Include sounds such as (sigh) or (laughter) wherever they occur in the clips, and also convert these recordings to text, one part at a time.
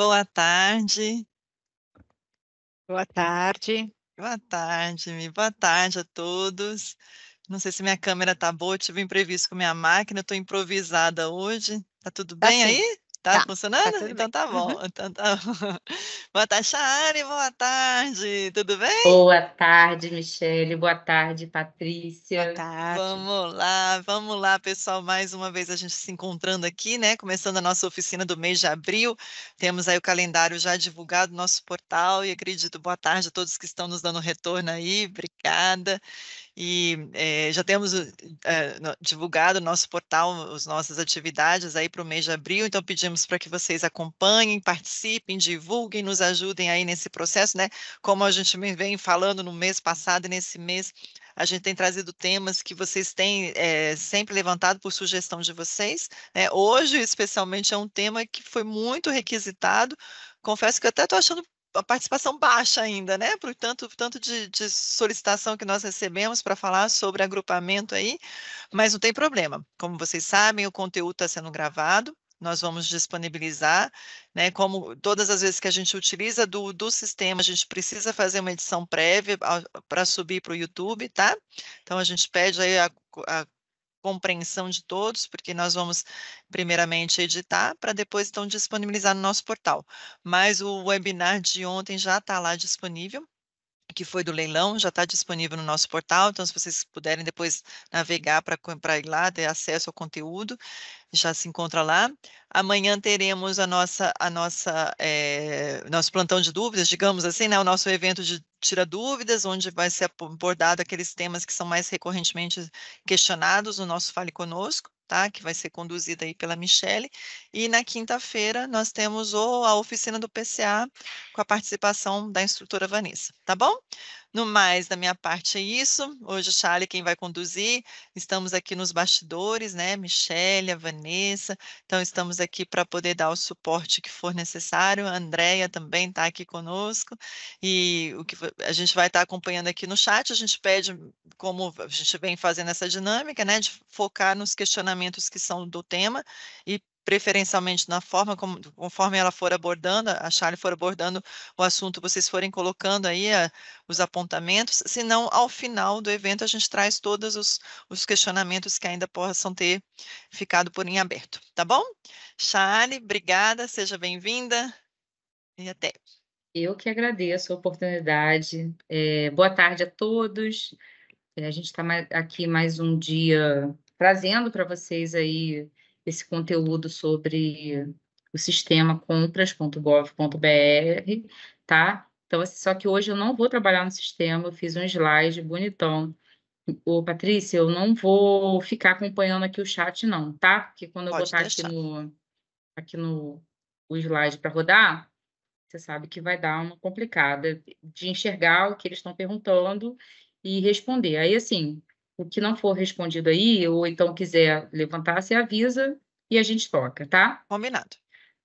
Boa tarde. Boa tarde. Boa tarde, Mi. Boa tarde a todos. Não sei se minha câmera tá boa, eu tive um imprevisto com minha máquina, estou improvisada hoje. Tá tudo tá bem tá aí? Tá, tá, tá funcionando? Então tá uhum. então tá bom. Então tá bom. Boa tarde, Shari. Boa tarde. Tudo bem? Boa tarde, Michele. Boa tarde, Patrícia. Boa tarde. Vamos lá, vamos lá, pessoal. Mais uma vez a gente se encontrando aqui, né? Começando a nossa oficina do mês de abril. Temos aí o calendário já divulgado no nosso portal e acredito. Boa tarde a todos que estão nos dando retorno aí. Obrigada. E eh, já temos eh, divulgado o nosso portal as nossas atividades aí para o mês de abril, então pedimos para que vocês acompanhem, participem, divulguem, nos ajudem aí nesse processo, né? Como a gente vem falando no mês passado e nesse mês, a gente tem trazido temas que vocês têm é, sempre levantado por sugestão de vocês. Né? Hoje, especialmente, é um tema que foi muito requisitado. Confesso que eu até estou achando a participação baixa ainda, né? Por tanto, tanto de, de solicitação que nós recebemos para falar sobre agrupamento aí, mas não tem problema. Como vocês sabem, o conteúdo está sendo gravado, nós vamos disponibilizar, né? Como todas as vezes que a gente utiliza do, do sistema, a gente precisa fazer uma edição prévia para subir para o YouTube, tá? Então a gente pede aí a, a compreensão de todos, porque nós vamos primeiramente editar para depois então disponibilizar no nosso portal. Mas o webinar de ontem já está lá disponível, que foi do leilão, já está disponível no nosso portal, então se vocês puderem depois navegar para ir lá, ter acesso ao conteúdo, já se encontra lá. Amanhã teremos a nossa, a nossa, é, nosso plantão de dúvidas, digamos assim, né, o nosso evento de tira dúvidas, onde vai ser abordado aqueles temas que são mais recorrentemente questionados no nosso Fale Conosco. Tá, que vai ser conduzida aí pela Michele. E na quinta-feira nós temos o, a oficina do PCA com a participação da instrutora Vanessa, tá bom? No mais, da minha parte é isso. Hoje o Charlie é quem vai conduzir. Estamos aqui nos bastidores, né? Michelle, a Vanessa. Então estamos aqui para poder dar o suporte que for necessário. A Andrea também está aqui conosco. E o que a gente vai estar tá acompanhando aqui no chat, a gente pede como a gente vem fazendo essa dinâmica, né, de focar nos questionamentos que são do tema e preferencialmente na forma como, conforme ela for abordando, a Charlie for abordando o assunto, vocês forem colocando aí a, eh, os apontamentos, senão ao final do evento a gente traz todos os, os questionamentos que ainda possam ter ficado por em aberto, tá bom? Charlie, obrigada, seja bem-vinda e até. Eu que agradeço a oportunidade. É, boa tarde a todos. É, a gente está aqui mais um dia trazendo para vocês aí esse conteúdo sobre o sistema compras.gov.br, tá? Então, assim, só que hoje eu não vou trabalhar no sistema, eu fiz um slide bonitão. Ô, Patrícia, eu não vou ficar acompanhando aqui o chat, não, tá? Porque quando eu botar deixar. aqui no, aqui no o slide para rodar, você sabe que vai dar uma complicada de enxergar o que eles estão perguntando e responder. Aí, assim, o que não for respondido aí, ou então quiser levantar, você avisa e a gente toca, tá? Combinado.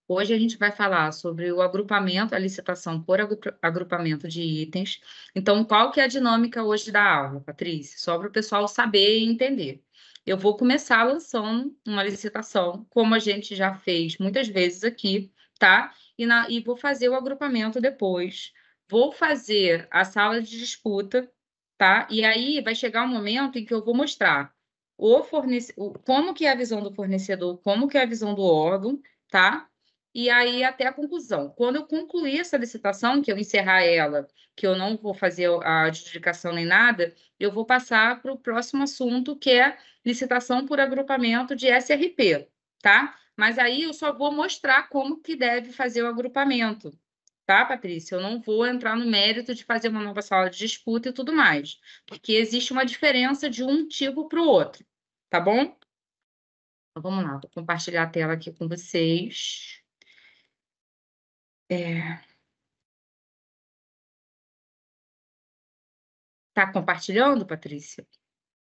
Hoje a gente vai falar sobre o agrupamento, a licitação por agrupamento de itens. Então, qual que é a dinâmica hoje da aula, Patrícia? Só para o pessoal saber e entender. Eu vou começar lançando uma licitação, como a gente já fez muitas vezes aqui, tá? E, na, e vou fazer o agrupamento depois. Vou fazer a sala de disputa tá? E aí vai chegar um momento em que eu vou mostrar o fornece... como que é a visão do fornecedor, como que é a visão do órgão, tá? E aí até a conclusão. Quando eu concluir essa licitação, que eu encerrar ela, que eu não vou fazer a adjudicação nem nada, eu vou passar para o próximo assunto, que é licitação por agrupamento de SRP, tá? Mas aí eu só vou mostrar como que deve fazer o agrupamento, tá, Patrícia? Eu não vou entrar no mérito de fazer uma nova sala de disputa e tudo mais, porque existe uma diferença de um tipo para o outro, tá bom? Então, vamos lá, vou compartilhar a tela aqui com vocês. É... Tá compartilhando, Patrícia?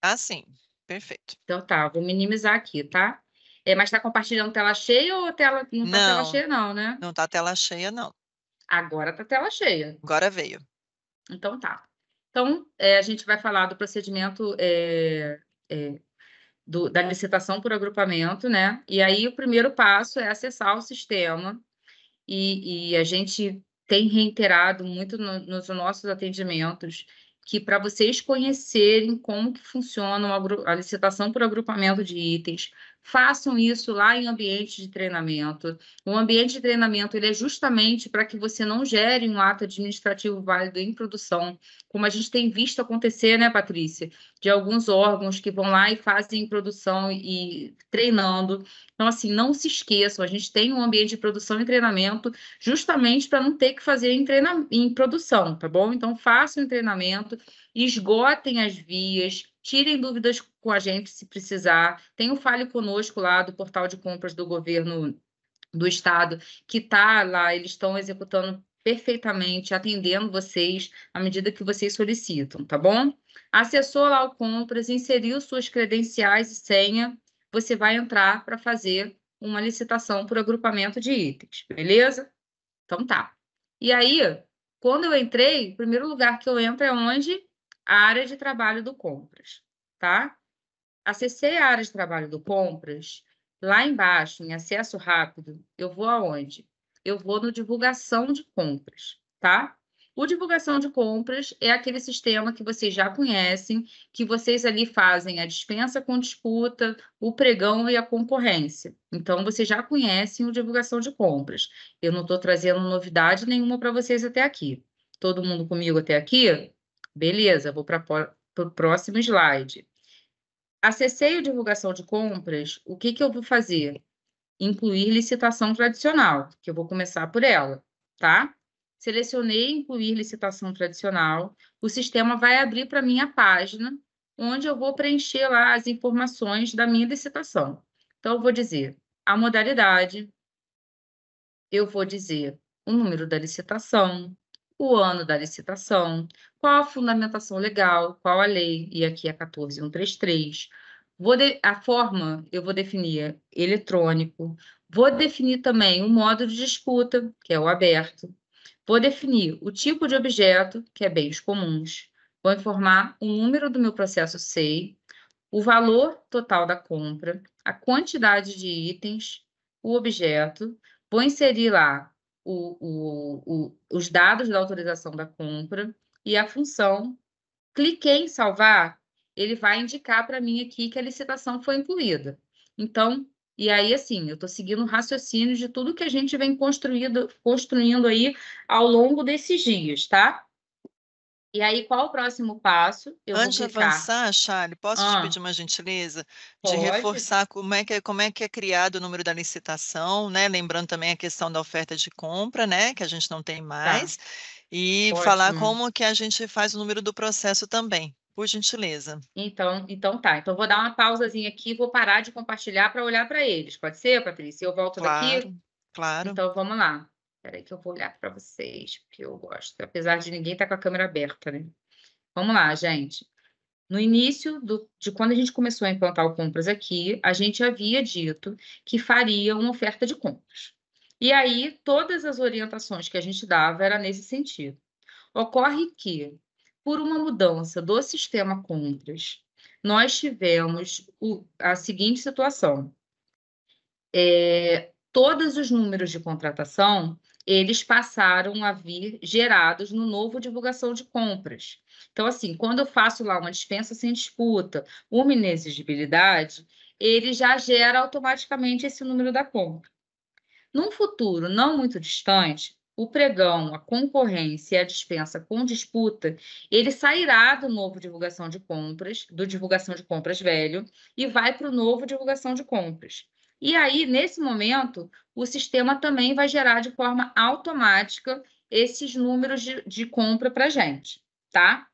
Ah, sim. Perfeito. Então tá, vou minimizar aqui, tá? É, mas está compartilhando tela cheia ou tela não está tela cheia, não, né? Não está tela cheia, não. Agora tá tela cheia. Agora veio. Então tá. Então, é, a gente vai falar do procedimento é, é, do, da licitação por agrupamento, né? E aí o primeiro passo é acessar o sistema e, e a gente tem reiterado muito no, nos nossos atendimentos que para vocês conhecerem como que funciona a licitação por agrupamento de itens, façam isso lá em ambiente de treinamento. O ambiente de treinamento ele é justamente para que você não gere um ato administrativo válido em produção, como a gente tem visto acontecer, né, Patrícia, de alguns órgãos que vão lá e fazem produção e treinando. Então, assim, não se esqueçam, a gente tem um ambiente de produção e treinamento justamente para não ter que fazer em, treina... em produção, tá bom? Então, façam o treinamento, esgotem as vias, Tirem dúvidas com a gente se precisar. Tem o Fale Conosco lá do portal de compras do governo do estado, que está lá, eles estão executando perfeitamente, atendendo vocês à medida que vocês solicitam, tá bom? Acessou lá o compras, inseriu suas credenciais e senha, você vai entrar para fazer uma licitação por agrupamento de itens, beleza? Então tá. E aí, quando eu entrei, o primeiro lugar que eu entro é onde? a área de trabalho do compras, tá? Acessei é a área de trabalho do compras, lá embaixo, em acesso rápido, eu vou aonde? Eu vou no divulgação de compras, tá? O divulgação de compras é aquele sistema que vocês já conhecem, que vocês ali fazem a dispensa com disputa, o pregão e a concorrência. Então, vocês já conhecem o divulgação de compras. Eu não estou trazendo novidade nenhuma para vocês até aqui. Todo mundo comigo até aqui? Beleza, vou para o próximo slide. Acessei a divulgação de compras, o que, que eu vou fazer? Incluir licitação tradicional, que eu vou começar por ela, tá? Selecionei incluir licitação tradicional, o sistema vai abrir para minha página, onde eu vou preencher lá as informações da minha licitação. Então, eu vou dizer a modalidade, eu vou dizer o número da licitação, o ano da licitação, qual a fundamentação legal, qual a lei, e aqui é 14133. Vou de, a forma eu vou definir eletrônico, vou definir também o modo de disputa, que é o aberto, vou definir o tipo de objeto, que é bens comuns, vou informar o número do meu processo SEI, o valor total da compra, a quantidade de itens, o objeto, vou inserir lá o, o, o, os dados da autorização da compra e a função. Cliquei em salvar, ele vai indicar para mim aqui que a licitação foi incluída. Então, e aí, assim, eu estou seguindo o raciocínio de tudo que a gente vem construindo construindo aí ao longo desses dias, tá? E aí, qual o próximo passo? Eu Antes de avançar, Charlie, posso ah, te pedir uma gentileza de pode? reforçar como é, que, é, como é que é criado o número da licitação, né? Lembrando também a questão da oferta de compra, né? Que a gente não tem tá. mais. Tá. E Ótimo. falar hum. como que a gente faz o número do processo também, por gentileza. Então, então tá. Então vou dar uma pausazinha aqui, vou parar de compartilhar para olhar para eles. Pode ser, Patrícia? Eu volto claro, daqui. Claro. Então vamos lá. Peraí que eu vou olhar para vocês, porque eu gosto. Apesar de ninguém estar tá com a câmera aberta, né? Vamos lá, gente. No início do, de quando a gente começou a implantar o compras aqui, a gente havia dito que faria uma oferta de compras. E aí, todas as orientações que a gente dava era nesse sentido. Ocorre que, por uma mudança do sistema compras, nós tivemos o, a seguinte situação. É, todos os números de contratação eles passaram a vir gerados no novo divulgação de compras. Então, assim, quando eu faço lá uma dispensa sem disputa, uma inexigibilidade, ele já gera automaticamente esse número da compra. Num futuro não muito distante, o pregão, a concorrência e a dispensa com disputa, ele sairá do novo divulgação de compras, do divulgação de compras velho, e vai para o novo divulgação de compras. E aí, nesse momento, o sistema também vai gerar de forma automática esses números de, de compra para a gente, tá?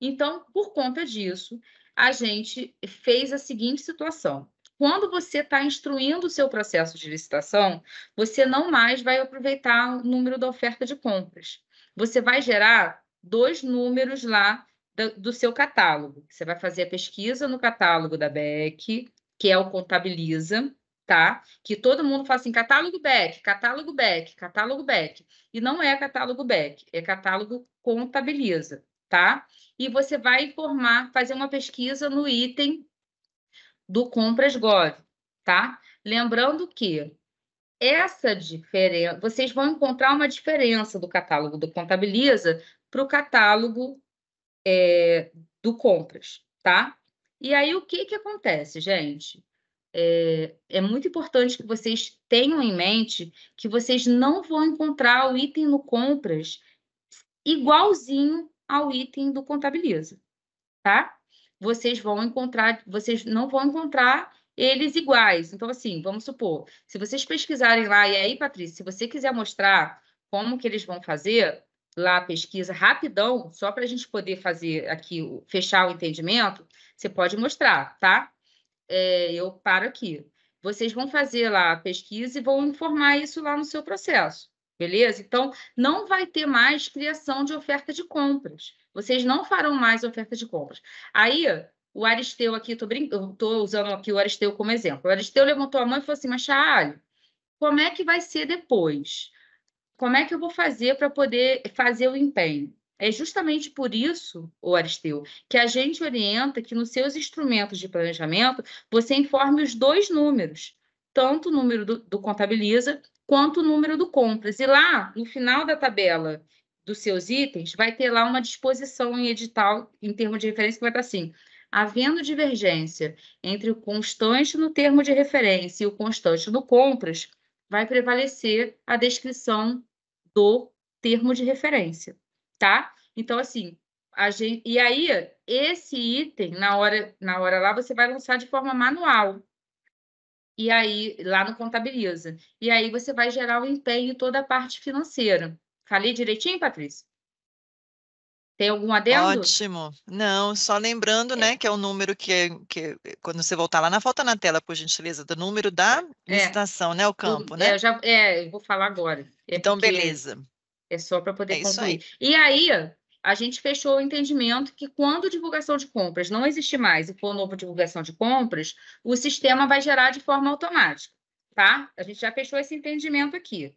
Então, por conta disso, a gente fez a seguinte situação. Quando você está instruindo o seu processo de licitação, você não mais vai aproveitar o número da oferta de compras. Você vai gerar dois números lá do, do seu catálogo. Você vai fazer a pesquisa no catálogo da BEC, que é o Contabiliza, tá? Que todo mundo fala assim, catálogo back, catálogo back, catálogo back. E não é catálogo back, é catálogo contabiliza, tá? E você vai informar, fazer uma pesquisa no item do compras gov, tá? Lembrando que essa diferença, vocês vão encontrar uma diferença do catálogo do contabiliza para o catálogo é, do compras, tá? E aí o que que acontece, gente? é, é, muito importante que vocês tenham em mente que vocês não vão encontrar o item no compras igualzinho ao item do contabiliza, tá? Vocês vão encontrar, vocês não vão encontrar eles iguais. Então, assim, vamos supor, se vocês pesquisarem lá, e aí, Patrícia, se você quiser mostrar como que eles vão fazer lá a pesquisa rapidão, só para a gente poder fazer aqui, fechar o entendimento, você pode mostrar, tá? é, eu paro aqui. Vocês vão fazer lá a pesquisa e vão informar isso lá no seu processo, beleza? Então, não vai ter mais criação de oferta de compras. Vocês não farão mais oferta de compras. Aí, o Aristeu aqui, estou brin... usando aqui o Aristeu como exemplo. O Aristeu levantou a mão e falou assim, mas Charlie, como é que vai ser depois? Como é que eu vou fazer para poder fazer o empenho? É justamente por isso, o Aristeu, que a gente orienta que nos seus instrumentos de planejamento você informe os dois números, tanto o número do, do contabiliza quanto o número do compras. E lá, no final da tabela dos seus itens, vai ter lá uma disposição em edital, em termo de referência, que vai estar assim: havendo divergência entre o constante no termo de referência e o constante no compras, vai prevalecer a descrição do termo de referência, tá? Então, assim, a gente. E aí, esse item, na hora, na hora lá, você vai lançar de forma manual. E aí, lá no Contabiliza. E aí você vai gerar o empenho toda a parte financeira. Falei direitinho, Patrícia? Tem algum adendo? Ótimo. Não, só lembrando, né, é. né, que é o número que, é, que é, quando você voltar lá na volta na tela, por gentileza, do número da é. licitação, né, o campo, o, né? É, já, é, eu vou falar agora. É então, beleza. É só para poder é concluir. Aí. E aí, a gente fechou o entendimento que quando divulgação de compras não existe mais e for novo divulgação de compras, o sistema vai gerar de forma automática, tá? A gente já fechou esse entendimento aqui.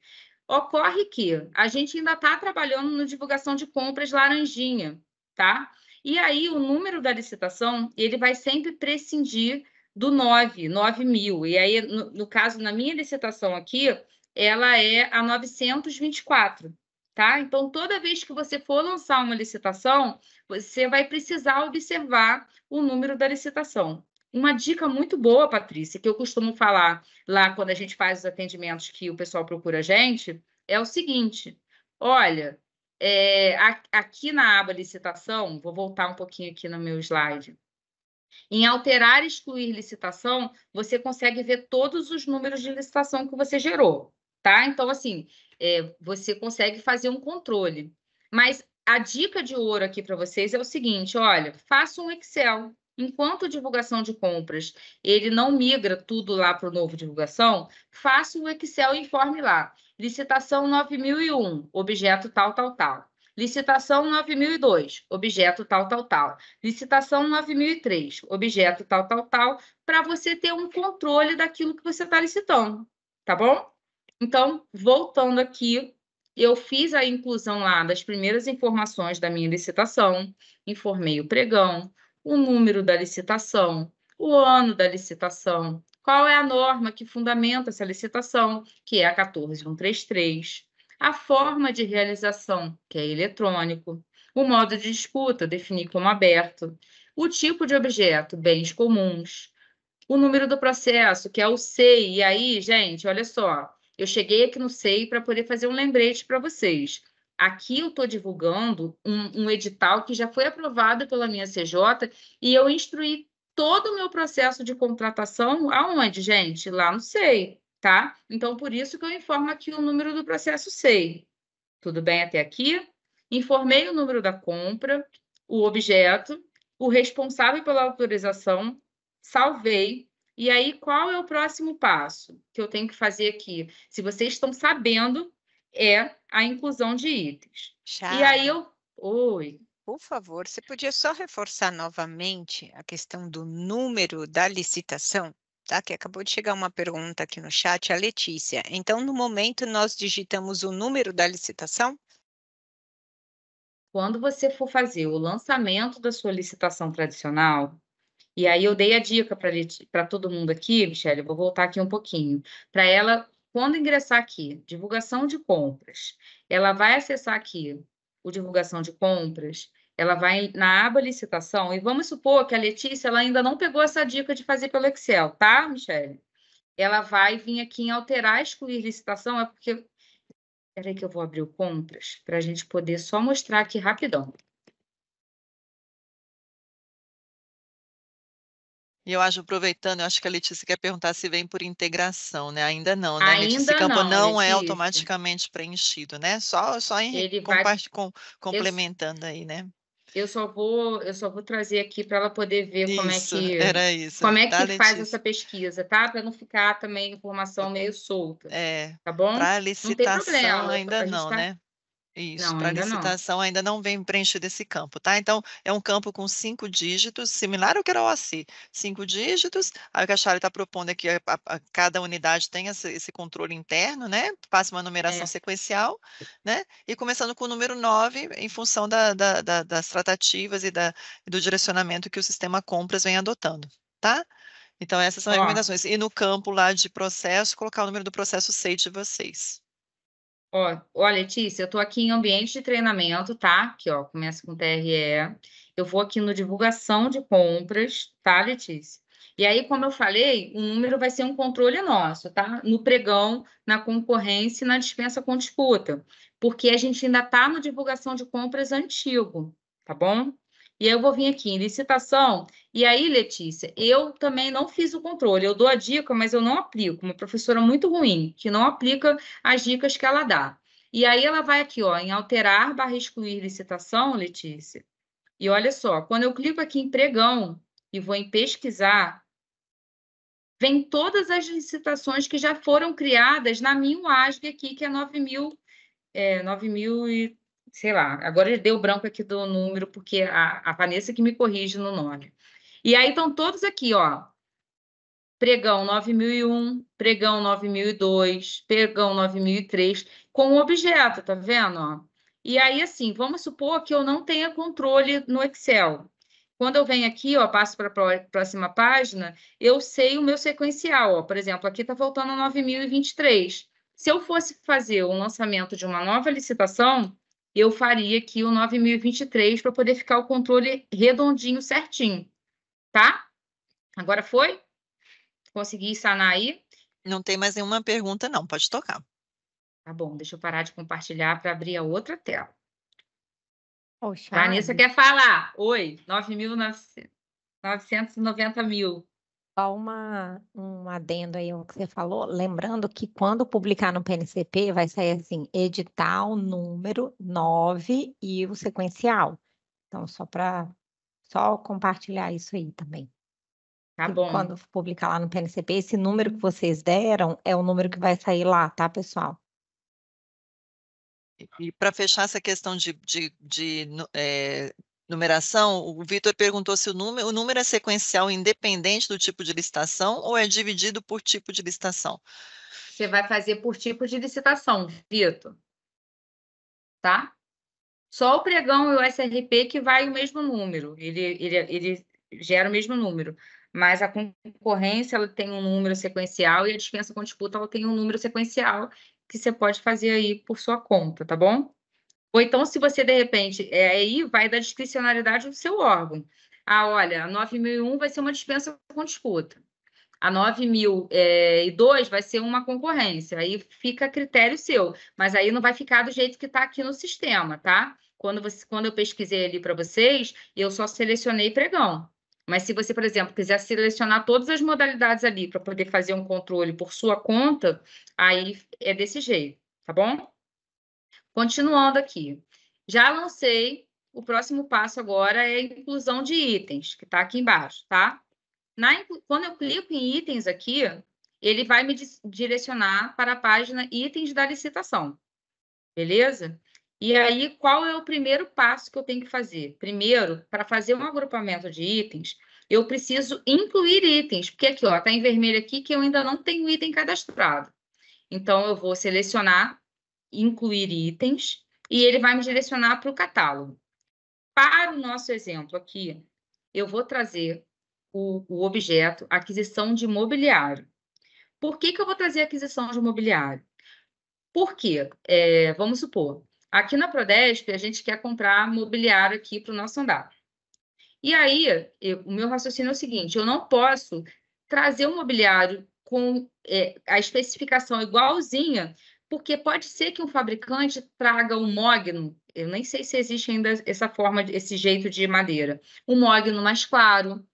Ocorre que a gente ainda está trabalhando no divulgação de compras laranjinha, tá? E aí o número da licitação, ele vai sempre prescindir do 9, 9 mil. E aí, no, no caso, na minha licitação aqui, ela é a 924, tá? Então, toda vez que você for lançar uma licitação, você vai precisar observar o número da licitação. Uma dica muito boa, Patrícia, que eu costumo falar lá quando a gente faz os atendimentos que o pessoal procura a gente, é o seguinte: olha, é, aqui na aba licitação, vou voltar um pouquinho aqui no meu slide. Em alterar e excluir licitação, você consegue ver todos os números de licitação que você gerou, tá? Então, assim, é, você consegue fazer um controle. Mas a dica de ouro aqui para vocês é o seguinte: olha, faça um Excel. Enquanto divulgação de compras ele não migra tudo lá para o novo divulgação, faça um Excel e informe lá. Licitação 9001, objeto tal, tal, tal. Licitação 9002, objeto tal, tal, tal. Licitação 9003, objeto tal, tal, tal, para você ter um controle daquilo que você está licitando, tá bom? Então, voltando aqui, eu fiz a inclusão lá das primeiras informações da minha licitação, informei o pregão, o número da licitação, o ano da licitação, qual é a norma que fundamenta essa licitação, que é a 14133, a forma de realização, que é eletrônico, o modo de disputa, definir como aberto, o tipo de objeto, bens comuns, o número do processo, que é o CEI. E aí, gente, olha só, eu cheguei aqui no SEI para poder fazer um lembrete para vocês. Aqui eu estou divulgando um, um edital que já foi aprovado pela minha CJ e eu instruí todo o meu processo de contratação aonde, gente? Lá no SEI, tá? Então, por isso que eu informo aqui o número do processo SEI. Tudo bem até aqui? Informei o número da compra, o objeto, o responsável pela autorização, salvei, e aí, qual é o próximo passo que eu tenho que fazer aqui? Se vocês estão sabendo, é a inclusão de itens. Chá. E aí eu. Oi. Por favor, você podia só reforçar novamente a questão do número da licitação? Tá, que acabou de chegar uma pergunta aqui no chat, a Letícia. Então, no momento, nós digitamos o número da licitação? Quando você for fazer o lançamento da sua licitação tradicional, e aí eu dei a dica para todo mundo aqui, Michelle, vou voltar aqui um pouquinho, para ela, quando ingressar aqui, divulgação de compras, ela vai acessar aqui o divulgação de compras, ela vai na aba licitação, e vamos supor que a Letícia ela ainda não pegou essa dica de fazer pelo Excel, tá, Michelle? Ela vai vir aqui em alterar, excluir licitação, é porque... Espera aí que eu vou abrir o compras, para a gente poder só mostrar aqui rapidão. E eu acho, aproveitando, eu acho que a Letícia quer perguntar se vem por integração, né? Ainda não, né? Ainda Letícia não, Campo não é automaticamente preenchido, né? Só, só em Ele vai... com, complementando eu... aí, né? Eu só vou, eu só vou trazer aqui para ela poder ver isso, como é (laughs) que era isso. Como é que tá, Letícia. faz essa pesquisa, tá? Para não ficar também informação meio solta. É. Tá bom? Para licitação não tem problema, ainda não, tá... né? Isso, para licitação não. ainda não vem preenchido esse campo, tá? Então, é um campo com cinco dígitos, similar ao que era o OACI, cinco dígitos, aí o que a Charlie está propondo é que a, a, a cada unidade tenha esse, esse, controle interno, né? Passe uma numeração é. sequencial, né? E começando com o número 9, em função da, da, da, das tratativas e do direcionamento que o sistema compras vem adotando, tá? Então, essas são as recomendações. E no campo lá de processo, colocar o número do processo SEI de vocês. Ó, ó, Letícia, eu tô aqui em ambiente de treinamento, tá? Aqui, ó, começa com TRE. Eu vou aqui no divulgação de compras, tá, Letícia? E aí, como eu falei, o número vai ser um controle nosso, tá? No pregão, na concorrência e na dispensa com disputa, porque a gente ainda está no divulgação de compras antigo, tá bom? E aí eu vou vir aqui em licitação. E aí, Letícia, eu também não fiz o controle. Eu dou a dica, mas eu não aplico. Uma professora muito ruim, que não aplica as dicas que ela dá. E aí ela vai aqui, ó, em alterar barra excluir licitação, Letícia. E olha só, quando eu clico aqui em pregão e vou em pesquisar, vem todas as licitações que já foram criadas na minha UASG aqui, que é 9.000, é, e sei lá, agora deu branco aqui do número, porque a, a Vanessa que me corrige no nome. E aí estão todos aqui, ó. Pregão 9001, pregão 9002, pregão 9003, com o objeto, tá vendo? Ó? E aí, assim, vamos supor que eu não tenha controle no Excel. Quando eu venho aqui, ó, passo para a próxima página, eu sei o meu sequencial. Ó. Por exemplo, aqui está faltando 9023. Se eu fosse fazer o lançamento de uma nova licitação, eu faria aqui o 9023 para poder ficar o controle redondinho certinho, tá? Agora foi? Consegui sanar aí? Não tem mais nenhuma pergunta, não. Pode tocar. Tá bom, deixa eu parar de compartilhar para abrir a outra tela. Poxa. Vanessa quer falar. Oi, 9.990 mil. Só uma, um adendo aí ao que você falou, lembrando que quando publicar no PNCP vai sair assim, edital número 9 e o sequencial. Então, só para só compartilhar isso aí também. Tá bom. E quando publicar lá no PNCP, esse número que vocês deram é o número que vai sair lá, tá, pessoal? E para fechar essa questão de, de, de é, numeração, o Vitor perguntou se o número, o número é sequencial independente do tipo de licitação ou é dividido por tipo de licitação? Você vai fazer por tipo de licitação, Vitor. Tá? Só o pregão e o SRP que vai o mesmo número, ele, ele, ele gera o mesmo número. Mas a concorrência ela tem um número sequencial e a dispensa com disputa ela tem um número sequencial que você pode fazer aí por sua conta, tá bom? Ou então, se você, de repente, é, aí vai da discricionalidade do seu órgão. Ah, olha, a 9001 vai ser uma dispensa com disputa. A 9002 é, vai ser uma concorrência. Aí fica a critério seu. Mas aí não vai ficar do jeito que está aqui no sistema, tá? Quando, você, quando eu pesquisei ali para vocês, eu só selecionei pregão. Mas se você, por exemplo, quiser selecionar todas as modalidades ali para poder fazer um controle por sua conta, aí é desse jeito, tá bom? Continuando aqui, já lancei, o próximo passo agora é a inclusão de itens, que está aqui embaixo, tá? Na, quando eu clico em itens aqui, ele vai me direcionar para a página itens da licitação, beleza? E aí, qual é o primeiro passo que eu tenho que fazer? Primeiro, para fazer um agrupamento de itens, eu preciso incluir itens, porque aqui, ó, está em vermelho aqui que eu ainda não tenho item cadastrado. Então, eu vou selecionar incluir itens e ele vai me direcionar para o catálogo. Para o nosso exemplo aqui, eu vou trazer o, o objeto aquisição de mobiliário. Por que, que eu vou trazer aquisição de mobiliário? Porque, é, vamos supor, aqui na Prodesp a gente quer comprar mobiliário aqui para o nosso andar. E aí, eu, o meu raciocínio é o seguinte: eu não posso trazer um mobiliário com é, a especificação igualzinha porque pode ser que um fabricante traga um mogno, eu nem sei se existe ainda essa forma, esse jeito de madeira, um mogno mais claro,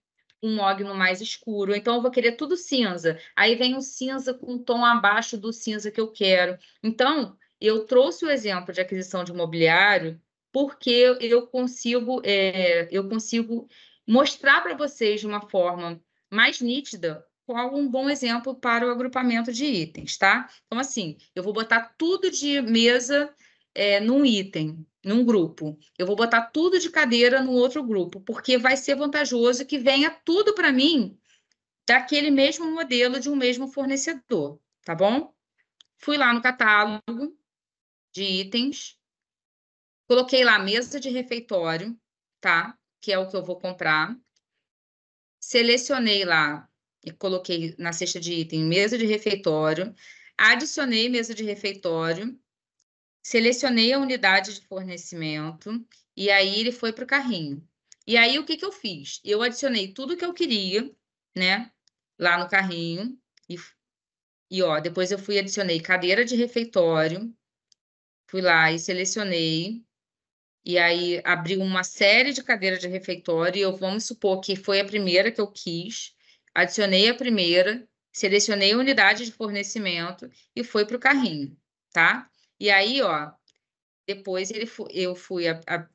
um mogno mais escuro, então eu vou querer tudo cinza. Aí vem um cinza com um tom abaixo do cinza que eu quero. Então, eu trouxe o exemplo de aquisição de imobiliário porque eu consigo, é, eu consigo mostrar para vocês de uma forma mais nítida qual um bom exemplo para o agrupamento de itens, tá? Então, assim, eu vou botar tudo de mesa é, num item, num grupo. Eu vou botar tudo de cadeira no outro grupo, porque vai ser vantajoso que venha tudo para mim daquele mesmo modelo de um mesmo fornecedor, tá bom? Fui lá no catálogo de itens, coloquei lá mesa de refeitório, tá? Que é o que eu vou comprar. Selecionei lá e coloquei na cesta de item mesa de refeitório, adicionei mesa de refeitório, selecionei a unidade de fornecimento e aí ele foi para o carrinho. E aí o que, que eu fiz? Eu adicionei tudo que eu queria, né, lá no carrinho e, e ó, depois eu fui adicionei cadeira de refeitório, fui lá e selecionei e aí abriu uma série de cadeiras de refeitório e eu vamos supor que foi a primeira que eu quis adicionei a primeira, selecionei a unidade de fornecimento e foi para o carrinho, tá? E aí, ó, depois ele eu fui a, a,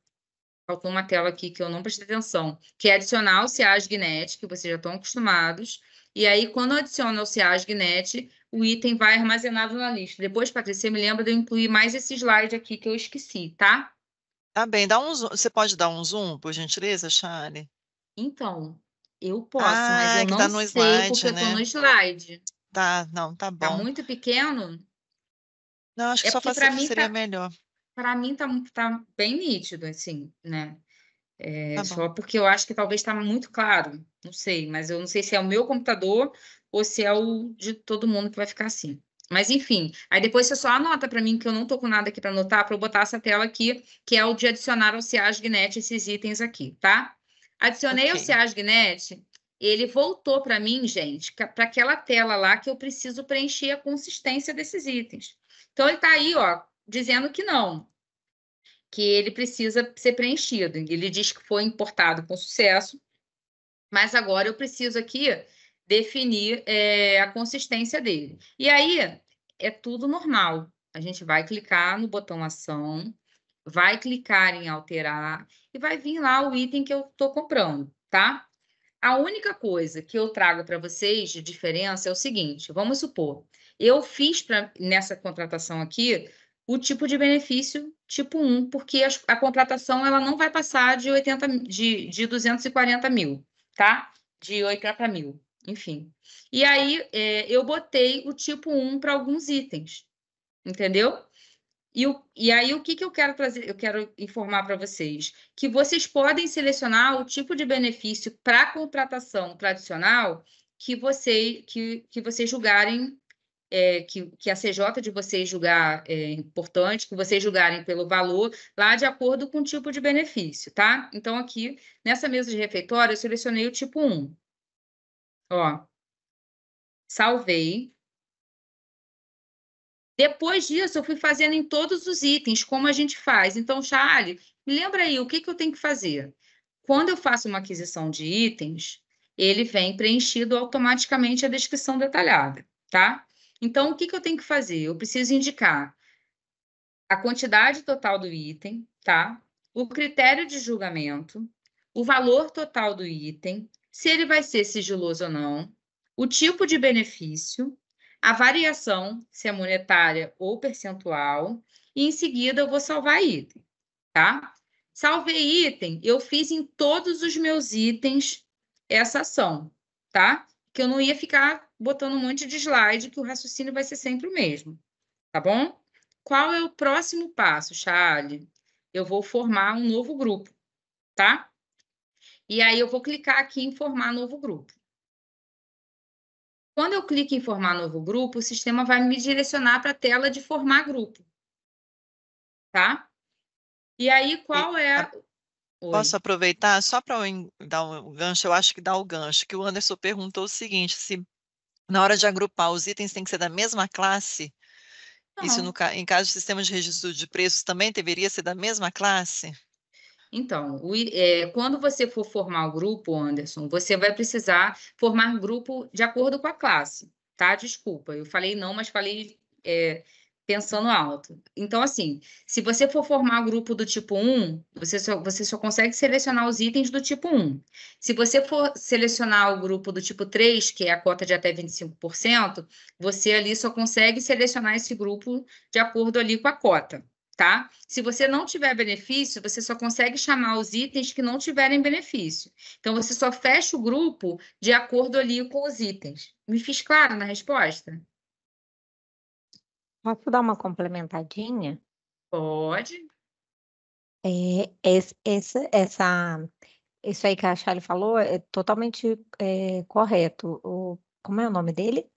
faltou uma tela aqui que eu não prestei atenção, que é adicionar o CEASGNET, que vocês já estão acostumados, e aí quando adiciona o CEASGNET, o item vai armazenado na lista. Depois, Patrícia, me lembra de eu incluir mais esse slide aqui que eu esqueci, tá? Tá bem, dá um zoom. Você pode dar um zoom, por gentileza, Chari? Então, eu posso, ah, mas eu não tá sei slide, porque né? eu tô né? no slide. Tá, não, tá, tá bom. Tá muito pequeno? Não, acho que é só fazer mim seria tá, melhor. Para mim tá, tá bem nítido, assim, né? É, tá só porque eu acho que talvez tá muito claro, não sei, mas eu não sei se é o meu computador ou se é o de todo mundo que vai ficar assim. Mas enfim, aí depois você só anota para mim que eu não tô com nada aqui para anotar, para eu botar essa tela aqui, que é o de adicionar ao CIAS GNET esses itens aqui, tá? Adicionei okay. o SEASGNET, ele voltou para mim, gente, para aquela tela lá que eu preciso preencher a consistência desses itens. Então, ele está aí, ó, dizendo que não, que ele precisa ser preenchido. Ele diz que foi importado com sucesso, mas agora eu preciso aqui definir é, a consistência dele. E aí, é tudo normal. A gente vai clicar no botão ação, vai clicar em alterar e vai vir lá o item que eu estou comprando, tá? A única coisa que eu trago para vocês de diferença é o seguinte: vamos supor, eu fiz pra, nessa contratação aqui o tipo de benefício tipo 1, porque a, a contratação ela não vai passar de 80 de, de 240 mil, tá? De 80 mil, enfim. E aí é, eu botei o tipo 1 para alguns itens, entendeu? E, o, e, aí, o que, que eu quero trazer, eu quero informar para vocês? Que vocês podem selecionar o tipo de benefício para contratação tradicional que, você, que, que vocês julgarem, é, que, que a CJ de vocês julgar é, importante, que vocês julgarem pelo valor, lá de acordo com o tipo de benefício, tá? Então, aqui, nessa mesa de refeitório, eu selecionei o tipo 1. Ó, salvei, depois disso, eu fui fazendo em todos os itens, como a gente faz. Então, Charlie, me lembra aí, o que, que eu tenho que fazer? Quando eu faço uma aquisição de itens, ele vem preenchido automaticamente a descrição detalhada, tá? Então, o que, que eu tenho que fazer? Eu preciso indicar a quantidade total do item, tá? O critério de julgamento, o valor total do item, se ele vai ser sigiloso ou não, o tipo de benefício, a variação, se é monetária ou percentual, e em seguida eu vou salvar item, tá? Salvei item, eu fiz em todos os meus itens essa ação, tá? Que eu não ia ficar botando um monte de slide, que o raciocínio vai ser sempre o mesmo, tá bom? Qual é o próximo passo, Charlie? Eu vou formar um novo grupo, tá? E aí eu vou clicar aqui em formar novo grupo. Quando eu clico em formar novo grupo, o sistema vai me direcionar para a tela de formar grupo. Tá? E aí, qual é... Oi. Posso aproveitar só para dar um gancho? Eu acho que dá o gancho, que o Anderson perguntou o seguinte, se na hora de agrupar os itens tem que ser da mesma classe? Não. Isso no, em caso de sistema de registro de preços também deveria ser da mesma classe? Então, o, é, quando você for formar o grupo, Anderson, você vai precisar formar grupo de acordo com a classe, tá? Desculpa, eu falei não, mas falei é, pensando alto. Então, assim, se você for formar grupo do tipo 1, você só, você só consegue selecionar os itens do tipo 1. Se você for selecionar o grupo do tipo 3, que é a cota de até 25%, você ali só consegue selecionar esse grupo de acordo ali com a cota, tá? Se você não tiver benefício, você só consegue chamar os itens que não tiverem benefício. Então, você só fecha o grupo de acordo ali com os itens. Me fiz claro na resposta? Posso dar uma complementadinha? Pode. É, esse, esse, essa, isso aí que a Charlie falou é totalmente é, correto. O, como é o nome dele?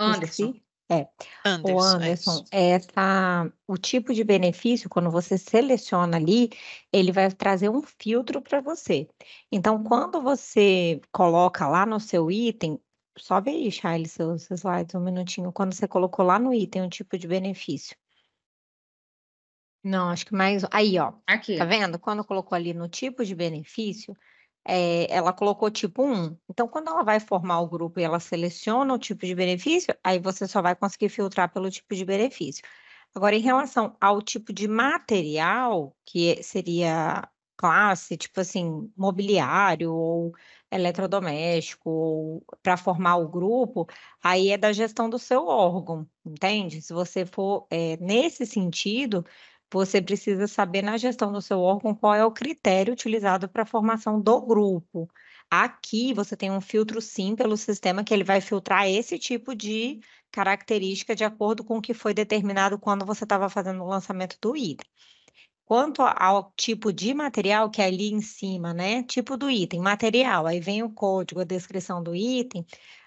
Anderson. É. Anderson, o Anderson, é essa, o tipo de benefício, quando você seleciona ali, ele vai trazer um filtro para você. Então, quando você coloca lá no seu item, sobe aí, Charles, seus slides um minutinho, quando você colocou lá no item o um tipo de benefício. Não, acho que mais. Aí, ó. Aqui. Tá vendo? Quando colocou ali no tipo de benefício, é, ela colocou tipo 1. Então, quando ela vai formar o grupo e ela seleciona o tipo de benefício, aí você só vai conseguir filtrar pelo tipo de benefício. Agora, em relação ao tipo de material, que é, seria classe, tipo assim, mobiliário ou eletrodoméstico, ou para formar o grupo, aí é da gestão do seu órgão, entende? Se você for é, nesse sentido, você precisa saber na gestão do seu órgão qual é o critério utilizado para a formação do grupo. Aqui você tem um filtro sim pelo sistema que ele vai filtrar esse tipo de característica de acordo com o que foi determinado quando você estava fazendo o lançamento do item. Quanto ao tipo de material que é ali em cima, né? Tipo do item, material, aí vem o código, a descrição do item.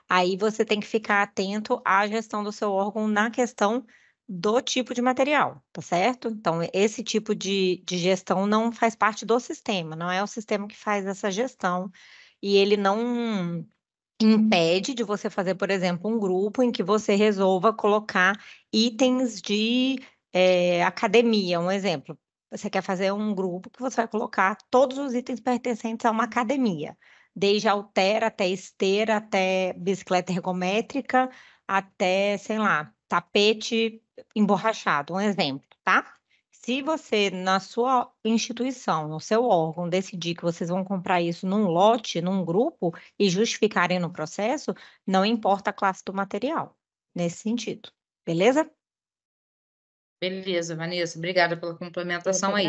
Aí você tem que ficar atento à gestão do seu órgão na questão do tipo de material, tá certo? Então, esse tipo de, de gestão não faz parte do sistema, não é o sistema que faz essa gestão. E ele não impede de você fazer, por exemplo, um grupo em que você resolva colocar itens de é, academia, um exemplo. Você quer fazer um grupo que você vai colocar todos os itens pertencentes a uma academia, desde altera até esteira, até bicicleta ergométrica, até, sei lá, tapete emborrachado, um exemplo, tá? Se você, na sua instituição, no seu órgão, decidir que vocês vão comprar isso num lote, num grupo, e justificarem no processo, não importa a classe do material, nesse sentido. Beleza? Beleza, Vanessa. Obrigada pela complementação aí.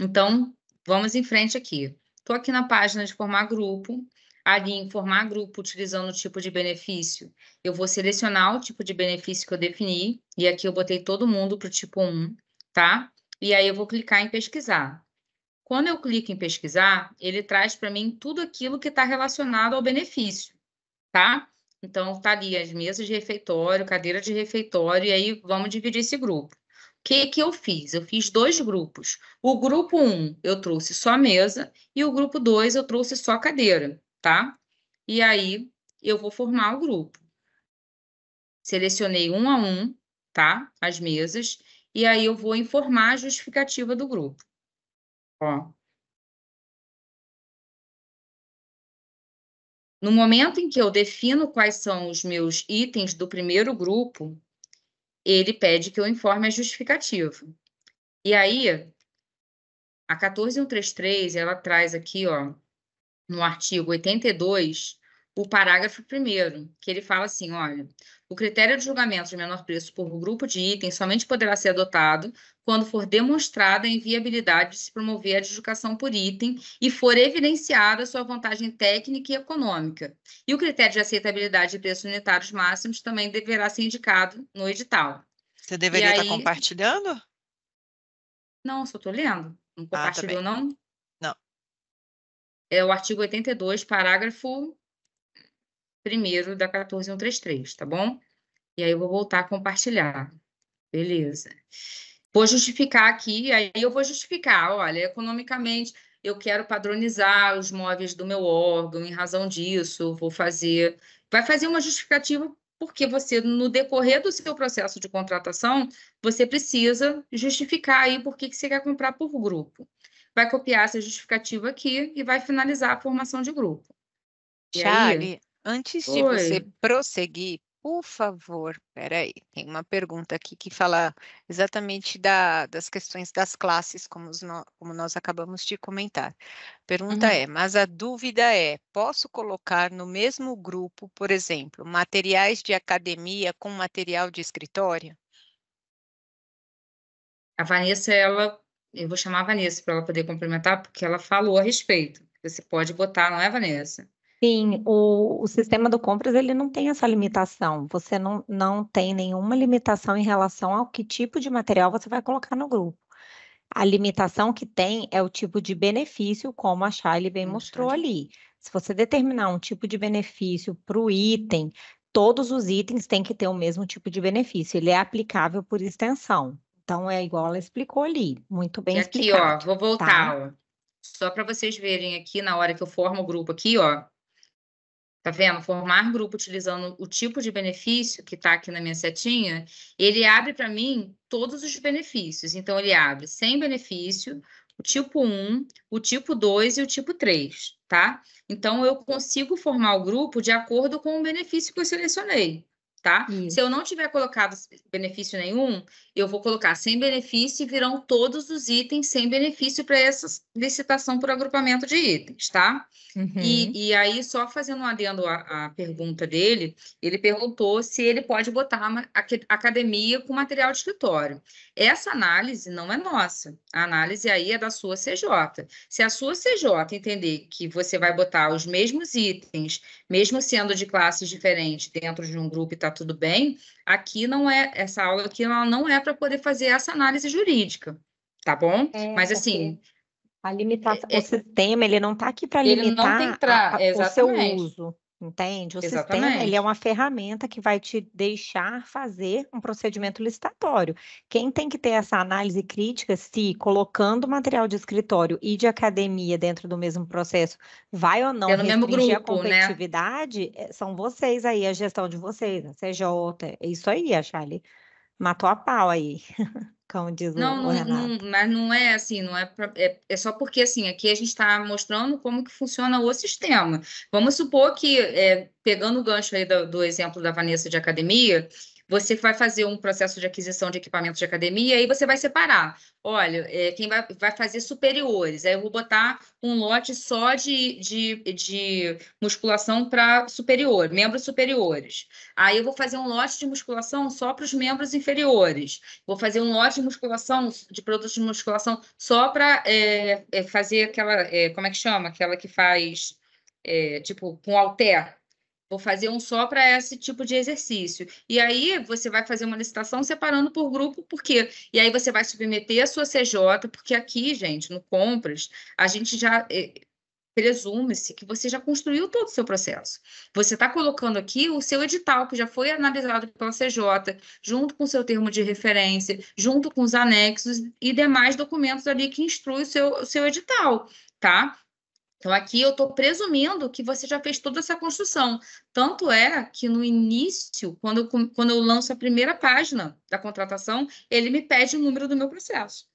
Então, vamos em frente aqui. Estou aqui na página de formar grupo ali em formar grupo utilizando o tipo de benefício, eu vou selecionar o tipo de benefício que eu defini, e aqui eu botei todo mundo para o tipo 1, tá? E aí eu vou clicar em pesquisar. Quando eu clico em pesquisar, ele traz para mim tudo aquilo que está relacionado ao benefício, tá? Então, está ali as mesas de refeitório, cadeira de refeitório, e aí vamos dividir esse grupo. O que, que eu fiz? Eu fiz dois grupos. O grupo 1 um, eu trouxe só mesa e o grupo 2 eu trouxe só cadeira tá? E aí eu vou formar o grupo. Selecionei um a um, tá? As mesas, e aí eu vou informar a justificativa do grupo. Ó. No momento em que eu defino quais são os meus itens do primeiro grupo, ele pede que eu informe a justificativa. E aí, a 14133, ela traz aqui, ó, no artigo 82, o parágrafo 1, que ele fala assim: olha, o critério de julgamento de menor preço por grupo de itens somente poderá ser adotado quando for demonstrada a inviabilidade de se promover a adjudicação por item e for evidenciada sua vantagem técnica e econômica. E o critério de aceitabilidade de preços unitários máximos também deverá ser indicado no edital. Você deveria estar aí... compartilhando? Não, só estou lendo. Não compartilhou, ah, tá não? é o artigo 82, parágrafo 1 da 14133, tá bom? E aí eu vou voltar a compartilhar. Beleza. Vou justificar aqui, aí eu vou justificar, olha, economicamente eu quero padronizar os móveis do meu órgão, em razão disso, vou fazer. Vai fazer uma justificativa, porque você, no decorrer do seu processo de contratação, você precisa justificar aí por que você quer comprar por grupo vai copiar essa justificativa aqui e vai finalizar a formação de grupo. Charlie, aí? antes de você prosseguir, por favor, peraí, tem uma pergunta aqui que fala exatamente da, das questões das classes, como, no, como, nós acabamos de comentar. Pergunta uhum. é, mas a dúvida é, posso colocar no mesmo grupo, por exemplo, materiais de academia com material de escritório? A Vanessa, ela eu vou chamar a Vanessa para ela poder complementar, porque ela falou a respeito. Você pode botar, não é, Vanessa? Sim, o, o sistema do compras ele não tem essa limitação. Você não, não tem nenhuma limitação em relação ao que tipo de material você vai colocar no grupo. A limitação que tem é o tipo de benefício, como a Charlie bem mostrou ali. Se você determinar um tipo de benefício para o item, todos os itens têm que ter o mesmo tipo de benefício. Ele é aplicável por extensão. Então, é igual ela explicou ali, muito bem e aqui, explicado. ó, vou voltar, tá? ó. Só para vocês verem aqui, na hora que eu formo o grupo aqui, ó. Tá vendo? Formar grupo utilizando o tipo de benefício que está aqui na minha setinha, ele abre para mim todos os benefícios. Então, ele abre sem benefício, o tipo 1, o tipo 2 e o tipo 3, tá? Então, eu consigo formar o grupo de acordo com o benefício que eu selecionei tá? Isso. Se eu não tiver colocado benefício nenhum, eu vou colocar sem benefício e virão todos os itens sem benefício para essa licitação por agrupamento de itens, tá? Uhum. E, e aí, só fazendo um adendo à, à, pergunta dele, ele perguntou se ele pode botar uma, a, academia com material de escritório. Essa análise não é nossa, a análise aí é da sua CJ. Se a sua CJ entender que você vai botar os mesmos itens, mesmo sendo de classes diferentes, dentro de um grupo e tá Tá tudo bem, aqui não é, essa aula aqui ela não é para poder fazer essa análise jurídica, tá bom? É, Mas assim. A limitação, é, é, o sistema, ele não está aqui para limitar pra, a, o seu uso. Entende? O Exatamente. sistema ele é uma ferramenta que vai te deixar fazer um procedimento licitatório. Quem tem que ter essa análise crítica, se colocando material de escritório e de academia dentro do mesmo processo, vai ou não Pelo restringir grupo, a né? competitividade, né? são vocês aí, a gestão de vocês, a CJ, é isso aí, a Charlie. Matou a pau aí. (laughs) como diz não, o, Renato. Não, mas não é assim, não é, pra, é, é só porque assim, aqui a gente está mostrando como que funciona o sistema. Vamos supor que, é, pegando o gancho aí do, do exemplo da Vanessa de academia, você vai fazer um processo de aquisição de equipamentos de academia e aí você vai separar. Olha, é, quem vai, vai fazer superiores, aí eu vou botar um lote só de, de, de musculação para superior, membros superiores. Aí eu vou fazer um lote de musculação só para os membros inferiores. Vou fazer um lote de musculação, de produtos de musculação, só para é, é, fazer aquela, é, como é que chama? Aquela que faz, é, tipo, com halter, Vou fazer um só para esse tipo de exercício. E aí você vai fazer uma licitação separando por grupo, por quê? E aí você vai submeter a sua CJ, porque aqui, gente, no compras, a gente já eh, presume-se que você já construiu todo o seu processo. Você está colocando aqui o seu edital, que já foi analisado pela CJ, junto com o seu termo de referência, junto com os anexos e demais documentos ali que instrui o seu, o seu edital, tá? Então, aqui eu estou presumindo que você já fez toda essa construção. Tanto é que no início, quando eu, quando eu lanço a primeira página da contratação, ele me pede o número do meu processo.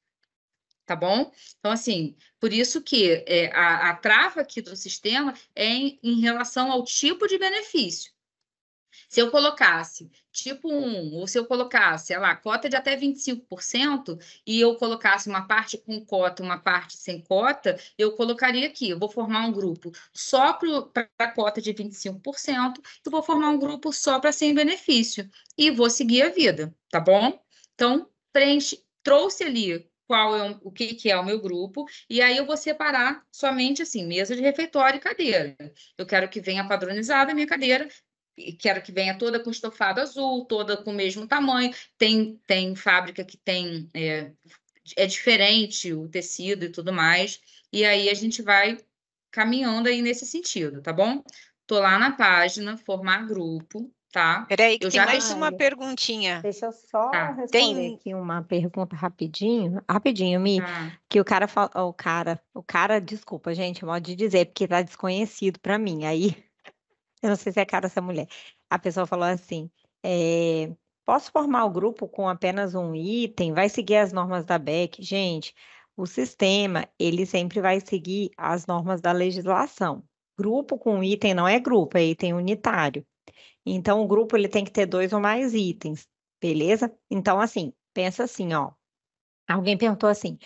Tá bom? Então, assim, por isso que é, a, a trava aqui do sistema é em, em relação ao tipo de benefício. Se eu colocasse tipo 1, ou se eu colocasse, sei lá, cota de até 25%, e eu colocasse uma parte com cota, uma parte sem cota, eu colocaria aqui, eu vou formar um grupo só para a cota de 25%, e vou formar um grupo só para sem benefício, e vou seguir a vida, tá bom? Então, preenche, trouxe ali qual é o que, que é o meu grupo, e aí eu vou separar somente assim, mesa de refeitório e cadeira. Eu quero que venha padronizada a minha cadeira, quero que venha toda com estofado azul, toda com o mesmo tamanho. Tem, tem fábrica que tem é, é diferente o tecido e tudo mais. E aí a gente vai caminhando aí nesse sentido, tá bom? Tô lá na página, formar grupo, tá? Peraí, que eu tem já... mais uma perguntinha. Deixa eu só tá. responder tem... aqui uma pergunta rapidinho, rapidinho, Mi, tá. que o cara fala, o cara, o cara, desculpa, gente, é modo de dizer, porque tá desconhecido para mim, aí eu não sei se é cara essa é mulher. A pessoa falou assim: é, posso formar o grupo com apenas um item? Vai seguir as normas da BEC? Gente, o sistema, ele sempre vai seguir as normas da legislação. Grupo com item não é grupo, é item unitário. Então, o grupo ele tem que ter dois ou mais itens, beleza? Então, assim, pensa assim, ó. Alguém perguntou assim,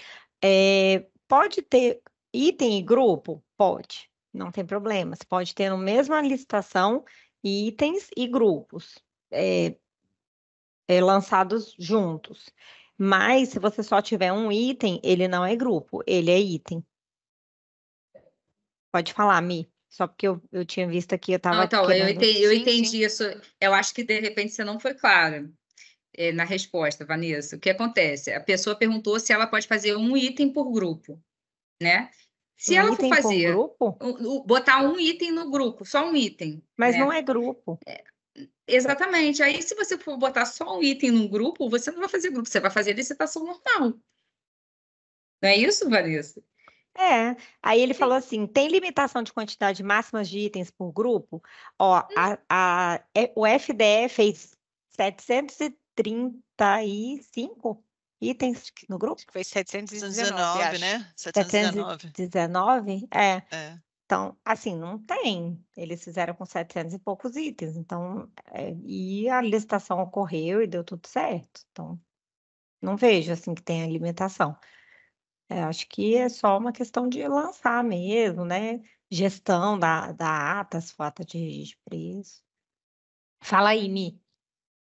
é, pode ter item e grupo? Pode. Não tem problema. Você pode ter na mesma licitação itens e grupos é, é, lançados juntos. Mas se você só tiver um item, ele não é grupo, ele é item. Pode falar, Mi. Só porque eu, eu tinha visto aqui, eu estava. Então, ah, tá, eu entendi, eu entendi isso. Eu acho que de repente você não foi clara é, na resposta, Vanessa. O que acontece? A pessoa perguntou se ela pode fazer um item por grupo, né? Se um ela for fazer grupo? botar um item no grupo, só um item. Mas né? não é grupo. É, exatamente. Aí, se você for botar só um item no grupo, você não vai fazer grupo, você vai fazer licitação normal. Não é isso, Vanessa? É. Aí ele Sim. falou assim: tem limitação de quantidade máxima de itens por grupo? Ó, a, hum. a, é, o FDE fez 735 itens no grupo? Foi 719, 719 né? 719. 719, é. é. Então, assim, não tem. Eles fizeram com 700 e poucos itens. Então, é, e a licitação ocorreu e deu tudo certo. Então, não vejo, assim, que tenha limitação. É, acho que é só uma questão de lançar mesmo, né? Gestão da, da ata, se for ata de preço. Fala aí, Mi.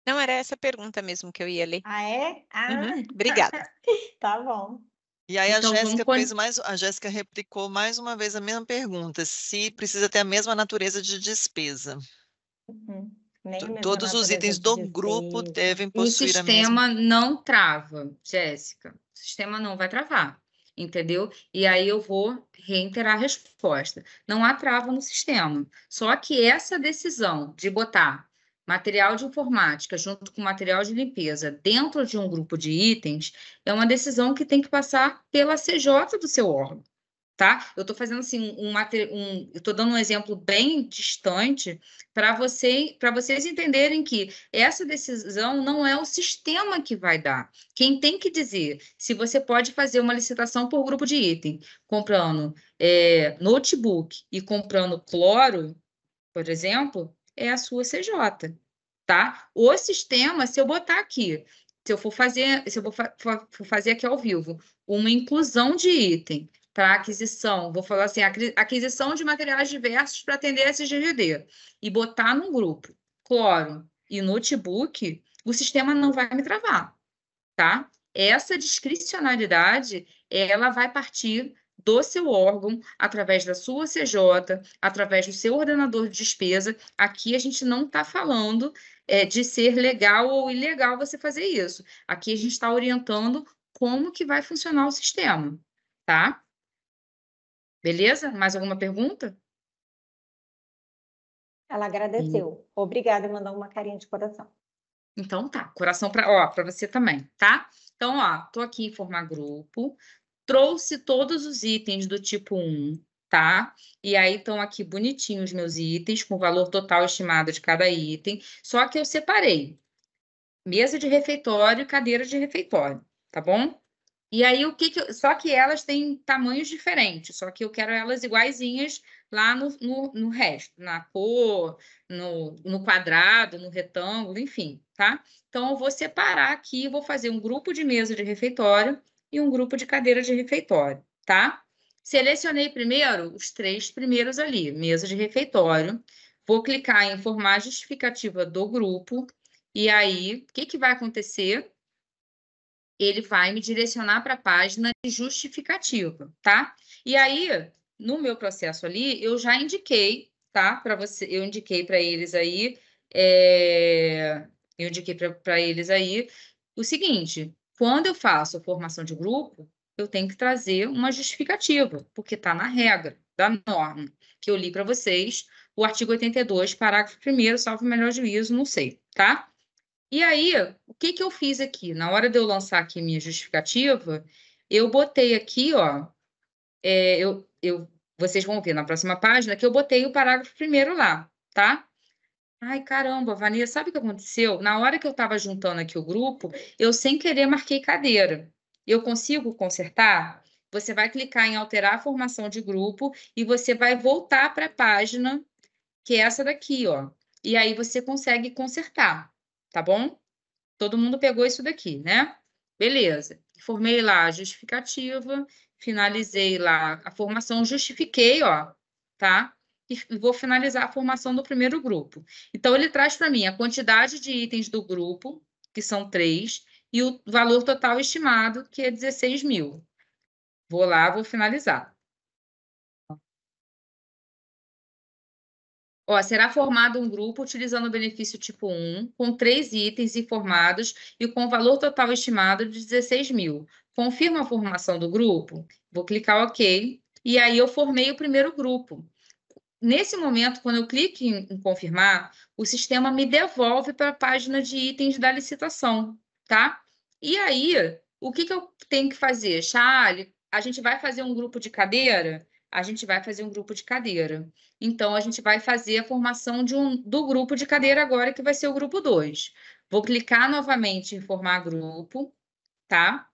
Não, era essa pergunta mesmo que eu ia ler. Ah, é? Uhum, ah. Uhum, obrigada. (laughs) tá bom. E aí então, a Jéssica vamos... fez mais, a Jéssica replicou mais uma vez a mesma pergunta, se precisa ter a mesma natureza de despesa. Uhum. Todos os itens do grupo devem possuir a mesma. O sistema não trava, Jéssica. O sistema não vai travar, entendeu? E aí eu vou reiterar a resposta. Não há trava no sistema. Só que essa decisão de botar material de informática junto com material de limpeza dentro de um grupo de itens é uma decisão que tem que passar pela CJ do seu órgão, tá? Eu estou fazendo assim um, um estou dando um exemplo bem distante para você, para vocês entenderem que essa decisão não é o sistema que vai dar. Quem tem que dizer se você pode fazer uma licitação por grupo de item, comprando é, notebook e comprando cloro, por exemplo, é a sua CJ, tá? O sistema, se eu botar aqui, se eu for fazer, se eu for, for fazer aqui ao vivo, uma inclusão de item para aquisição, vou falar assim, aquisição de materiais diversos para atender esse SGGD e botar no grupo cloro e notebook, o sistema não vai me travar, tá? Essa discricionalidade, ela vai partir do seu órgão, através da sua CJ, através do seu ordenador de despesa. Aqui a gente não está falando é, de ser legal ou ilegal você fazer isso. Aqui a gente está orientando como que vai funcionar o sistema, tá? Beleza? Mais alguma pergunta? Ela agradeceu. Sim. Obrigada, mandou uma carinha de coração. Então tá, coração para, ó, para você também, tá? Então, ó, tô aqui em formar grupo, trouxe todos os itens do tipo 1, tá? E aí estão aqui bonitinhos meus itens, com o valor total estimado de cada item, só que eu separei mesa de refeitório e cadeira de refeitório, tá bom? E aí o que, que eu... só que elas têm tamanhos diferentes, só que eu quero elas iguaizinhas lá no, no, no resto, na cor, no, no quadrado, no retângulo, enfim, tá? Então eu vou separar aqui, vou fazer um grupo de mesa de refeitório e um grupo de cadeira de refeitório, tá? Selecionei primeiro os três primeiros ali, mesa de refeitório. Vou clicar em formar justificativa do grupo. E aí, o que, que vai acontecer? Ele vai me direcionar para a página de justificativa, tá? E aí, no meu processo ali, eu já indiquei, tá? Para você, eu indiquei para eles aí, é... eu indiquei para eles aí o seguinte: quando eu faço formação de grupo, eu tenho que trazer uma justificativa, porque está na regra, da norma, que eu li para vocês, o artigo 82, parágrafo 1, salvo o melhor juízo, não sei, tá? E aí, o que, que eu fiz aqui? Na hora de eu lançar aqui minha justificativa, eu botei aqui, ó, é, eu, eu, vocês vão ver na próxima página que eu botei o parágrafo primeiro lá, tá? Ai, caramba, Vanessa, sabe o que aconteceu? Na hora que eu estava juntando aqui o grupo, eu sem querer marquei cadeira. Eu consigo consertar? Você vai clicar em alterar a formação de grupo e você vai voltar para a página, que é essa daqui, ó. E aí você consegue consertar, tá bom? Todo mundo pegou isso daqui, né? Beleza. Formei lá a justificativa, finalizei lá a formação, justifiquei, ó, tá? e vou finalizar a formação do primeiro grupo. Então, ele traz para mim a quantidade de itens do grupo, que são três, e o valor total estimado, que é 16 mil. Vou lá, vou finalizar. Ó, será formado um grupo utilizando o benefício tipo 1, com três itens informados e com valor total estimado de 16 mil. Confirma a formação do grupo? Vou clicar OK. E aí eu formei o primeiro grupo. Nesse momento, quando eu clico em, em confirmar, o sistema me devolve para a página de itens da licitação, tá? E aí, o que, que eu tenho que fazer? Charlie, a gente vai fazer um grupo de cadeira? A gente vai fazer um grupo de cadeira. Então, a gente vai fazer a formação de um, do grupo de cadeira agora, que vai ser o grupo 2. Vou clicar novamente em formar grupo, tá?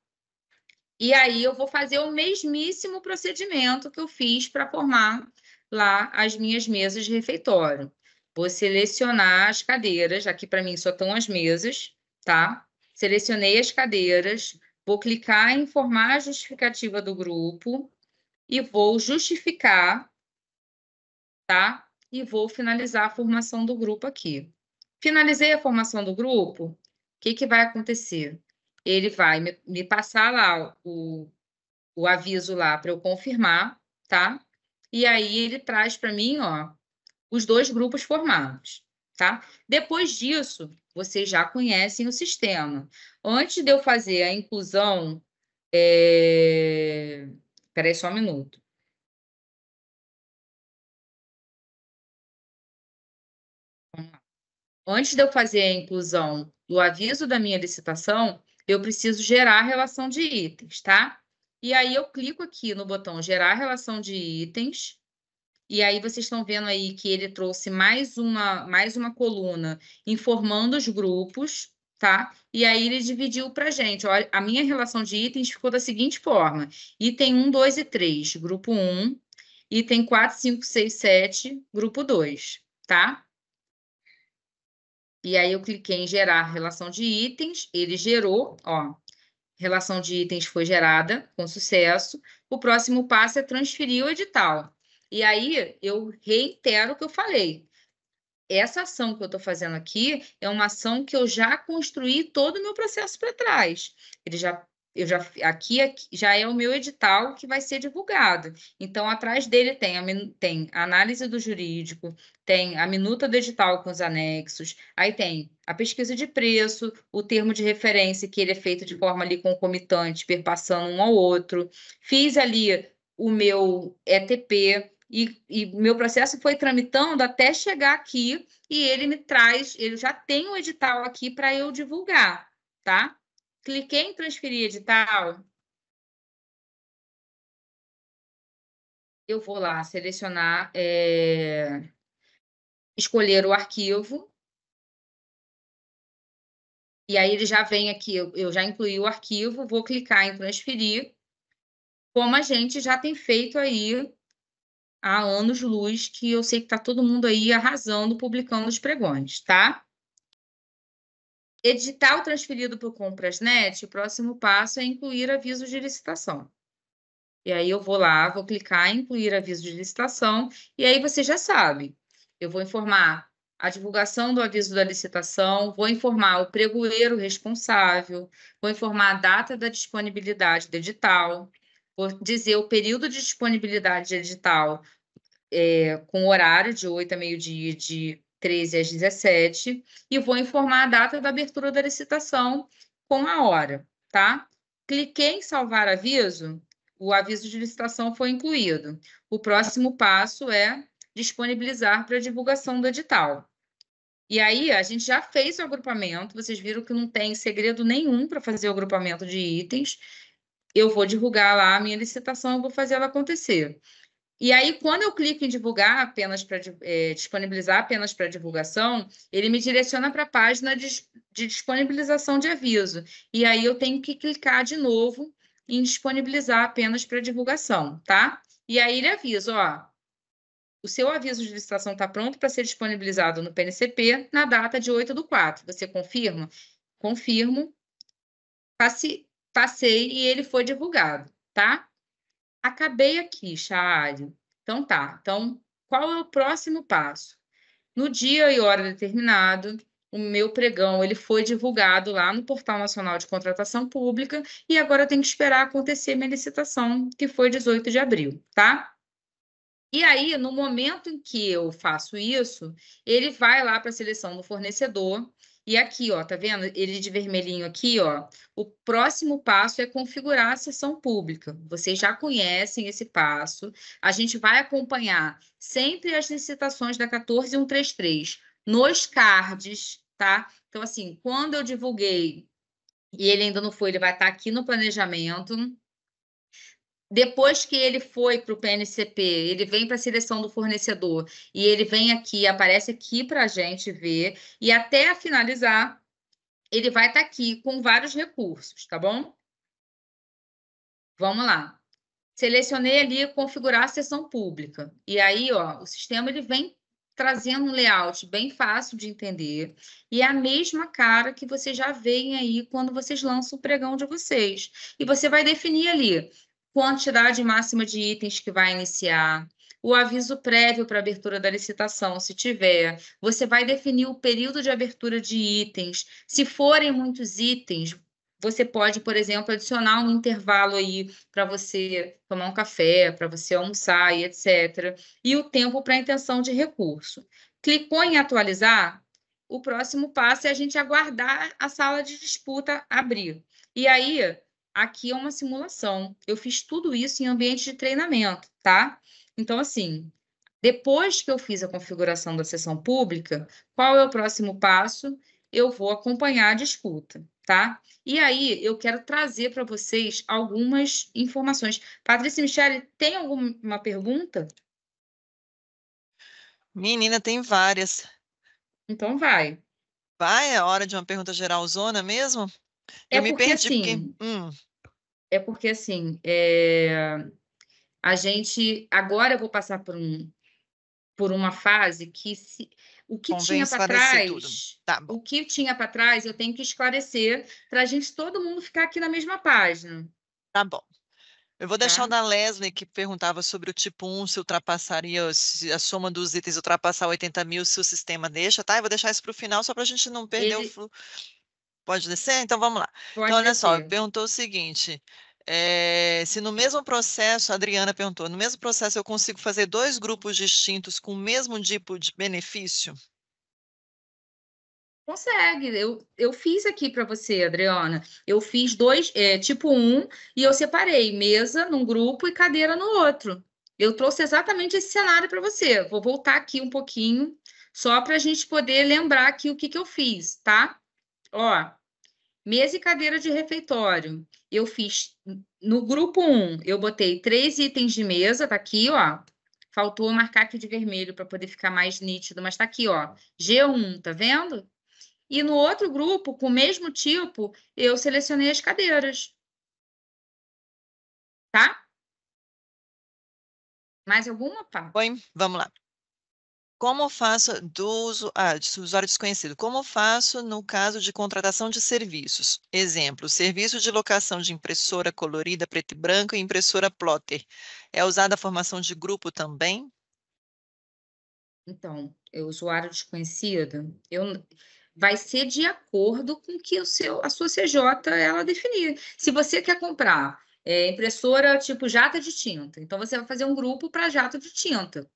E aí eu vou fazer o mesmíssimo procedimento que eu fiz para formar lá as minhas mesas de refeitório. Vou selecionar as cadeiras, aqui para mim só estão as mesas, tá? Selecionei as cadeiras, vou clicar em formar a justificativa do grupo e vou justificar, tá? E vou finalizar a formação do grupo aqui. Finalizei a formação do grupo, o que, que vai acontecer? Ele vai me, me passar lá o, o aviso lá para eu confirmar, tá? E aí ele traz para mim, ó, os dois grupos formados, tá? Depois disso, vocês já conhecem o sistema. Antes de eu fazer a inclusão, é... peraí só um minuto. Antes de eu fazer a inclusão do aviso da minha licitação, eu preciso gerar a relação de itens, tá? E aí eu clico aqui no botão gerar relação de itens. E aí vocês estão vendo aí que ele trouxe mais uma, mais uma coluna informando os grupos, tá? E aí ele dividiu para a gente. Olha, a minha relação de itens ficou da seguinte forma. Item 1, 2 e 3, grupo 1. Item 4, 5, 6, 7, grupo 2, tá? E aí eu cliquei em gerar relação de itens, ele gerou, ó, relação de itens foi gerada com sucesso, o próximo passo é transferir o edital. E aí eu reitero o que eu falei. Essa ação que eu estou fazendo aqui é uma ação que eu já construí todo o meu processo para trás. Ele já eu já aqui, aqui, é já é o meu edital que vai ser divulgado. Então, atrás dele tem a, tem a análise do jurídico, tem a minuta do edital com os anexos, aí tem a pesquisa de preço, o termo de referência, que ele é feito de forma ali concomitante, perpassando um ao outro. Fiz ali o meu ETP, e, e, meu processo foi tramitando até chegar aqui e ele me traz, ele já tem o edital aqui para eu divulgar, tá? cliquei em transferir edital, eu vou lá selecionar, é, escolher o arquivo. E aí ele já vem aqui, eu já incluí o arquivo, vou clicar em transferir, como a gente já tem feito aí há anos luz, que eu sei que está todo mundo aí arrasando, publicando os pregões, tá? Edital transferido para o Comprasnet, o próximo passo é incluir aviso de licitação. E aí eu vou lá, vou clicar em incluir aviso de licitação, e aí você já sabe. Eu vou informar a divulgação do aviso da licitação, vou informar o pregoeiro responsável, vou informar a data da disponibilidade do edital, vou dizer o período de disponibilidade de edital é, com horário de 8 a meio-dia de 13 às 17, e vou informar a data da abertura da licitação com a hora, tá? Cliquei em salvar aviso, o aviso de licitação foi incluído. O próximo passo é disponibilizar para divulgação do edital. E aí, a gente já fez o agrupamento, vocês viram que não tem segredo nenhum para fazer o agrupamento de itens. Eu vou divulgar lá a minha licitação, eu vou fazer ela acontecer. E aí, quando eu clico em divulgar apenas para é, eh, disponibilizar apenas para divulgação, ele me direciona para a página de, de disponibilização de aviso. E aí eu tenho que clicar de novo em disponibilizar apenas para divulgação, tá? E aí ele avisa, ó, o seu aviso de licitação está pronto para ser disponibilizado no PNCP na data de 8 do 4. Você confirma? Confirmo. passei e ele foi divulgado, tá? Acabei aqui, Chaari. Então tá. Então, qual é o próximo passo? No dia e hora determinado, o meu pregão ele foi divulgado lá no Portal Nacional de Contratação Pública e agora tem que esperar acontecer minha licitação, que foi 18 de abril, tá? E aí, no momento em que eu faço isso, ele vai lá para a seleção do fornecedor e aqui, ó, tá vendo? Ele de vermelhinho aqui, ó. O próximo passo é configurar a sessão pública. Vocês já conhecem esse passo. A gente vai acompanhar sempre as licitações da 14133 nos cards, tá? Então, assim, quando eu divulguei e ele ainda não foi, ele vai estar tá aqui no planejamento, depois que ele foi para o PNCP, ele vem para a seleção do fornecedor e ele vem aqui, aparece aqui para a gente ver, e até finalizar, ele vai estar tá aqui com vários recursos, tá bom? Vamos lá. Selecionei ali configurar a sessão pública. E aí, ó, o sistema ele vem trazendo um layout bem fácil de entender e é a mesma cara que vocês já veem aí quando vocês lançam o pregão de vocês. E você vai definir ali quantidade máxima de itens que vai iniciar, o aviso prévio para abertura da licitação, se tiver. Você vai definir o período de abertura de itens. Se forem muitos itens, você pode, por exemplo, adicionar um intervalo aí para você tomar um café, para você almoçar e etc. E o tempo para intenção de recurso. Clicou em atualizar, o próximo passo é a gente aguardar a sala de disputa abrir. E aí, aqui é uma simulação. Eu fiz tudo isso em ambiente de treinamento, tá? Então, assim, depois que eu fiz a configuração da sessão pública, qual é o próximo passo? Eu vou acompanhar a disputa, tá? E aí, eu quero trazer para vocês algumas informações. Patrícia e Michele, tem alguma pergunta? Menina, tem várias. Então vai. Vai, é hora de uma pergunta geral zona mesmo? É eu porque, me perdi assim, porque... Hum. É porque assim, é... a gente agora eu vou passar por um por uma fase que se o que Convém tinha para trás, tá o que tinha para trás, eu tenho que esclarecer para a gente todo mundo ficar aqui na mesma página. Tá bom. Eu vou deixar tá. o da Leslie, que perguntava sobre o tipo 1, se ultrapassaria, se a soma dos itens ultrapassar 80 mil, se o sistema deixa, tá? Eu vou deixar isso para o final, só para a gente não perder Ele... o fluxo. Pode descer? Então vamos lá. Então, Pode então, olha descer. só, perguntou o seguinte: é, se no mesmo processo, a Adriana perguntou, no mesmo processo eu consigo fazer dois grupos distintos com o mesmo tipo de benefício? Consegue, eu, eu fiz aqui para você, Adriana. Eu fiz dois, é, tipo um, e eu separei mesa num grupo e cadeira no outro. Eu trouxe exatamente esse cenário para você. Vou voltar aqui um pouquinho, só para a gente poder lembrar aqui o que, que eu fiz, tá? ó, mesa e cadeira de refeitório. Eu fiz no grupo 1, eu botei três itens de mesa, tá aqui, ó. Faltou marcar aqui de vermelho para poder ficar mais nítido, mas tá aqui, ó. G1, tá vendo? E no outro grupo, com o mesmo tipo, eu selecionei as cadeiras. Tá? Mais alguma, Pá? Oi, vamos lá. Como faço do uso, ah, usuário desconhecido? Como faço no caso de contratação de serviços? Exemplo: serviço de locação de impressora colorida preto e branco e impressora plotter. É usada a formação de grupo também? Então, é, usuário desconhecido, eu vai ser de acordo com que o seu, a sua CJ ela definir. Se você quer comprar é, impressora tipo jato de tinta, então você vai fazer um grupo para jato de tinta.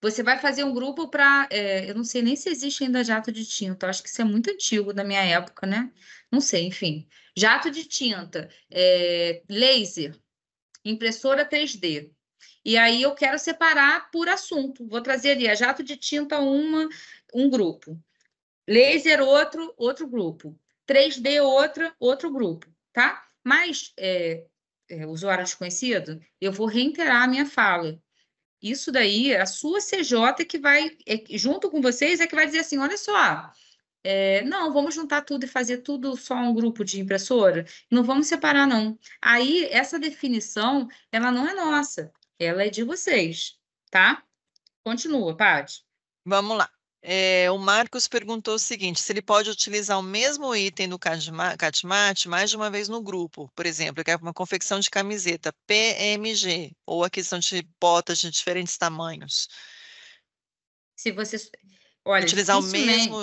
Você vai fazer um grupo para. É, eu não sei nem se existe ainda jato de tinta, acho que isso é muito antigo da minha época, né? Não sei, enfim. Jato de tinta, é, laser, impressora 3D. E aí eu quero separar por assunto. Vou trazer ali a é jato de tinta uma, um grupo. Laser outro, outro grupo. 3D outra, outro grupo, tá? Mas é, é, usuário desconhecido, eu vou reiterar a minha fala. Isso daí, a sua CJ que vai, é, junto com vocês, é que vai dizer assim: olha só, é, não, vamos juntar tudo e fazer tudo só um grupo de impressora? Não vamos separar, não. Aí, essa definição, ela não é nossa, ela é de vocês, tá? Continua, Paty. Vamos lá. É, o Marcos perguntou o seguinte: se ele pode utilizar o mesmo item do Catmate mais de uma vez no grupo, por exemplo, que é uma confecção de camiseta PMG ou aquisição de botas de diferentes tamanhos. Se você olha, utilizar o mesmo,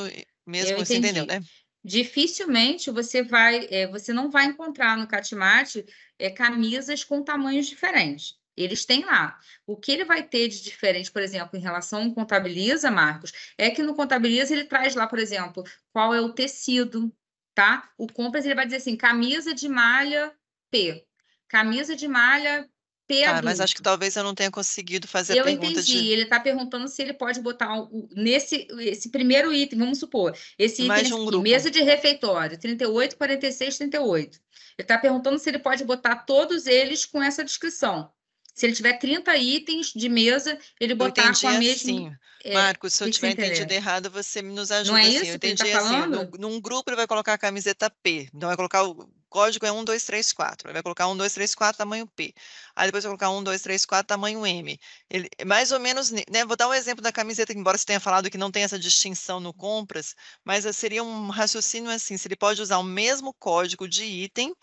mesmo você assim, entendeu, né? Dificilmente você vai, é, você não vai encontrar no Catmate é, eh, camisas com tamanhos diferentes. Eles têm lá. O que ele vai ter de diferente, por exemplo, em relação ao contabiliza, Marcos, é que no contabiliza ele traz lá, por exemplo, qual é o tecido, tá? O compras ele vai dizer assim, camisa de malha P, camisa de malha P. Tá, adulto. mas acho que talvez eu não tenha conseguido fazer eu a pergunta. Eu entendi. De... Ele está perguntando se ele pode botar nesse esse primeiro item, vamos supor, esse Mais item assim, de um aqui, mesa de refeitório, 38, 46, 38. Ele está perguntando se ele pode botar todos eles com essa descrição se ele tiver 30 itens de mesa, ele botar com a assim. É, Marcos, se eu tiver entendido errado, você nos ajuda. Não é assim. isso tá assim. eu entendi que tá assim, num, num, grupo ele vai colocar a camiseta P, então vai colocar o código é 1, 2, 3, 4. Ele vai colocar 1, 2, 3, 4, tamanho P. Aí depois vai colocar 1, 2, 3, 4, tamanho M. Ele, é mais ou menos, né? Vou dar um exemplo da camiseta, embora você tenha falado que não tem essa distinção no compras, mas eh, seria um raciocínio assim: se ele pode usar o mesmo código de item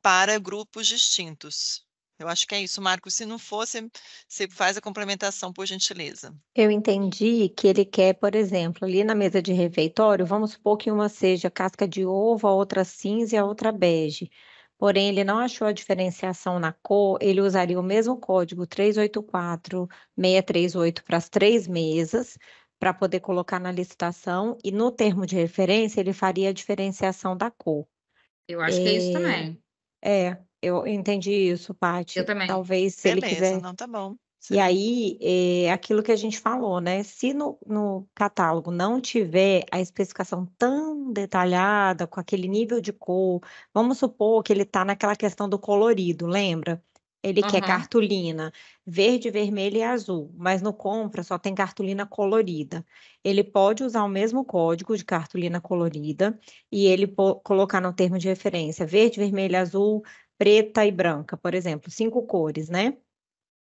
para grupos distintos. Eu acho que é isso, Marcos. Se não fosse, você faz a complementação, por gentileza. Eu entendi que ele quer, por exemplo, ali na mesa de refeitório, vamos supor que uma seja casca de ovo, a outra cinza e a outra bege. Porém, ele não achou a diferenciação na cor, ele usaria o mesmo código 384638 para as três mesas, para poder colocar na licitação, e no termo de referência, ele faria a diferenciação da cor. Eu acho é... que é isso também. É, é. Eu entendi isso, Paty. Eu também. Talvez se Beleza, ele quiser. não tá bom. Sim. E aí, é aquilo que a gente falou, né? Se no, no catálogo não tiver a especificação tão detalhada, com aquele nível de cor, vamos supor que ele está naquela questão do colorido, lembra? Ele uhum. quer cartolina verde, vermelho e azul, mas no compra só tem cartolina colorida. Ele pode usar o mesmo código de cartolina colorida e ele colocar no termo de referência verde, vermelho e azul preta e branca, por exemplo, cinco cores, né?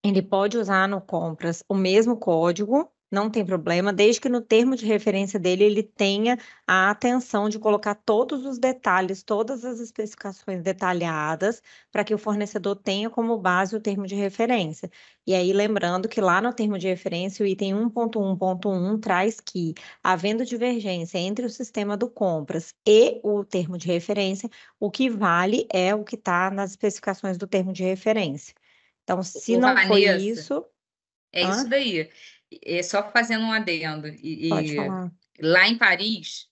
Ele pode usar no compras o mesmo código, não tem problema, desde que no termo de referência dele ele tenha a atenção de colocar todos os detalhes, todas as especificações detalhadas, para que o fornecedor tenha como base o termo de referência. E aí, lembrando que lá no termo de referência, o item 1.1.1 traz que, havendo divergência entre o sistema do compras e o termo de referência, o que vale é o que está nas especificações do termo de referência. Então, se Porra, não foi isso. É Hã? isso daí. É só fazendo um adendo, e, e lá em Paris,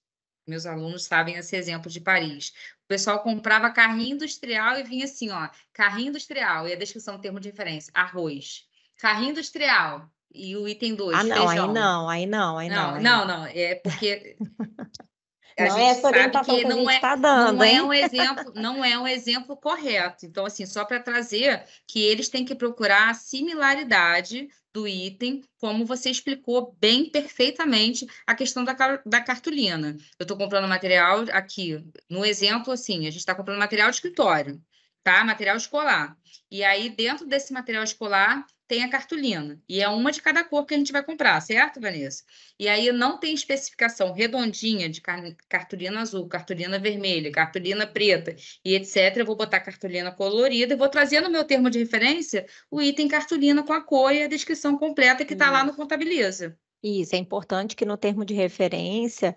meus alunos sabem esse exemplo de Paris. O pessoal comprava carrinho industrial e vinha assim, ó, carrinho industrial, e a descrição, do termo de referência, arroz. Carrinho industrial, e o item 2, ah, não, feijão. Aí não, aí não, aí não. Não, aí não, não, é porque (laughs) é a não gente é essa sabe que não é, tá dando, não é um exemplo, não é um exemplo correto. Então assim, só para trazer que eles têm que procurar a similaridade do item, como você explicou bem perfeitamente a questão da, da cartolina. Eu estou comprando material aqui, no exemplo, assim, a gente está comprando material de escritório tá? Material escolar. E aí, dentro desse material escolar, tem a cartolina. E é uma de cada cor que a gente vai comprar, certo, Vanessa? E aí não tem especificação redondinha de cartolina azul, cartolina vermelha, cartolina preta e etc. Eu vou botar cartolina colorida e vou trazer no meu termo de referência o item cartolina com a cor e a descrição completa que está lá no Contabiliza. Isso, é importante que no termo de referência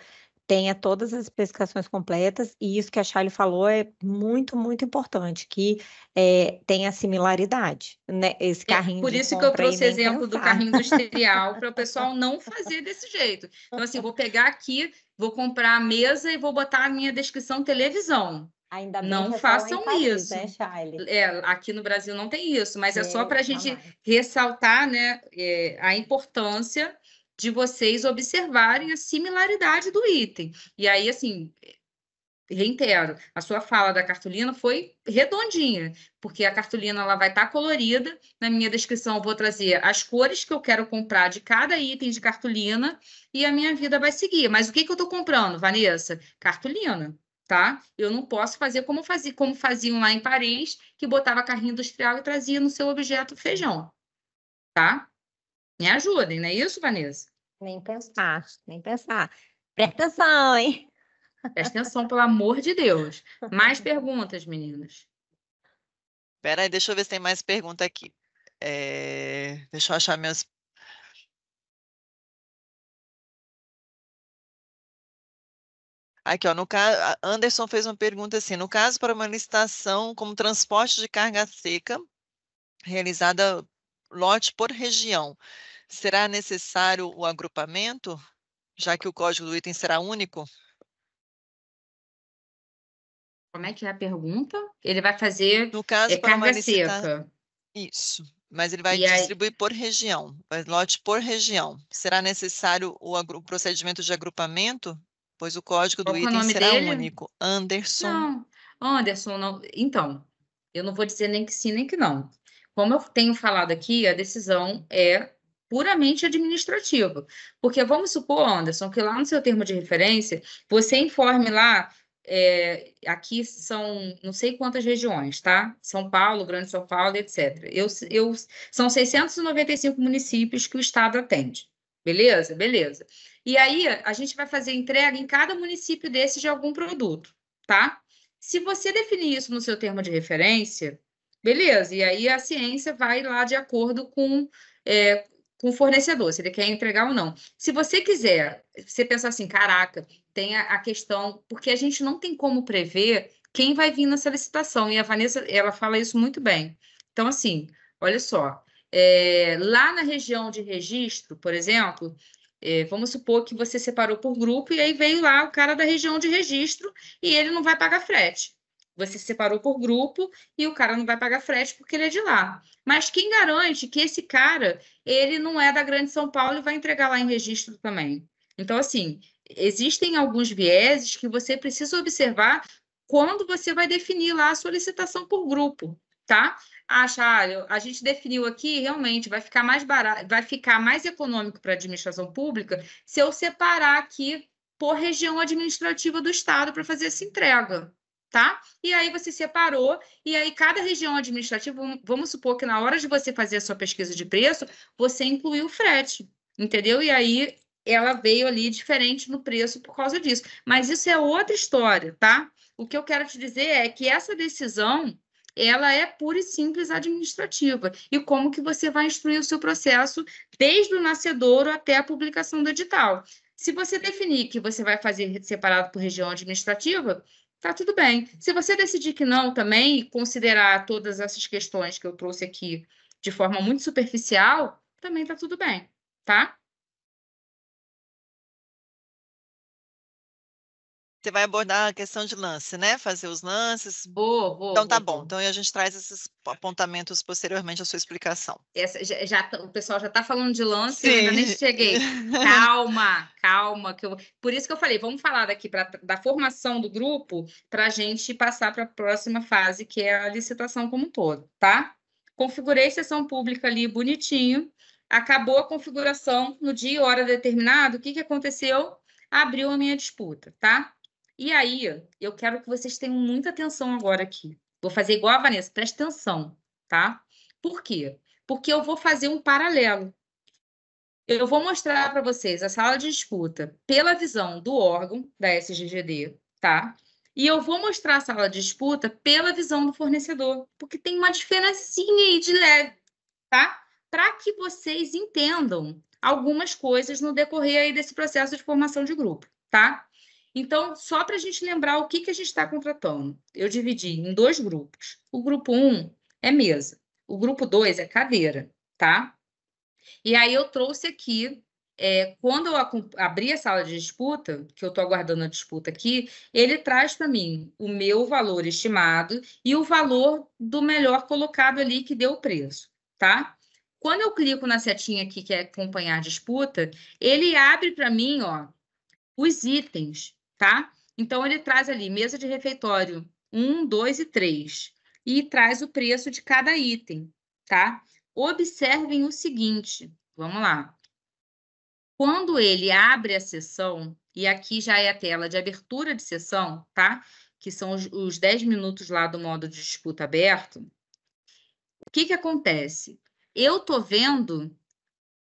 tenha todas as especificações completas, e isso que a Charlie falou é muito, muito importante, que é, tenha similaridade, né? Esse é, carrinho. É, por isso que eu trouxe exemplo pensar. do carrinho industrial, para o pessoal não fazer desse jeito. Então, assim, vou pegar aqui, vou comprar a mesa e vou botar a minha descrição televisão. Ainda bem não é façam Paris, isso. Né, é, aqui no Brasil não tem isso, mas é, é só para a gente ressaltar né, é, a importância de vocês observarem a similaridade do item. E aí, assim, reitero, a sua fala da cartolina foi redondinha, porque a cartolina ela vai estar tá colorida. Na minha descrição eu vou trazer as cores que eu quero comprar de cada item de cartolina e a minha vida vai seguir. Mas o que, que eu estou comprando, Vanessa? Cartolina. Tá? Eu não posso fazer como, fazia, como faziam lá em Paris, que botava carrinho industrial e trazia no seu objeto feijão. Tá? Me ajudem, não é isso, Vanessa? Nem pensar, nem pensar. Presta atenção, hein? Presta atenção, pelo amor de Deus. Mais (laughs) perguntas, meninas. Peraí, deixa eu ver se tem mais pergunta aqui. É... Deixa eu achar meus. Aqui, ó, no caso, Anderson fez uma pergunta assim: no caso para uma licitação como transporte de carga seca realizada lote por região, será necessário o agrupamento, já que o código do item será único? Como é que é a pergunta? Ele vai fazer no caso, é, para carga seca. Isso, mas ele vai e distribuir aí... por região, lote por região. Será necessário o, agru... procedimento de agrupamento? Pois o código Qual do é item será dele? único. Anderson. Não, Anderson, não. Então, eu não vou dizer nem que sim, nem que não. Como eu tenho falado aqui, a decisão é puramente administrativa. Porque vamos supor, Anderson, que lá no seu termo de referência, você informe lá é, aqui são não sei quantas regiões, tá? São Paulo, Grande São Paulo, etc. Eu, eu, são 695 municípios que o Estado atende. Beleza? Beleza. E aí, a gente vai fazer entrega em cada município desse de algum produto, tá? Se você definir isso no seu termo de referência, Beleza, e aí a ciência vai lá de acordo com, é, com o fornecedor, se ele quer entregar ou não. Se você quiser, você pensar assim, caraca, tem a, a questão, porque a gente não tem como prever quem vai vir nessa licitação, e a Vanessa, ela fala isso muito bem. Então, assim, olha só, é, lá na região de registro, por exemplo, é, vamos supor que você separou por grupo e aí veio lá o cara da região de registro e ele não vai pagar frete. Você separou por grupo e o cara não vai pagar frete porque ele é de lá. Mas quem garante que esse cara, ele não é da Grande São Paulo e vai entregar lá em registro também? Então, assim, existem alguns vieses que você precisa observar quando você vai definir lá a solicitação por grupo, tá? Acha, ah, a gente definiu aqui, realmente vai ficar mais barato, vai ficar mais econômico para a administração pública se eu separar aqui por região administrativa do estado para fazer essa entrega tá? E aí você separou, e aí cada região administrativa, vamos supor que na hora de você fazer a sua pesquisa de preço, você incluiu o frete, entendeu? E aí ela veio ali diferente no preço por causa disso. Mas isso é outra história, tá? O que eu quero te dizer é que essa decisão ela é pura e simples administrativa. E como que você vai instruir o seu processo desde o nascedouro até a publicação do edital. Se você definir que você vai fazer separado por região administrativa, Tá tudo bem. Se você decidir que não também, e considerar todas essas questões que eu trouxe aqui de forma muito superficial, também tá tudo bem, tá? Você vai abordar a questão de lance, né? Fazer os lances. Boa, boa. Então tá boa, bom. Boa. Então a gente traz esses apontamentos posteriormente à sua explicação. Essa, já, já, tá, o pessoal já tá falando de lance, eu ainda nem cheguei. (laughs) Calma, calma. Que eu... Por isso que eu falei, vamos falar daqui pra, da formação do grupo para a gente passar para a próxima fase, que é a licitação como um todo, tá? Configurei sessão pública ali bonitinho. Acabou a configuração no dia e hora determinado. O que, que aconteceu? abriu a minha disputa, tá? E aí, eu quero que vocês tenham muita atenção agora aqui. Vou fazer igual a Vanessa, presta atenção, tá? Por quê? Porque eu vou fazer um paralelo. Eu vou mostrar para vocês a sala de disputa pela visão do órgão da SGGD, tá? E eu vou mostrar a sala de disputa pela visão do fornecedor, porque tem uma diferencinha aí de leve, tá? Para que vocês entendam algumas coisas no decorrer aí desse processo de formação de grupo, tá? Então, só para a gente lembrar o que, que a gente está contratando, eu dividi em dois grupos. O grupo 1 um é mesa, o grupo 2 é cadeira, tá? E aí eu trouxe aqui, é, quando eu abri a sala de disputa, que eu estou aguardando a disputa aqui, ele traz para mim o meu valor estimado e o valor do melhor colocado ali que deu o preço, tá? Quando eu clico na setinha aqui, que é acompanhar disputa, ele abre para mim, ó, os itens tá? Então, ele traz ali mesa de refeitório 1, 2 e 3 e traz o preço de cada item, tá? Observem o seguinte, vamos lá. Quando ele abre a sessão, e aqui já é a tela de abertura de sessão, tá? Que são os, os 10 minutos lá do modo de disputa aberto. O que, que acontece? Eu tô vendo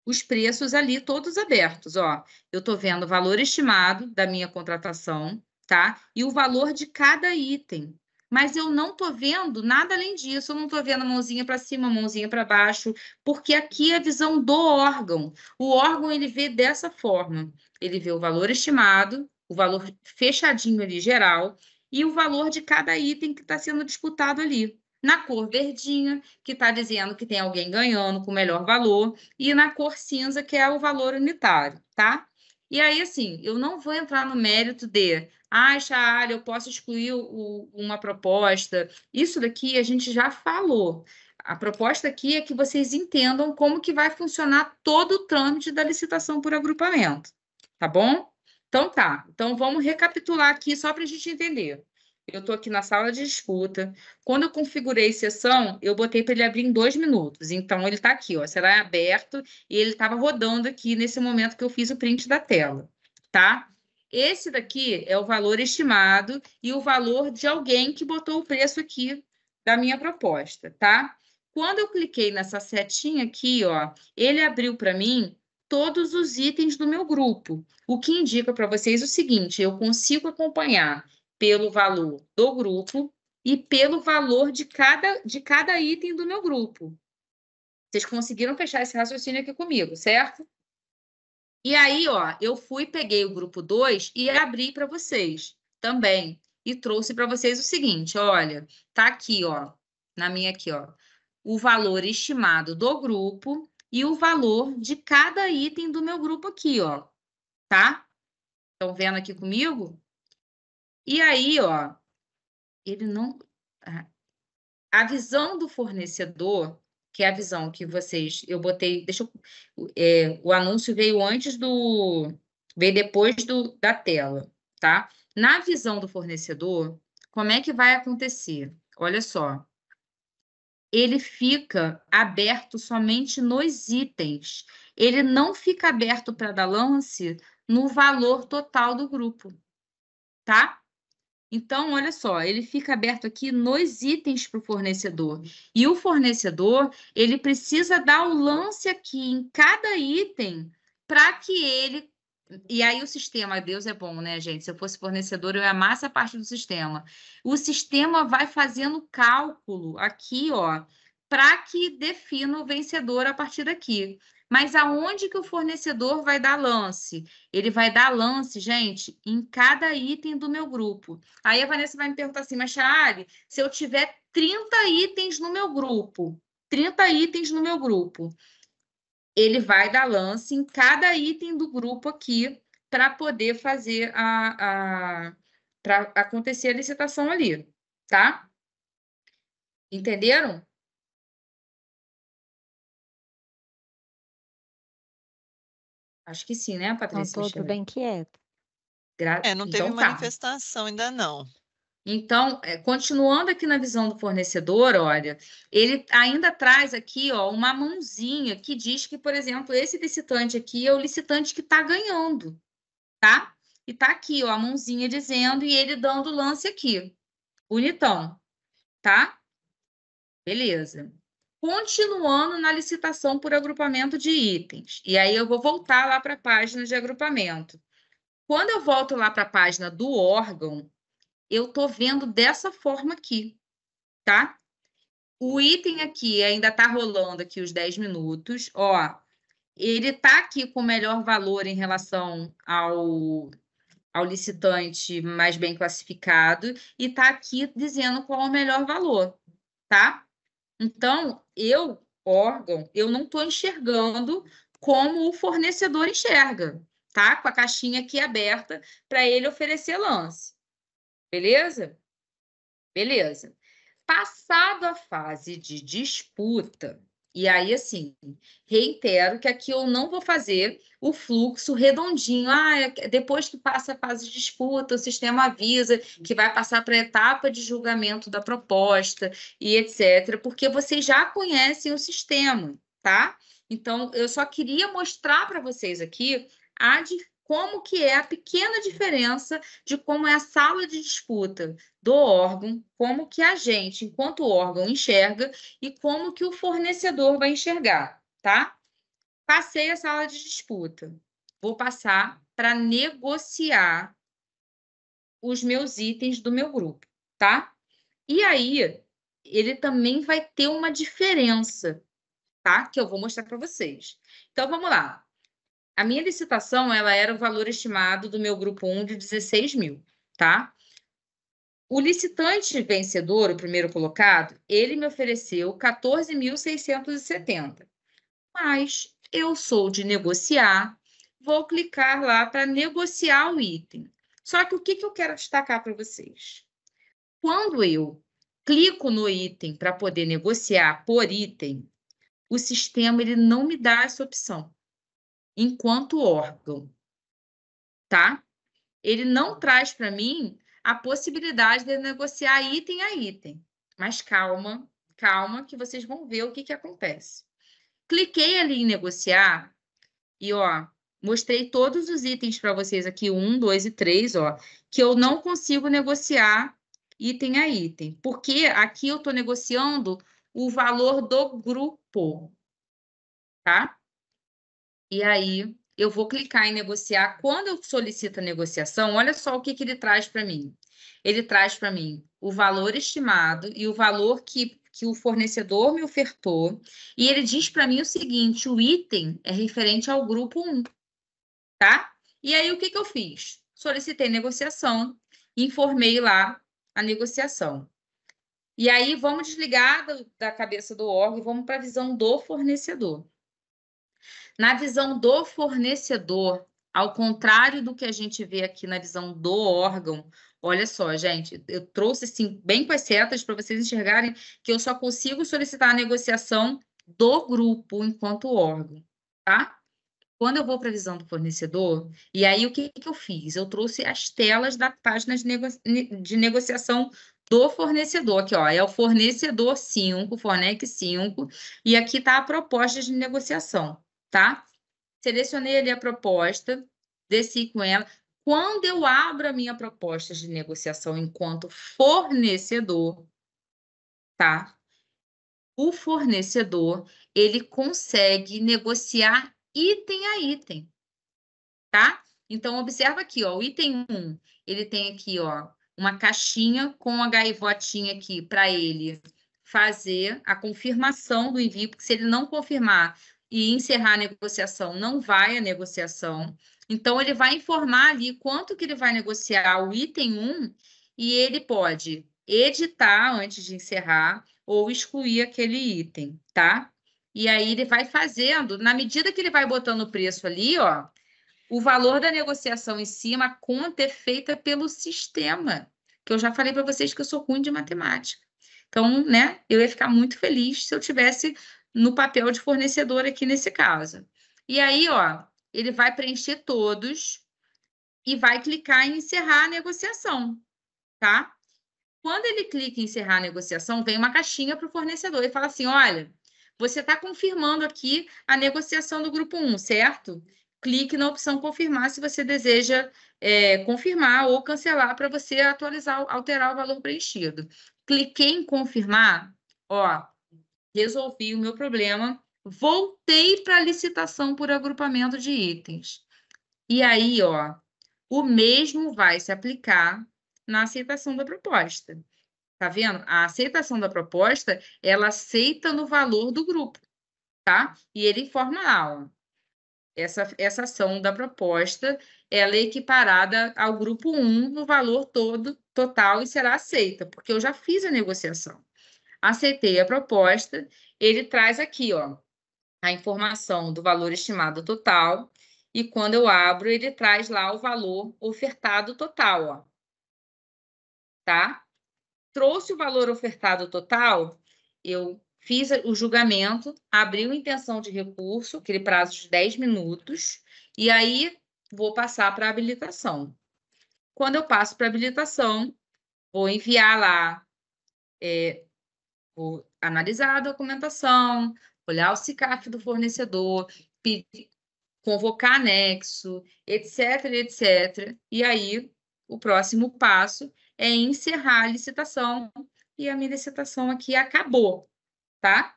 os preços ali todos abertos, ó. Eu estou vendo o valor estimado da minha contratação, tá? E o valor de cada item. Mas eu não estou vendo nada além disso. Eu não estou vendo mãozinha para cima, mãozinha para baixo, porque aqui é a visão do órgão. O órgão ele vê dessa forma. Ele vê o valor estimado, o valor fechadinho ali geral e o valor de cada item que está sendo disputado ali na cor verdinha, que está dizendo que tem alguém ganhando com o melhor valor, e na cor cinza, que é o valor unitário, tá? E aí, assim, eu não vou entrar no mérito de, ah, Chaara, eu posso excluir o, uma proposta. Isso daqui a gente já falou. A proposta aqui é que vocês entendam como que vai funcionar todo o trâmite da licitação por agrupamento, tá bom? Então tá, então vamos recapitular aqui só para a gente entender eu estou aqui na sala de disputa. Quando eu configurei sessão, eu botei para ele abrir em dois minutos. Então, ele está aqui, ó, será é aberto, e ele estava rodando aqui nesse momento que eu fiz o print da tela, tá? Esse daqui é o valor estimado e o valor de alguém que botou o preço aqui da minha proposta, tá? Quando eu cliquei nessa setinha aqui, ó, ele abriu para mim todos os itens do meu grupo, o que indica para vocês o seguinte, eu consigo acompanhar pelo valor do grupo e pelo valor de cada, de cada item do meu grupo. Vocês conseguiram fechar esse raciocínio aqui comigo, certo? E aí, ó, eu fui, peguei o grupo 2 e abri para vocês também. E trouxe para vocês o seguinte, olha, tá aqui, ó, na minha aqui, ó, o valor estimado do grupo e o valor de cada item do meu grupo aqui, ó, tá? Estão vendo aqui comigo? E aí, ó, ele não. Ah, a visão do fornecedor, que é a visão que vocês. Eu botei. Deixa eu, é, o anúncio veio antes do. Veio depois do, da tela, tá? Na visão do fornecedor, como é que vai acontecer? Olha só. Ele fica aberto somente nos itens. Ele não fica aberto para dar lance no valor total do grupo, tá? Então, olha só, ele fica aberto aqui nos itens para o fornecedor. E o fornecedor, ele precisa dar o lance aqui em cada item para que ele. E aí o sistema, Deus é bom, né, gente? Se eu fosse fornecedor, eu ia amar essa parte do sistema. O sistema vai fazendo cálculo aqui, ó, para que defina o vencedor a partir daqui. Mas aonde que o fornecedor vai dar lance? Ele vai dar lance, gente, em cada item do meu grupo. Aí a Vanessa vai me perguntar assim, mas Charlie, se eu tiver 30 itens no meu grupo, 30 itens no meu grupo, ele vai dar lance em cada item do grupo aqui para poder fazer a, a para acontecer a licitação ali, tá? Entenderam? Acho que sim, né, Patrícia? Estão bem quieto. Gra... É, não teve então, tá. manifestação tá. ainda não. Então, eh, continuando aqui na visão do fornecedor, olha, ele ainda traz aqui ó, uma mãozinha que diz que, por exemplo, esse licitante aqui é o licitante que está ganhando, tá? E tá aqui, ó, a mãozinha dizendo e ele dando o lance aqui. Bonitão, tá? Beleza continuando na licitação por agrupamento de itens. E aí eu vou voltar lá para a página de agrupamento. Quando eu volto lá para a página do órgão, eu estou vendo dessa forma aqui, tá? O item aqui ainda está rolando aqui os 10 minutos, ó. Ele está aqui com o melhor valor em relação ao, ao licitante mais bem classificado e está aqui dizendo qual é o melhor valor, tá? Então, eu, órgão, eu não estou enxergando como o fornecedor enxerga, tá? Com a caixinha aqui aberta para ele oferecer lance. Beleza? Beleza. Passado a fase de disputa, e aí, assim, reitero que aqui eu não vou fazer o fluxo redondinho. Ah, é depois que passa a fase de disputa, o sistema avisa que vai passar para a etapa de julgamento da proposta e etc., porque vocês já conhecem o sistema, tá? Então, eu só queria mostrar para vocês aqui a como que é a pequena diferença de como é a sala de disputa do órgão, como que a gente, enquanto órgão, enxerga e como que o fornecedor vai enxergar, tá? Passei a sala de disputa. Vou passar para negociar os meus itens do meu grupo, tá? E aí, ele também vai ter uma diferença, tá? Que eu vou mostrar para vocês. Então, vamos lá. A minha licitação, ela era o valor estimado do meu grupo 1 de 16 mil, tá? O licitante vencedor, o primeiro colocado, ele me ofereceu 14.670. Mas eu sou de negociar, vou clicar lá para negociar o item. Só que o que, que eu quero destacar para vocês? Quando eu clico no item para poder negociar por item, o sistema ele não me dá essa opção enquanto órgão, tá? Ele não traz para mim a possibilidade de negociar item a item. Mas calma, calma, que vocês vão ver o que, que acontece. Cliquei ali em negociar e, ó, mostrei todos os itens para vocês aqui, um, dois e três, ó, que eu não consigo negociar item a item, porque aqui eu estou negociando o valor do grupo, tá? E aí eu vou clicar em negociar. Quando eu solicito a negociação, olha só o que, que ele traz para mim. Ele traz para mim o valor estimado e o valor que, que o fornecedor me ofertou. E ele diz para mim o seguinte: o item é referente ao grupo 1. Tá? E aí o que, que eu fiz? Solicitei negociação, informei lá a negociação. E aí vamos desligar da cabeça do órgão e vamos para a visão do fornecedor. Na visão do fornecedor, ao contrário do que a gente vê aqui na visão do órgão, olha só, gente, eu trouxe assim, bem com as setas para vocês enxergarem que eu só consigo solicitar a negociação do grupo enquanto órgão, tá? Quando eu vou para a visão do fornecedor, e aí o que, que eu fiz? Eu trouxe as telas da página de, nego... de negociação do fornecedor, aqui ó, é o fornecedor 5, Fornec 5, e aqui está a proposta de negociação tá? Selecionei ali a proposta, desci com ela. Quando eu abro a minha proposta de negociação enquanto fornecedor, tá? O fornecedor, ele consegue negociar item a item, tá? Então, observa aqui, ó, o item 1, ele tem aqui, ó, uma caixinha com a gaivotinha aqui para ele fazer a confirmação do envio, porque se ele não confirmar e encerrar a negociação, não vai a negociação. Então, ele vai informar ali quanto que ele vai negociar o item 1 e ele pode editar antes de encerrar ou excluir aquele item, tá? E aí ele vai fazendo, na medida que ele vai botando o preço ali, ó, o valor da negociação em cima, a conta é feita pelo sistema, que eu já falei para vocês que eu sou ruim de matemática. Então, né, eu ia ficar muito feliz se eu tivesse no papel de fornecedor aqui nesse caso. E aí, ó, ele vai preencher todos e vai clicar em encerrar a negociação, tá? Quando ele clica em encerrar a negociação, vem uma caixinha para o fornecedor e fala assim: olha, você está confirmando aqui a negociação do grupo 1, certo? Clique na opção confirmar se você deseja é, confirmar ou cancelar para você atualizar, alterar o valor preenchido. Cliquei em confirmar, ó, resolvi o meu problema, voltei para a licitação por agrupamento de itens. E aí, ó, o mesmo vai se aplicar na aceitação da proposta. Tá vendo? A aceitação da proposta, ela aceita no valor do grupo, tá? E ele informa lá, ó, essa, essa ação da proposta, ela é equiparada ao grupo 1 no valor todo total e será aceita, porque eu já fiz a negociação aceitei a proposta, ele traz aqui, ó, a informação do valor estimado total, e quando eu abro, ele traz lá o valor ofertado total, ó. Tá? Trouxe o valor ofertado total, eu fiz o julgamento, abri a intenção de recurso, aquele prazo de 10 minutos, e aí vou passar para habilitação. Quando eu passo para habilitação, vou enviar lá é, Vou analisar a documentação, olhar o CICAF do fornecedor, pedir, convocar anexo, etc, etc. E aí, o próximo passo é encerrar a licitação. E a minha licitação aqui acabou, tá?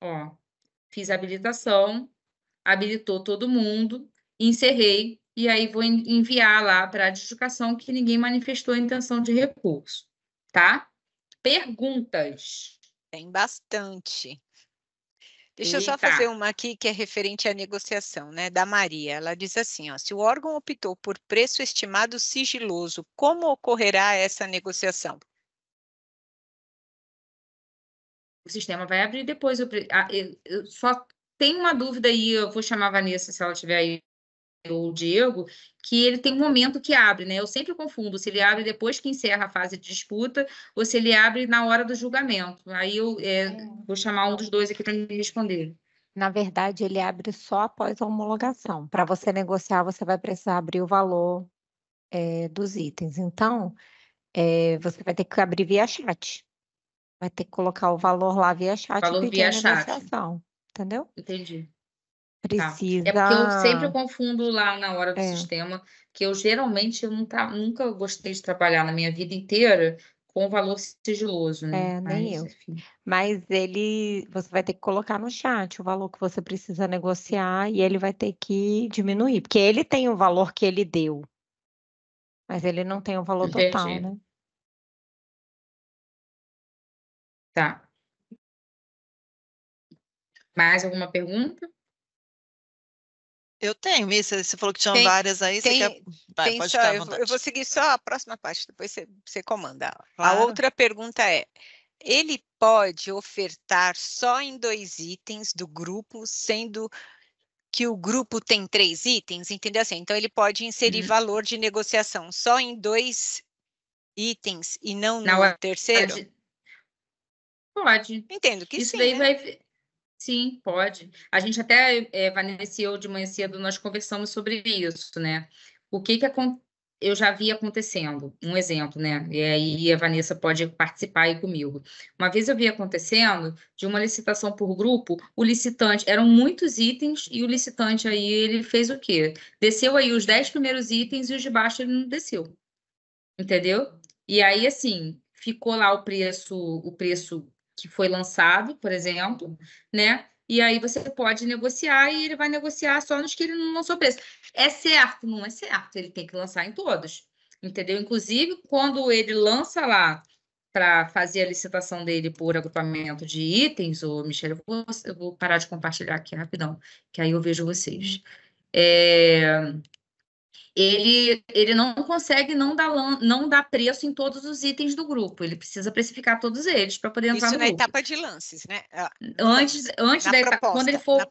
Ó, fiz a habilitação, habilitou todo mundo, encerrei e aí vou enviar lá para a adjudicação que ninguém manifestou intenção de recurso, tá? Perguntas. Tem bastante. Deixa eu só fazer uma aqui que é referente à negociação, né, da Maria. Ela diz assim, ó, se o órgão optou por preço estimado sigiloso, como ocorrerá essa negociação? O sistema vai abrir depois. Eu, eu só tenho uma dúvida aí, eu vou chamar a Vanessa se ela estiver aí o Diego, que ele tem um momento que abre, né? Eu sempre confundo se ele abre depois que encerra a fase de disputa ou se ele abre na hora do julgamento. Aí eu é, é. vou chamar um dos dois aqui para me responder. Na verdade, ele abre só após a homologação. Para você negociar, você vai precisar abrir o valor é, dos itens. Então, é, você vai ter que abrir via chat. Vai ter que colocar o valor lá via chat valor e pedir via é a negociação. Chat. Entendeu? Entendi. Precisa. Tá? É porque eu sempre confundo lá na hora do é. sistema, que eu geralmente eu nunca, nunca gostei de trabalhar na minha vida inteira com valor sigiloso, né? É, nem Mas, eu. Enfim. Mas ele, você vai ter que colocar no chat o valor que você precisa negociar e ele vai ter que diminuir, porque ele tem o valor que ele deu. Mas ele não tem o valor Entendi. total, né? Tá. Mais alguma pergunta? Eu tenho, Missa. Você falou que tinha tem, várias aí. Tem, você quer... Vai, tem pode só, eu, eu, vou seguir só a próxima parte, depois você, você comanda. Claro. A outra pergunta é: ele pode ofertar só em dois itens do grupo, sendo que o grupo tem três itens, entendeu assim? Então ele pode inserir uhum. valor de negociação só em dois itens e não no não, terceiro? Pode. Entendo que Isso sim. Daí né? vai, Sim, pode. A gente até, é, Vanessa e eu, de manhã cedo, nós conversamos sobre isso, né? O que que eu já vi acontecendo, um exemplo, né? E aí a Vanessa pode participar aí comigo. Uma vez eu vi acontecendo de uma licitação por grupo, o licitante, eram muitos itens, e o licitante aí, ele fez o quê? Desceu aí os dez primeiros itens e os de baixo ele não desceu, entendeu? E aí, assim, ficou lá o preço, o preço que foi lançado, por exemplo, né? E aí você pode negociar e ele vai negociar só nos que ele não lançou preço. É certo? Não é certo. Ele tem que lançar em todos, entendeu? Inclusive, quando ele lança lá para fazer a licitação dele por agrupamento de itens, ou Michelle, eu vou, eu vou parar de compartilhar aqui rapidão, que aí eu vejo vocês. É, ele, ele não consegue não dar, não dar preço em todos os itens do grupo. Ele precisa precificar todos eles para poder entrar Isso no na grupo. etapa de lances, né? Antes, antes da proposta, etapa, quando ele for,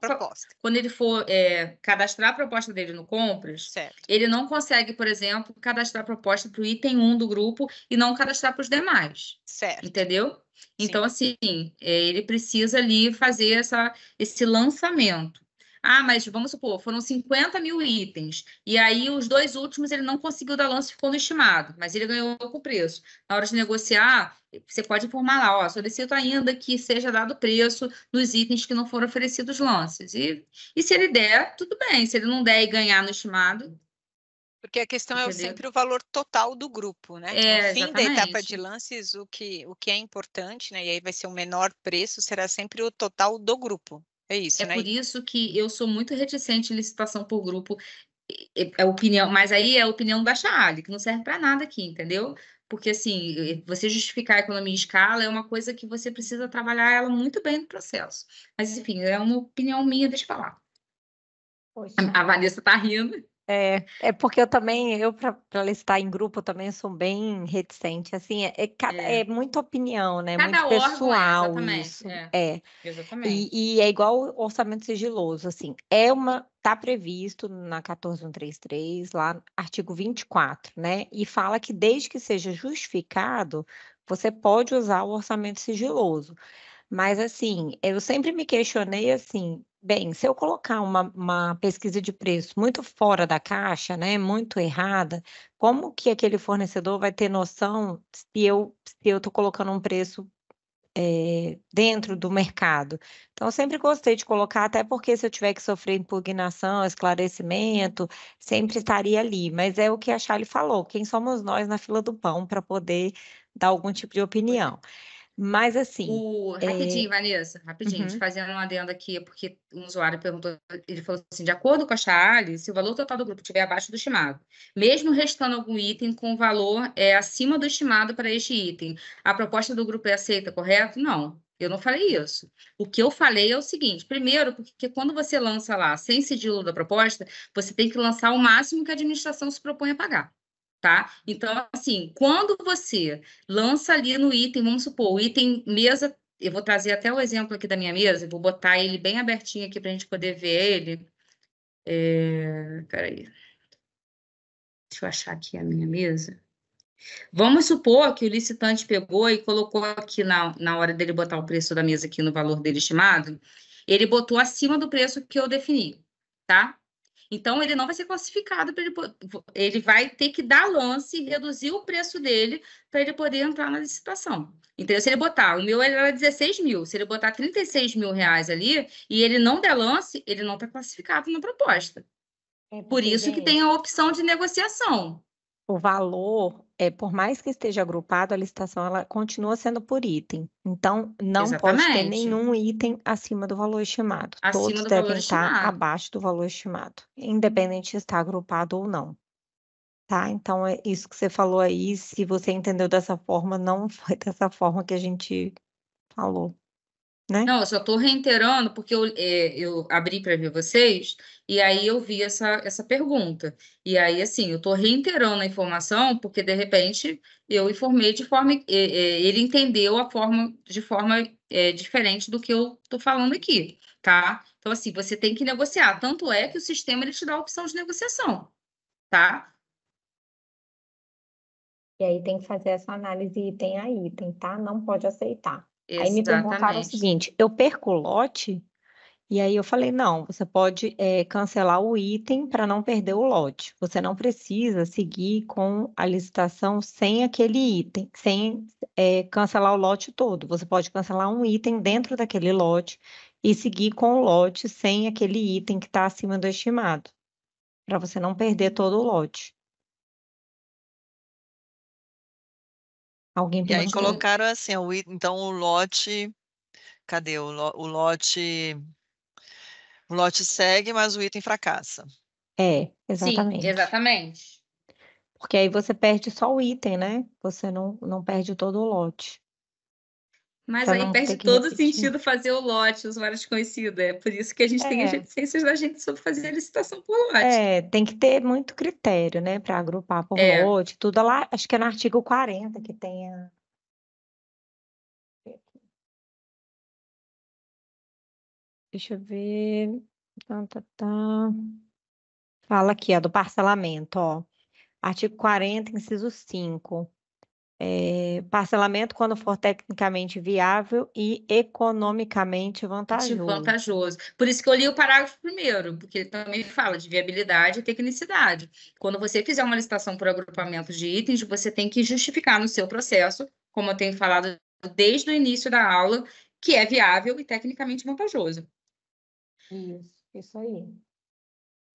quando ele for é, cadastrar a proposta dele no compras, certo. ele não consegue, por exemplo, cadastrar a proposta para o item 1 do grupo e não cadastrar para os demais. Certo. Entendeu? Então, Sim. assim, é, ele precisa ali fazer essa, esse lançamento. Ah, mas vamos supor, foram 50 mil itens. E aí, os dois últimos ele não conseguiu dar lance, ficou no estimado, mas ele ganhou com preço. Na hora de negociar, você pode informar lá, ó, solicito ainda que seja dado preço nos itens que não foram oferecidos lances. E, e se ele der, tudo bem. Se ele não der e ganhar no estimado, porque a questão é Entendeu? é sempre o valor total do grupo, né? É, tipo, no fim exatamente. da etapa de lances, o que, o que é importante, né? E aí vai ser o menor preço, será sempre o total do grupo. É isso, é né? por isso que eu sou muito reticente em licitação por grupo. É opinião, mas aí é a opinião da Chaale, que não serve para nada aqui, entendeu? Porque, assim, você justificar a economia em escala é uma coisa que você precisa trabalhar ela muito bem no processo. Mas, enfim, é uma opinião minha, deixa eu falar. Poxa. A Vanessa tá rindo. É, é porque eu também, eu para listar em grupo, eu também sou bem reticente, assim, é, é, é. é muita opinião, né? Cada muito é, pessoal é, exatamente, isso. É, é. Exatamente. E, e, é igual orçamento sigiloso, assim, é uma, tá previsto na 14133, lá, artigo 24, né? E fala que desde que seja justificado, você pode usar o orçamento sigiloso. Mas assim, eu sempre me questionei assim, Bem, se eu colocar uma, uma, pesquisa de preço muito fora da caixa, né, muito errada, como que aquele fornecedor vai ter noção se eu se eu estou colocando um preço é, dentro do mercado? Então, sempre gostei de colocar, até porque se eu tiver que sofrer impugnação, esclarecimento, sempre estaria ali. Mas é o que a Charlie falou: quem somos nós na fila do pão para poder dar algum tipo de é. opinião? Mas assim. O... É rapidinho, é... Vanessa, rapidinho, uhum. fazendo uma adenda aqui, porque um usuário perguntou, ele falou assim: de acordo com a Charles, se o valor total do grupo estiver abaixo do estimado, mesmo restando algum item com valor é, acima do estimado para este item, a proposta do grupo é aceita, correto? Não. Eu não falei isso. O que eu falei é o seguinte: primeiro, porque quando você lança lá sem sigilo da proposta, você tem que lançar o máximo que a administração se propõe a pagar tá? Então, assim, quando você lança ali no item, vamos supor, o item mesa, eu vou trazer até o exemplo aqui da minha mesa, vou botar ele bem abertinho aqui para a gente poder ver ele. É, peraí. Deixa eu achar aqui a minha mesa. Vamos supor que o licitante pegou e colocou aqui na, na hora dele botar o preço da mesa aqui no valor dele estimado, ele botou acima do preço que eu defini, tá? Então, ele não vai ser classificado, ele, ele vai ter que dar lance e reduzir o preço dele para ele poder entrar na licitação. Então Se ele botar, o meu era 16 mil, se ele botar 36 mil reais ali e ele não der lance, ele não está classificado na proposta. É Por isso que tem a opção de negociação. O valor é, por mais que esteja agrupado, a licitação ela continua sendo por item. Então, não Exatamente. pode ter nenhum item acima do valor estimado. Acima Todos devem estar estimado. abaixo do valor estimado, independente de estar agrupado ou não. Tá? Então, é isso que você falou aí. Se você entendeu dessa forma, não (laughs) foi dessa forma que a gente falou. Né? Não, eu só estou reiterando porque eu, é, eu abri para ver vocês e aí eu vi essa, essa pergunta. E aí, assim, eu estou reiterando a informação porque, de repente, eu informei de forma... É, é, ele entendeu a forma de forma é, diferente do que eu estou falando aqui, tá? Então, assim, você tem que negociar. Tanto é que o sistema ele te dá a opção de negociação, tá? E aí tem que fazer essa análise item a item, tá? Não pode aceitar. Exatamente. Aí me perguntaram o seguinte: eu perco o lote? E aí eu falei, não, você pode é, cancelar o item para não perder o lote. Você não precisa seguir com a licitação sem aquele item, sem é, cancelar o lote todo. Você pode cancelar um item dentro daquele lote e seguir com o lote sem aquele item que está acima do estimado, para você não perder todo o lote. Alguém e aí colocaram assim, o, então o lote, cadê o, o lote, o lote segue, mas o item fracassa. É, exatamente. Sim, exatamente. Porque aí você perde só o item, né? Você não, não perde todo o lote. Mas aí perde todo o sentido fazer o lote, usuário conhecidos É por isso que a gente é. tem as reticências da gente sobre fazer a licitação por lote. É, tem que ter muito critério, né, para agrupar por é. lote, tudo lá. Acho que é no artigo 40 que tem a. Deixa eu ver. Tá, tá, tá. Fala aqui, ó, do parcelamento, ó. Artigo 40, inciso 5 é, parcelamento quando for tecnicamente viável e economicamente vantajoso. vantajoso. Por isso que eu li o parágrafo primeiro, porque também fala de viabilidade e tecnicidade. Quando você fizer uma licitação por agrupamento de itens, você tem que justificar no seu processo, como eu tenho falado desde o início da aula, que é viável e tecnicamente vantajoso. Isso, isso aí.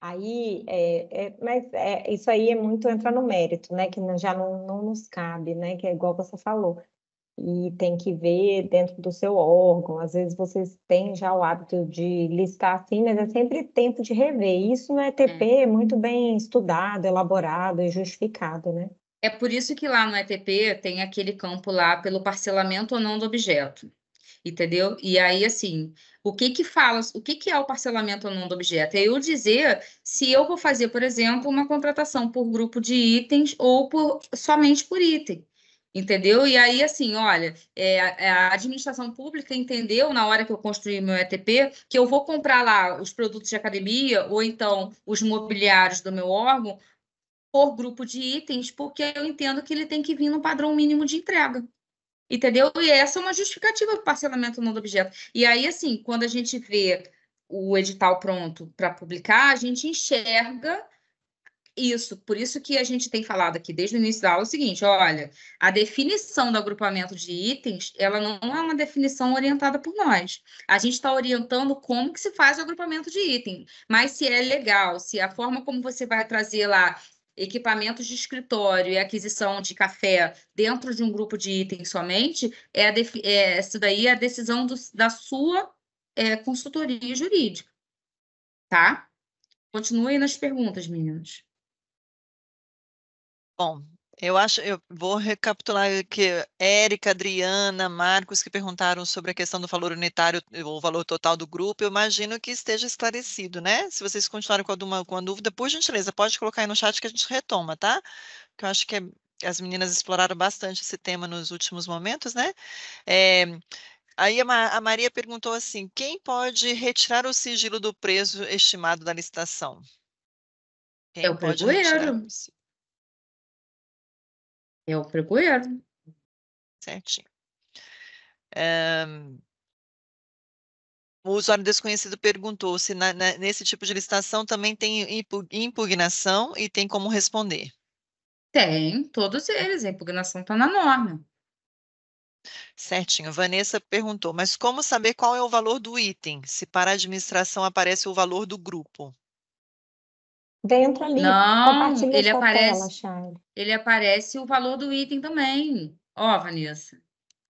Aí, é, é, mas é, isso aí é muito entrar no mérito, né? Que já não, não nos cabe, né? Que é igual você falou. E tem que ver dentro do seu órgão. Às vezes vocês têm já o hábito de listar assim, mas é sempre tempo de rever. Isso no ETP é. é muito bem estudado, elaborado e justificado, né? É por isso que lá no ETP tem aquele campo lá pelo parcelamento ou não do objeto entendeu? E aí, assim, o que que fala, o que que é o parcelamento ou não do objeto? É eu dizer se eu vou fazer, por exemplo, uma contratação por grupo de itens ou por, somente por item, entendeu? E aí, assim, olha, é, é a administração pública entendeu na hora que eu construí meu ETP que eu vou comprar lá os produtos de academia ou então os mobiliários do meu órgão por grupo de itens, porque eu entendo que ele tem que vir no padrão mínimo de entrega. Entendeu? E essa é uma justificativa do parcelamento não do objeto. E aí, assim, quando a gente vê o edital pronto para publicar, a gente enxerga isso. Por isso que a gente tem falado aqui desde o início da aula o seguinte: olha, a definição do agrupamento de itens, ela não é uma definição orientada por nós. A gente está orientando como que se faz o agrupamento de item. Mas se é legal, se é a forma como você vai trazer lá equipamentos de escritório e aquisição de café dentro de um grupo de itens somente, é, a é isso daí é a decisão do, da sua é, consultoria jurídica. Tá? Continue nas perguntas, meninas. Bom, eu acho, eu vou recapitular que Érica, Adriana, Marcos que perguntaram sobre a questão do valor unitário eh, ou valor total do grupo, eu imagino que esteja esclarecido, né? Se vocês continuarem com alguma, com dúvida, por gentileza, pode colocar aí no chat que a gente retoma, tá? Que eu acho que é, as meninas exploraram bastante esse tema nos últimos momentos, né? É, Aí a, Maria perguntou assim: quem pode retirar o sigilo do preso estimado da licitação? Quem é o pregoeiro. É o pregoeiro. Certinho. Um, eh, o usuário desconhecido perguntou se na, na, nesse tipo de licitação também tem impugnação e tem como responder. Tem, todos eles. A impugnação está na norma. Certinho. Vanessa perguntou, mas como saber qual é o valor do item, se para a administração aparece o valor do grupo? Dentro ali. Não, ele aparece. Tela, ele aparece o valor do item também. Ó, Vanessa.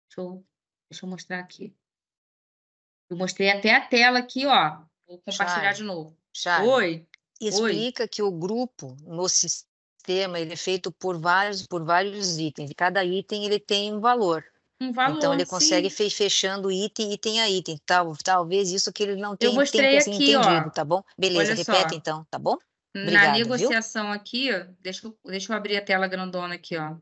Deixa eu, deixa eu mostrar aqui. Eu mostrei até a tela aqui, ó. Vou compartilhar de novo. Já. Oi. Explica Oi. que o grupo no sistema ele é feito por vários, por vários itens. E cada item ele tem um valor. Um valor, então ele consegue sim. fechando item, item a item. Tal, talvez isso que ele não tenha, Eu mostrei assim, aqui, entendido, ó. tá bom? Beleza, repete então, tá bom? na negociação viu? aqui, deixa eu, deixa eu abrir a tela grandona aqui, ó.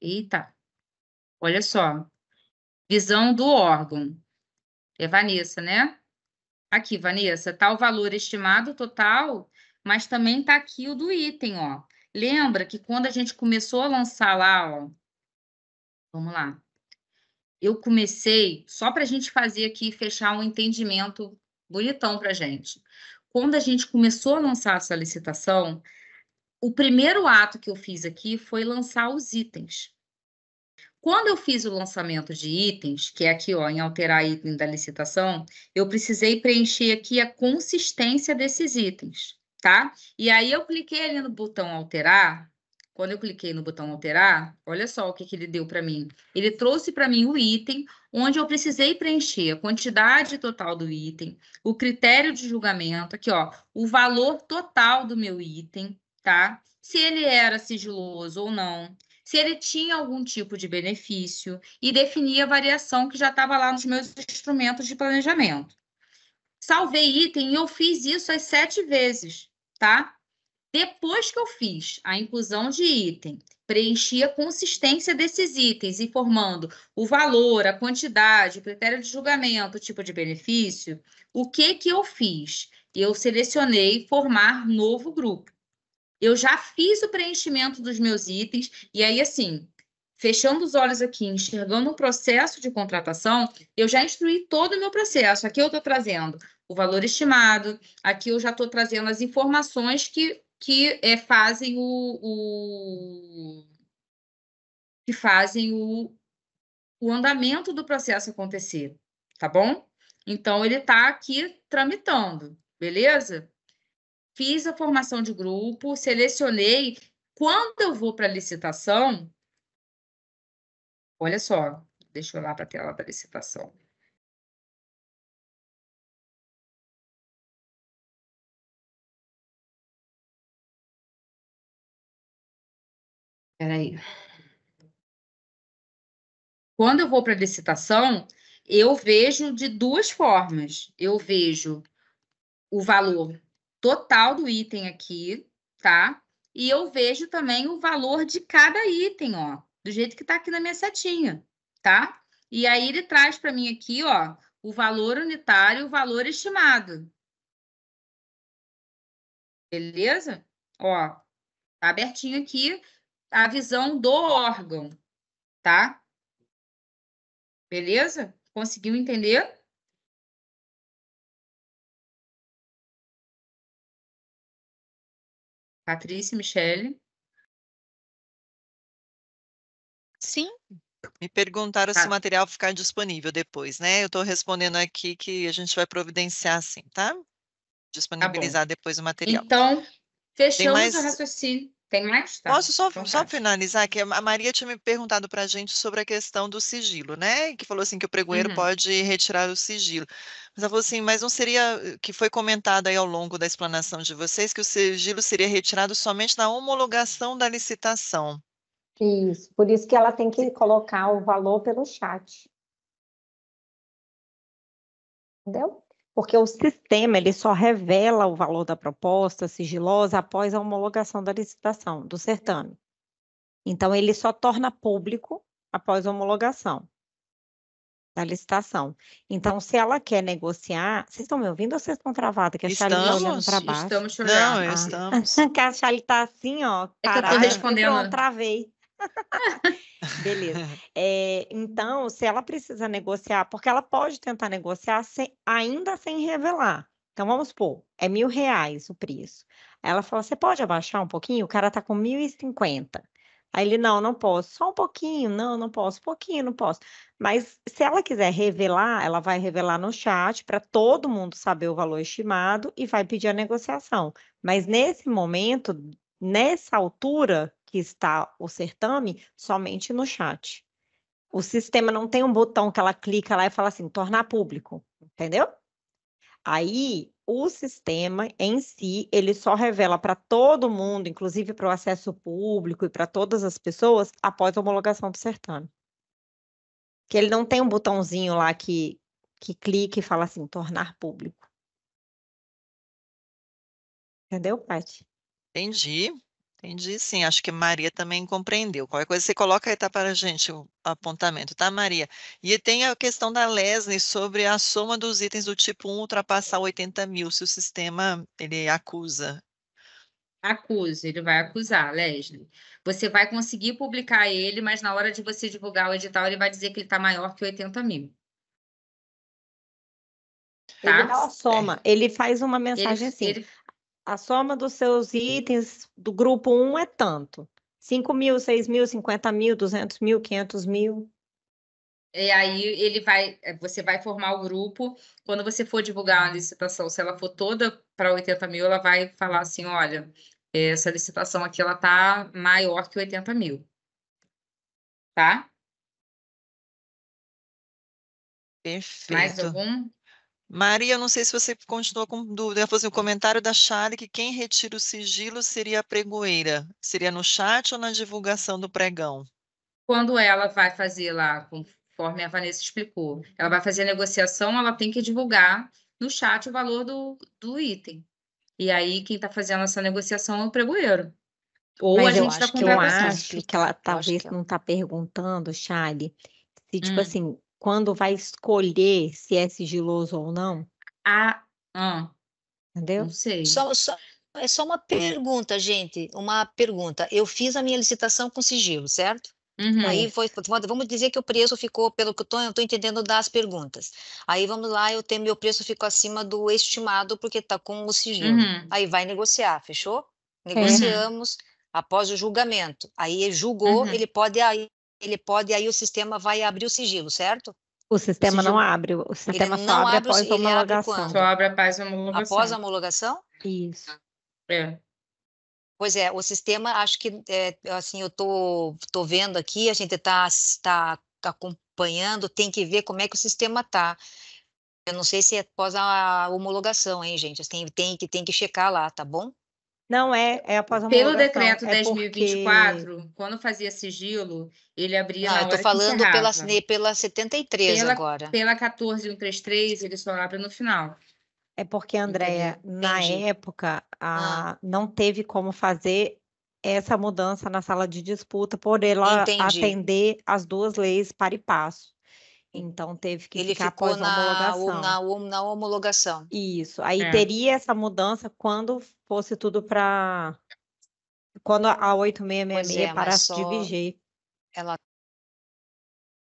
Eita, olha só. Visão do órgão. É Vanessa, né? Aqui, Vanessa, tá o valor estimado total, mas também tá aqui o do item, ó. Lembra que quando a gente começou a lançar lá, ó. Vamos lá. Eu comecei, só para a gente fazer aqui, fechar um entendimento bonitão para gente. Quando a gente começou a lançar essa licitação, o primeiro ato que eu fiz aqui foi lançar os itens. Quando eu fiz o lançamento de itens, que é aqui ó, em alterar item da licitação, eu precisei preencher aqui a consistência desses itens, tá? E aí eu cliquei ali no botão alterar. Quando eu cliquei no botão alterar, olha só o que, que ele deu para mim. Ele trouxe para mim o item onde eu precisei preencher a quantidade total do item, o critério de julgamento, aqui, ó, o valor total do meu item, tá? Se ele era sigiloso ou não, se ele tinha algum tipo de benefício e definir a variação que já estava lá nos meus instrumentos de planejamento. Salvei item e eu fiz isso as sete vezes, tá? Depois que eu fiz a inclusão de item preenchia a consistência desses itens, informando o valor, a quantidade, o critério de julgamento, o tipo de benefício, o que que eu fiz? Eu selecionei formar novo grupo. Eu já fiz o preenchimento dos meus itens e aí assim, fechando os olhos aqui, enxergando o processo de contratação, eu já instruí todo o meu processo. Aqui eu estou trazendo o valor estimado, aqui eu já estou trazendo as informações que que é, fazem o, o, que fazem o, o andamento do processo acontecer, tá bom? Então ele está aqui tramitando, beleza? Fiz a formação de grupo, selecionei. Quando eu vou para licitação, olha só, deixa eu lá para a tela da licitação. Peraí. Quando eu vou para licitação, eu vejo de duas formas. Eu vejo o valor total do item aqui, tá? E eu vejo também o valor de cada item, ó, do jeito que tá aqui na minha setinha, tá? E aí ele traz para mim aqui, ó, o valor unitário, o valor estimado. Beleza? Ó, tá abertinho aqui a visão do órgão, tá? Beleza? Conseguiu entender? Patrícia, Michele. Sim. Me perguntaram tá. se o tá. material ficar disponível depois, né? Eu estou respondendo aqui que a gente vai providenciar sim, tá? tá Disponibilizar tá depois o material. Então, fechamos mais... o raciocínio. Tem mais? Tá. Posso só, então só finalizar que a Maria tinha me perguntado para a gente sobre a questão do sigilo, né? Que falou assim que o pregoeiro uhum. pode retirar o sigilo. Mas ela falou assim, mas não seria que foi comentado aí ao longo da explanação de vocês que o sigilo seria retirado somente na homologação da licitação. Isso, por isso que ela tem que colocar o valor pelo chat. Entendeu? porque o sistema ele só revela o valor da proposta sigilosa após a homologação da licitação, do certame. Então, ele só torna público após a homologação da licitação. Então, se ela quer negociar, vocês estão me ouvindo ou vocês estão travados? Que a Charlie está olhando para baixo. Estamos, Não, ah. estamos. (laughs) que a Charlie está assim, ó. Parada. É que eu estou respondendo. Eu travei. (laughs) Beleza. É, então, se ela precisa negociar, porque ela pode tentar negociar sem, ainda sem revelar. Então, vamos supor, é mil reais o preço. Ela fala, você pode abaixar um pouquinho? O cara tá com mil e cinquenta. Aí ele, não, não posso, só um pouquinho, não, não posso, um pouquinho, não posso. Mas se ela quiser revelar, ela vai revelar no chat para todo mundo saber o valor estimado e vai pedir a negociação. Mas nesse momento, nessa altura, que está o certame somente no chat. O sistema não tem um botão que ela clica lá e fala assim, tornar público, entendeu? Aí, o sistema em si, ele só revela para todo mundo, inclusive para o acesso público e para todas as pessoas, após a homologação do certame. Que ele não tem um botãozinho lá que, que clica e fala assim, tornar público. Entendeu, Paty? Entendi. Entendi, sim. Acho que Maria também compreendeu. Qualquer coisa você coloca aí tá para a gente o apontamento, tá, Maria? E tem a questão da Leslie sobre a soma dos itens do tipo 1 ultrapassar 80 mil, se o sistema ele acusa. Acusa, ele vai acusar, Leslie. Você vai conseguir publicar ele, mas na hora de você divulgar o edital, ele vai dizer que ele está maior que 80 mil. Tá? Ele dá uma soma, é. ele faz uma mensagem ele, assim. Ele a soma dos seus itens do grupo 1 é tanto. 5 mil, 6 mil, 50 mil, 200 mil, 500 mil. E aí ele vai, eh, você vai formar o grupo. Quando você for divulgar a licitação, se ela for toda para 80 mil, ela vai falar assim, olha, essa licitação aqui ela tá maior que 80 mil, tá? Perfeito. Mais algum? Maria, eu não sei se você continua com dúvida. Eu falou assim, o comentário da Chale que quem retira o sigilo seria a pregoeira. Seria no chat ou na divulgação do pregão? Quando ela vai fazer lá, conforme a Vanessa explicou, ela vai fazer a negociação, ela tem que divulgar no chat o valor do, do item. E aí, quem está fazendo essa negociação é o pregoeiro. Ou Mas a gente está com que eu acho que ela talvez não está perguntando, Chale, se, tipo hum. assim, quando vai escolher se é sigiloso ou não? Ah, ah. entendeu? Não sei. Só, só, é só uma pergunta, gente. Uma pergunta. Eu fiz a minha licitação com sigilo, certo? Uhum. Aí foi, vamos dizer que o preço ficou, pelo que eu estou entendendo das perguntas. Aí vamos lá, eu tenho meu preço ficou acima do estimado porque está com o sigilo. Uhum. Aí vai negociar, fechou? É. Negociamos uhum. após o julgamento. Aí ele julgou, uhum. ele pode aí ele pode, aí o sistema vai abrir o sigilo, certo? O sistema o sigilo... não abre, o sistema ele só abre, abre após a homologação. Abre só abre após a homologação. Após a homologação? Isso. É. Pois é, o sistema, acho que, é, assim, eu tô, tô vendo aqui, a gente está tá, tá acompanhando, tem que ver como é que o sistema tá. Eu não sei se é após a homologação, hein, gente? Tem, assim, tem, que, tem que checar lá, tá bom? Não é, é após a Pelo decreto é 10.024, porque... quando fazia sigilo, ele abria. Ah, eu estou falando pela, pela 73 pela, agora. Pela 14.133, ele só abre no final. É porque, Andréia, na época, a, ah. não teve como fazer essa mudança na sala de disputa por ela Entendi. atender as duas leis para e passo. Então teve que Ele ficar após na, homologação. Na, na homologação. Isso. Aí é. teria essa mudança quando fosse tudo para quando a 8666 é, parasse só... de vigir. Ela...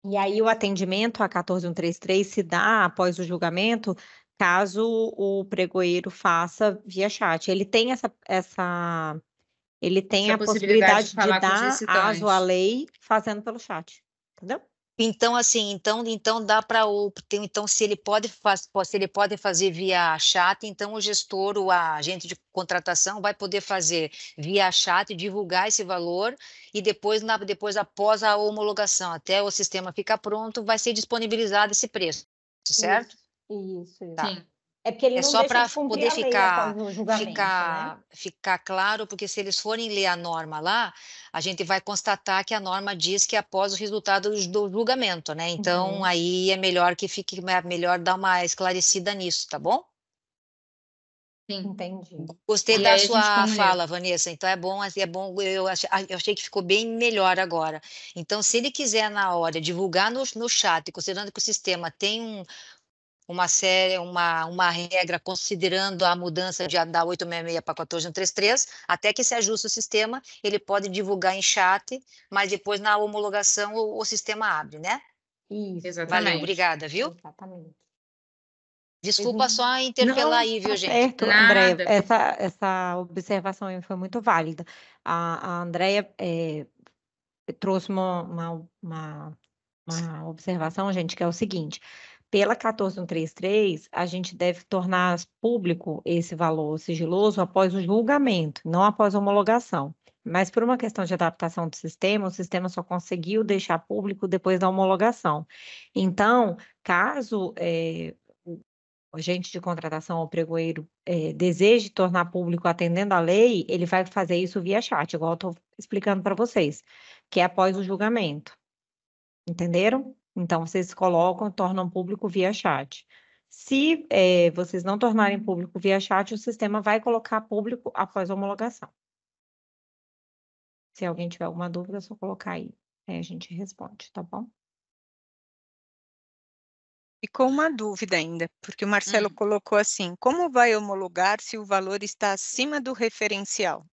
E aí o atendimento a 14133 se dá após o julgamento, caso o pregoeiro faça via chat. Ele tem essa, essa ele tem essa a possibilidade, possibilidade de, de dar aso a lei fazendo pelo chat, entendeu? Então, assim, então, então dá para o. Então, se ele, pode fazer se ele pode fazer via chat, então o gestor, o agente de contratação, vai poder fazer via chat, divulgar esse valor e depois, na, depois após a homologação, até o sistema ficar pronto, vai ser disponibilizado esse preço, certo? Isso, isso. Tá. Sim. É porque ele é não só para poder ficar, né? ficar, né? ficar claro, porque se eles forem ler a norma lá, a gente vai constatar que a norma diz que é após o resultado do julgamento, né? Então uhum. aí é melhor que fique é melhor dar uma esclarecida nisso, tá bom? Sim. Entendi. Gostei e da sua fala, Vanessa. Então é bom, assim, é bom. Eu achei, ah, eu achei, que ficou bem melhor agora. Então, se ele quiser na hora divulgar no, no chat, considerando que o sistema tem um, uma série, uma, uma regra considerando a mudança de, da 866 para 14133, até que se ajuste o sistema, ele pode divulgar em chat, mas depois na homologação o, o sistema abre, né? Isso, exatamente. Valeu, obrigada, viu? Exatamente. Desculpa só interpelar Não, aí, viu, tá gente? Certo, Andréia, essa, essa observação foi muito válida. A, a Andréia é, trouxe uma, uma, uma, uma observação, gente, que é o seguinte: pela 14133, a gente deve tornar público esse valor sigiloso após o julgamento, não após a homologação. Mas por uma questão de adaptação do sistema, o sistema só conseguiu deixar público depois da homologação. Então, caso é, o agente de contratação ou pregoeiro é, deseje tornar público atendendo à lei, ele vai fazer isso via chat, igual eu estou explicando para vocês, que é após o julgamento. Entenderam? Então, vocês colocam, tornam público via chat. Se é, vocês não tornarem uhum. público via chat, o sistema vai colocar público após a homologação. Se alguém tiver alguma dúvida, é só colocar aí. Aí a gente responde, tá bom? Ficou uma dúvida ainda, porque o Marcelo hum. colocou assim: como vai homologar se o valor está acima do referencial?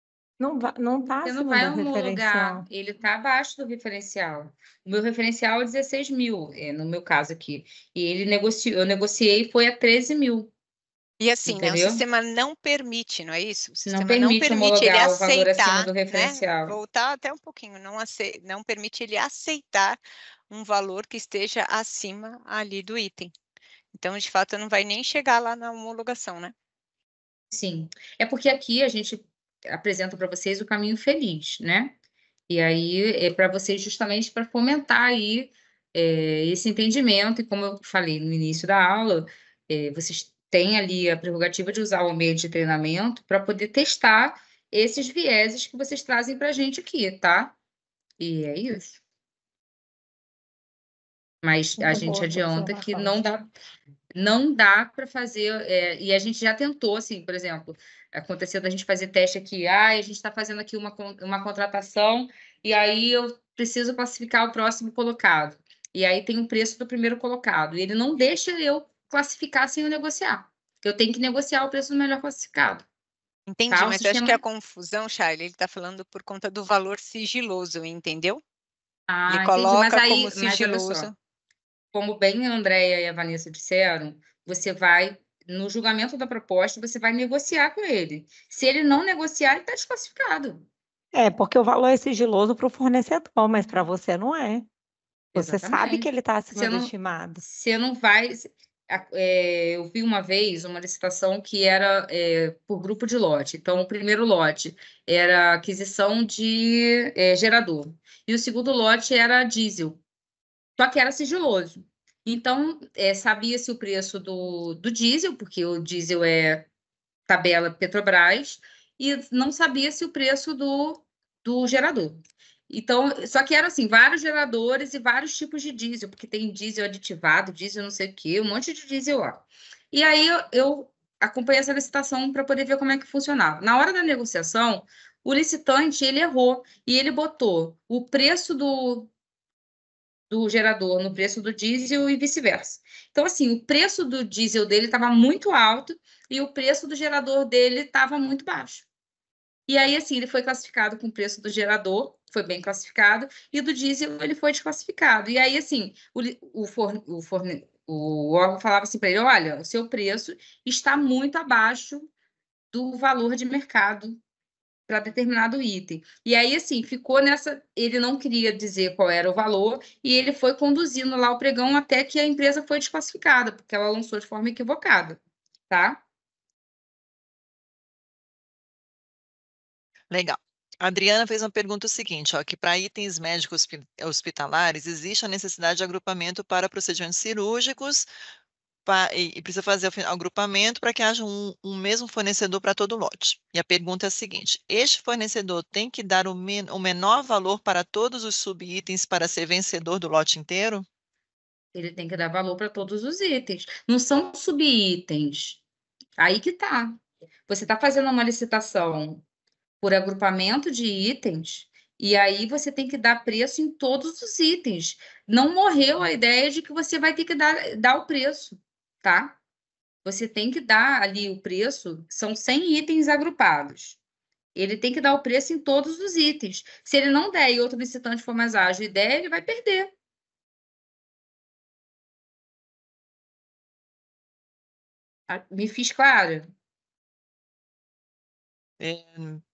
Não, não passa tá Você não vai a um lugar, ele está abaixo do referencial. O meu referencial é 16 mil, é, no meu caso aqui. E ele negociou, eu negociei e foi a 13 mil. E assim, né, o sistema não permite, não é isso? O sistema não permite, não permite ele aceitar, né? voltar até um pouquinho, não, ace... não permite ele aceitar um valor que esteja acima ali do item. Então, de fato, não vai nem chegar lá na homologação, né? Sim, é porque aqui a gente apresentam para vocês o caminho feliz, né? E aí é para vocês justamente para fomentar aí é, esse entendimento e como eu falei no início da aula, é, vocês têm ali a prerrogativa de usar o meio de treinamento para poder testar esses vieses que vocês trazem para a gente aqui, tá? E é isso. Mas Muito a gente adianta que não dá, não dá para fazer, é, e a gente já tentou, assim, por exemplo, aconteceu da gente fazer teste aqui, ah, a gente está fazendo aqui uma, uma contratação, e aí eu preciso classificar o próximo colocado. E aí tem o preço do primeiro colocado. E ele não deixa eu classificar sem eu negociar. Eu tenho que negociar o preço do melhor classificado. Entendi, tá? mas é sistema... eu acho que a confusão, Charlie, ele está falando por conta do valor sigiloso, entendeu? Ah, ele coloca entendi, mas aí, como sigiloso como bem a Andrea e a Vanessa disseram, você vai, no julgamento da proposta, você vai negociar com ele. Se ele não negociar, ele está desclassificado. É, porque o valor é sigiloso para o fornecedor, mas para você não é. Você Exatamente. sabe que ele está acima do estimado. Você não vai. É, eu vi uma vez uma licitação que era é, por grupo de lote. Então, o primeiro lote era aquisição de é, gerador. E o segundo lote era diesel. Só que era sigiloso. Então, é, sabia-se o preço do, do diesel, porque o diesel é tabela Petrobras, e não sabia-se o preço do, do gerador. Então, só que era assim, vários geradores e vários tipos de diesel, porque tem diesel aditivado, diesel não sei o quê, um monte de diesel lá. E aí eu, eu acompanhei essa licitação para poder ver como é que funcionava. Na hora da negociação, o licitante, ele errou e ele botou o preço do, do gerador no preço do diesel e vice-versa. Então, assim, o preço do diesel dele estava muito alto e o preço do gerador dele estava muito baixo. E aí, assim, ele foi classificado com o preço do gerador, foi bem classificado, e do diesel ele foi desclassificado. E aí, assim, o, o, forne, o, forne, o órgão falava assim para ele: olha, o seu preço está muito abaixo do valor de mercado para determinado item. E aí, assim, ficou nessa. Ele não queria dizer qual era o valor, e ele foi conduzindo lá o pregão até que a empresa foi desclassificada, porque ela lançou de forma equivocada, tá? Legal. A Adriana fez uma pergunta o seguinte, ó, que para itens médicos hospitalares existe a necessidade de agrupamento para procedimentos cirúrgicos, e precisa fazer o agrupamento para que haja um, um mesmo fornecedor para todo lote. E a pergunta é a seguinte: este fornecedor tem que dar o, men o menor valor para todos os subitens para ser vencedor do lote inteiro? Ele tem que dar valor para todos os itens. Não são subitens. Aí que tá. Você está fazendo uma licitação por agrupamento de itens e aí você tem que dar preço em todos os itens. Não morreu a ideia de que você vai ter que dar, dar o preço tá? Você tem que dar ali o preço, são 100 itens agrupados. Ele tem que dar o preço em todos os itens. Se ele não der e outro licitante for mais ágil e der, ele vai perder. Ah, me fiz claro É,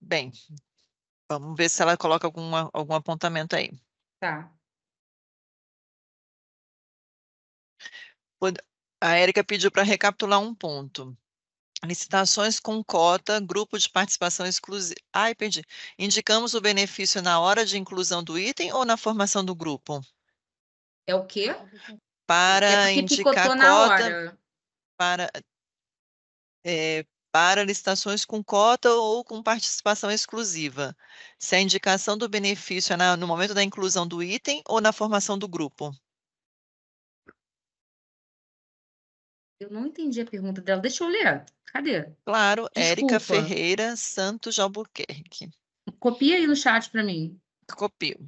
bem, vamos ver se ela coloca alguma, algum apontamento aí. Tá. A Érica pediu para recapitular um ponto. Licitações com cota, grupo de participação exclusiva. Ai, perdi. Indicamos o benefício na hora de inclusão do item ou na formação do grupo? É o quê? Para é indicar cota. Para, é, para licitações com cota ou com participação exclusiva. Se a indicação do benefício é na, no momento da inclusão do item ou na formação do grupo. Eu não entendi a pergunta dela. Deixa eu ler. Cadê? Claro, Érica Ferreira Santos Albuquerque. Copia aí no chat para mim. Copio.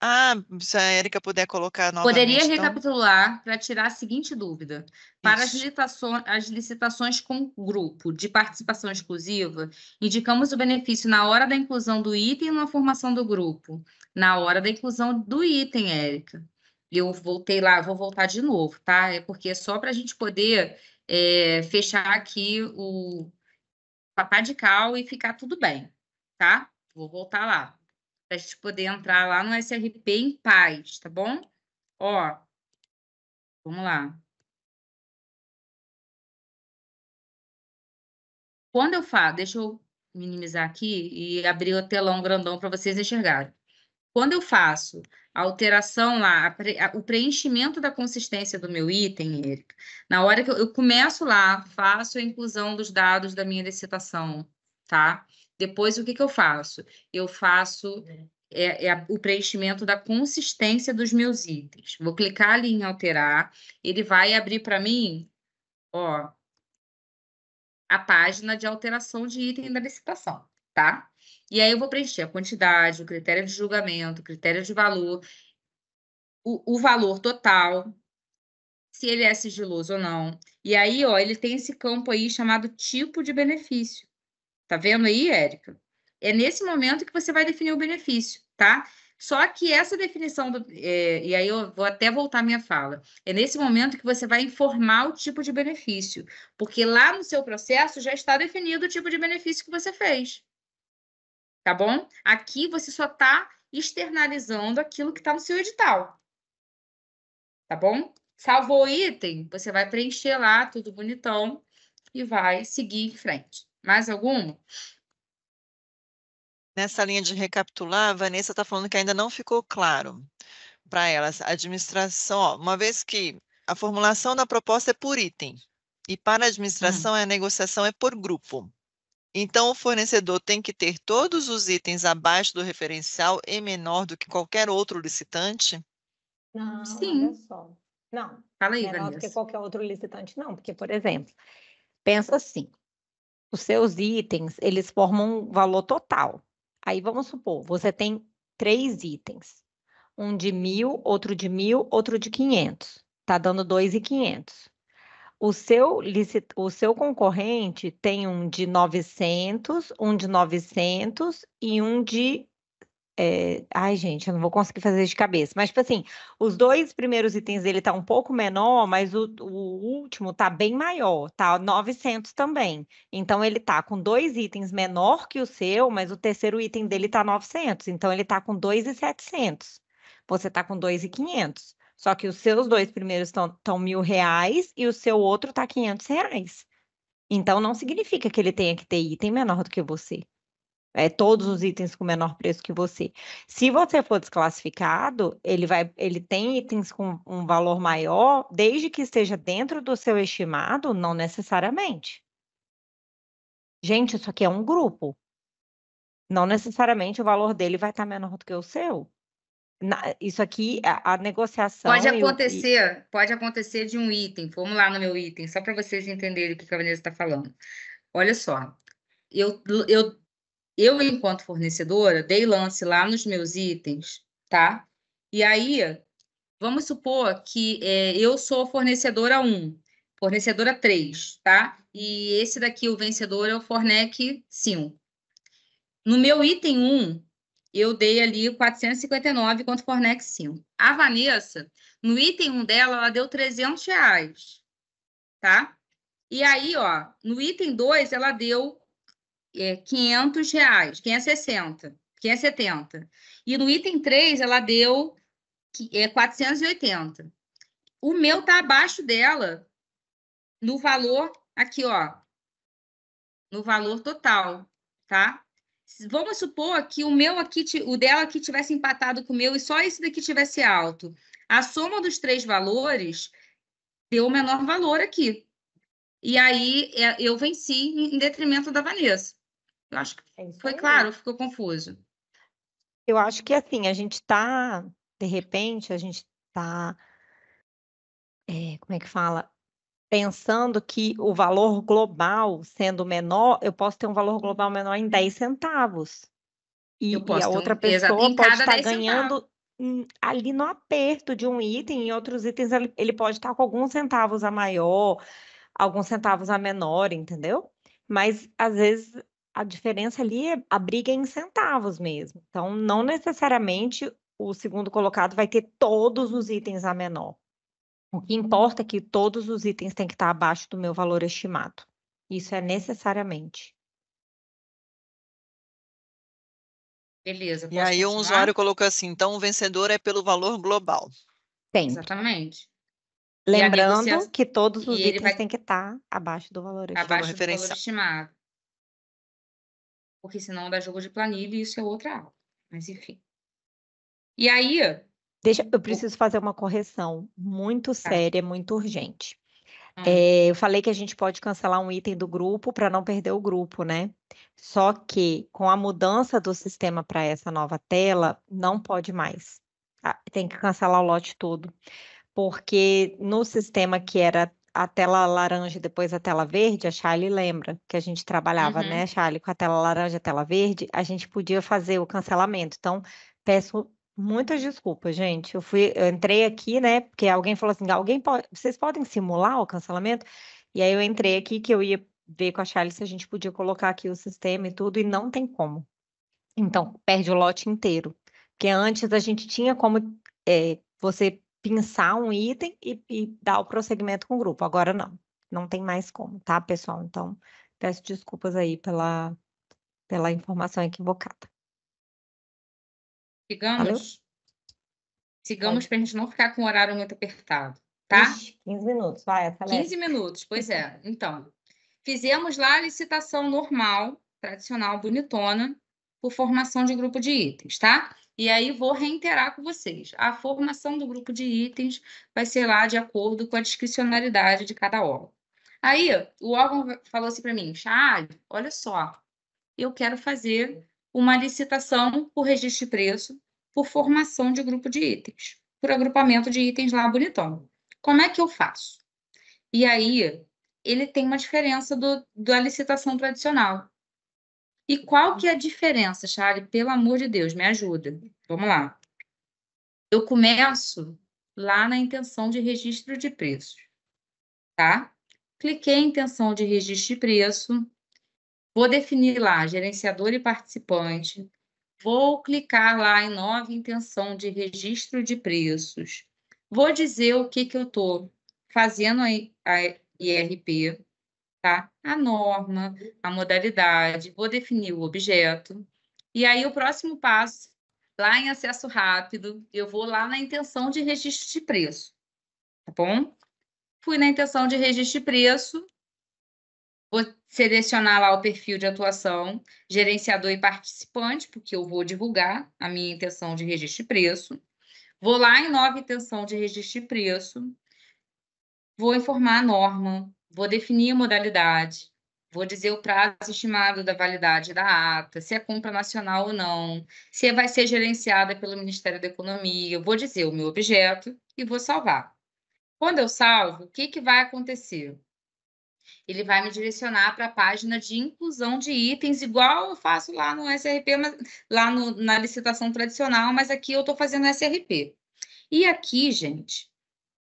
Ah, se a Érica puder colocar novamente. Poderia então... recapitular para tirar a seguinte dúvida. Para as licitações, as licitações com grupo de participação exclusiva, indicamos o benefício na hora da inclusão do item na formação do grupo. Na hora da inclusão do item, Érica eu voltei lá, vou voltar de novo, tá? É porque é só para a gente poder é, fechar aqui o papá de cal e ficar tudo bem, tá? Vou voltar lá, para a gente poder entrar lá no SRP em paz, tá bom? Ó, vamos lá. Quando eu falo, deixa eu minimizar aqui e abrir o telão grandão para vocês enxergarem. Quando eu faço a alteração lá, o preenchimento da consistência do meu item, Erika, na hora que eu, começo lá, faço a inclusão dos dados da minha licitação, tá? Depois, o que, que eu faço? Eu faço é, é, o preenchimento da consistência dos meus itens. Vou clicar ali em alterar, ele vai abrir para mim, ó, a página de alteração de item da licitação, tá? E aí eu vou preencher a quantidade, o critério de julgamento, o critério de valor, o, o valor total, se ele é sigiloso ou não. E aí, ó, ele tem esse campo aí chamado tipo de benefício. Tá vendo aí, Érica? É nesse momento que você vai definir o benefício, tá? Só que essa definição, do, é, e aí eu vou até voltar minha fala, é nesse momento que você vai informar o tipo de benefício, porque lá no seu processo já está definido o tipo de benefício que você fez, tá bom? Aqui você só está externalizando aquilo que está no seu edital, tá bom? Salvou o item, você vai preencher lá, tudo bonitão, e vai seguir em frente. Mais alguma? Nessa linha de recapitular, a Vanessa está falando que ainda não ficou claro para elas. A administração, ó, uma vez que a formulação da proposta é por item, e para a administração hum. a negociação é por grupo. Então, o fornecedor tem que ter todos os itens abaixo do referencial e menor do que qualquer outro licitante? Não, Sim. só. Não. Fala aí, menor Vanessa. do que qualquer outro licitante, não. Porque, por exemplo, pensa assim, os seus itens, eles formam um valor total. Aí, vamos supor, você tem três itens. Um de mil, outro de mil, outro de quinhentos. Tá dando dois e quinhentos o seu, o seu concorrente tem um de 900, um de 900 e um de. É... Ai, gente, eu não vou conseguir fazer de cabeça. Mas, tipo assim, os dois primeiros itens dele tá um pouco menor, mas o, o último tá bem maior, tá 900 também. Então, ele tá com dois itens menor que o seu, mas o terceiro item dele tá 900. Então, ele tá com 2,700. Você tá com 2,500. Só que os seus dois primeiros estão mil reais e o seu outro está 500 reais. Então, não significa que ele tenha que ter item menor do que você. É, todos os itens com menor preço que você. Se você for desclassificado, ele vai, ele tem itens com um valor maior, desde que esteja dentro do seu estimado, não necessariamente. Gente, isso aqui é um grupo. Não necessariamente o valor dele vai estar tá menor do que o seu na, isso aqui, a, a, negociação. Pode acontecer, eu... pode acontecer de um item. Vamos lá no meu item, só para vocês entenderem o que a Vanessa está falando. Olha só, eu, eu, eu, enquanto fornecedora, dei lance lá nos meus itens, tá? E aí, vamos supor que é, eu sou fornecedora 1, fornecedora 3, tá? E esse daqui, o vencedor, é o Fornec 5. No meu item 1, eu dei ali 459 contra o Fornex 5. A Vanessa, no item 1 dela, ela deu 300 reais, tá? E aí, ó, no item 2, ela deu é, 500 reais, 560, 570. E no item 3, ela deu é, 480. O meu tá abaixo dela no valor, aqui, ó, no valor total, tá? vamos supor que o meu aqui, o dela aqui tivesse empatado com o meu e só esse daqui tivesse alto. A soma dos três valores deu o menor valor aqui. E aí é, eu venci em detrimento da Vanessa. Eu acho que é foi claro, ficou confuso. Eu acho que assim, a gente está, de repente, a gente está. É, como é que fala? pensando que o valor global sendo menor, eu posso ter um valor global menor em 10 centavos. E, e a outra um... pessoa pode estar ganhando centavos. ali no aperto de um item, em outros itens ele, ele pode estar com alguns centavos a maior, alguns centavos a menor, entendeu? Mas às vezes a diferença ali é a briga é em centavos mesmo. Então, não necessariamente o segundo colocado vai ter todos os itens a menor. O que importa é que todos os itens têm que estar abaixo do meu valor estimado. Isso é necessariamente. Beleza. E aí, continuar? um usuário colocou assim: então o vencedor é pelo valor global. Tem. Exatamente. Lembrando que todos os itens vai... têm que estar abaixo do valor estimado. Abaixo do valor estimado. Porque senão dá jogo de planilha e isso é outra aula. Mas enfim. E aí, Deixa, eu preciso fazer uma correção muito tá. séria, muito urgente. Hum. É, eu falei que a gente pode cancelar um item do grupo para não perder o grupo, né? Só que com a mudança do sistema para essa nova tela, não pode mais. Ah, tem que cancelar o lote todo. Porque no sistema que era a tela laranja e depois a tela verde, a Charlie lembra que a gente trabalhava, uhum. né, Charlie, com a tela laranja e a tela verde, a gente podia fazer o cancelamento. Então, peço Muitas desculpas, gente. Eu fui, eu entrei aqui, né? Porque alguém falou assim: alguém pode, vocês podem simular o cancelamento? E aí eu entrei aqui que eu ia ver com a Charles se a gente podia colocar aqui o sistema e tudo, e não tem como. Então, perde o lote inteiro. Porque antes a gente tinha como é, você pinçar um item e, e dar o prosseguimento com o grupo. Agora não. Não tem mais como, tá, pessoal? Então, peço desculpas aí pela, pela informação equivocada. Sigamos. Sigamos para a gente não ficar com o horário muito apertado, tá? Ixi, 15 minutos, vai, acelera. 15 minutos, pois é. Então, fizemos lá a licitação normal, tradicional, bonitona, por formação de grupo de itens, tá? E aí vou reiterar com vocês. A formação do grupo de itens vai ser lá de acordo com a discricionalidade de cada órgão. Aí, o órgão falou assim para mim, Chad, olha só, eu quero fazer uma licitação por registro de preço, por formação de grupo de itens, por agrupamento de itens lá bonitão. Como é que eu faço? E aí, ele tem uma diferença do, da licitação tradicional. E qual que é a diferença, Charlie? Pelo amor de Deus, me ajuda. Vamos lá. Eu começo lá na intenção de registro de preços, tá? Cliquei em intenção de registro de preço, Vou definir lá gerenciador e participante. Vou clicar lá em nova intenção de registro de preços. Vou dizer o que, que eu estou fazendo a IRP, tá? a norma, a modalidade, vou definir o objeto. E aí, o próximo passo, lá em acesso rápido, eu vou lá na intenção de registro de preço, tá bom? Fui na intenção de registro de preço, vou selecionar lá o perfil de atuação, gerenciador e participante, porque eu vou divulgar a minha intenção de registro e preço. Vou lá em nova intenção de registro e preço, vou informar a norma, vou definir a modalidade, vou dizer o prazo estimado da validade da ata, se é compra nacional ou não, se vai ser gerenciada pelo Ministério da Economia, vou dizer o meu objeto e vou salvar. Quando eu salvo, o que, que vai acontecer? ele vai me direcionar para a página de inclusão de itens, igual eu faço lá no SRP, mas, lá no, na licitação tradicional, mas aqui eu estou fazendo SRP. E aqui, gente,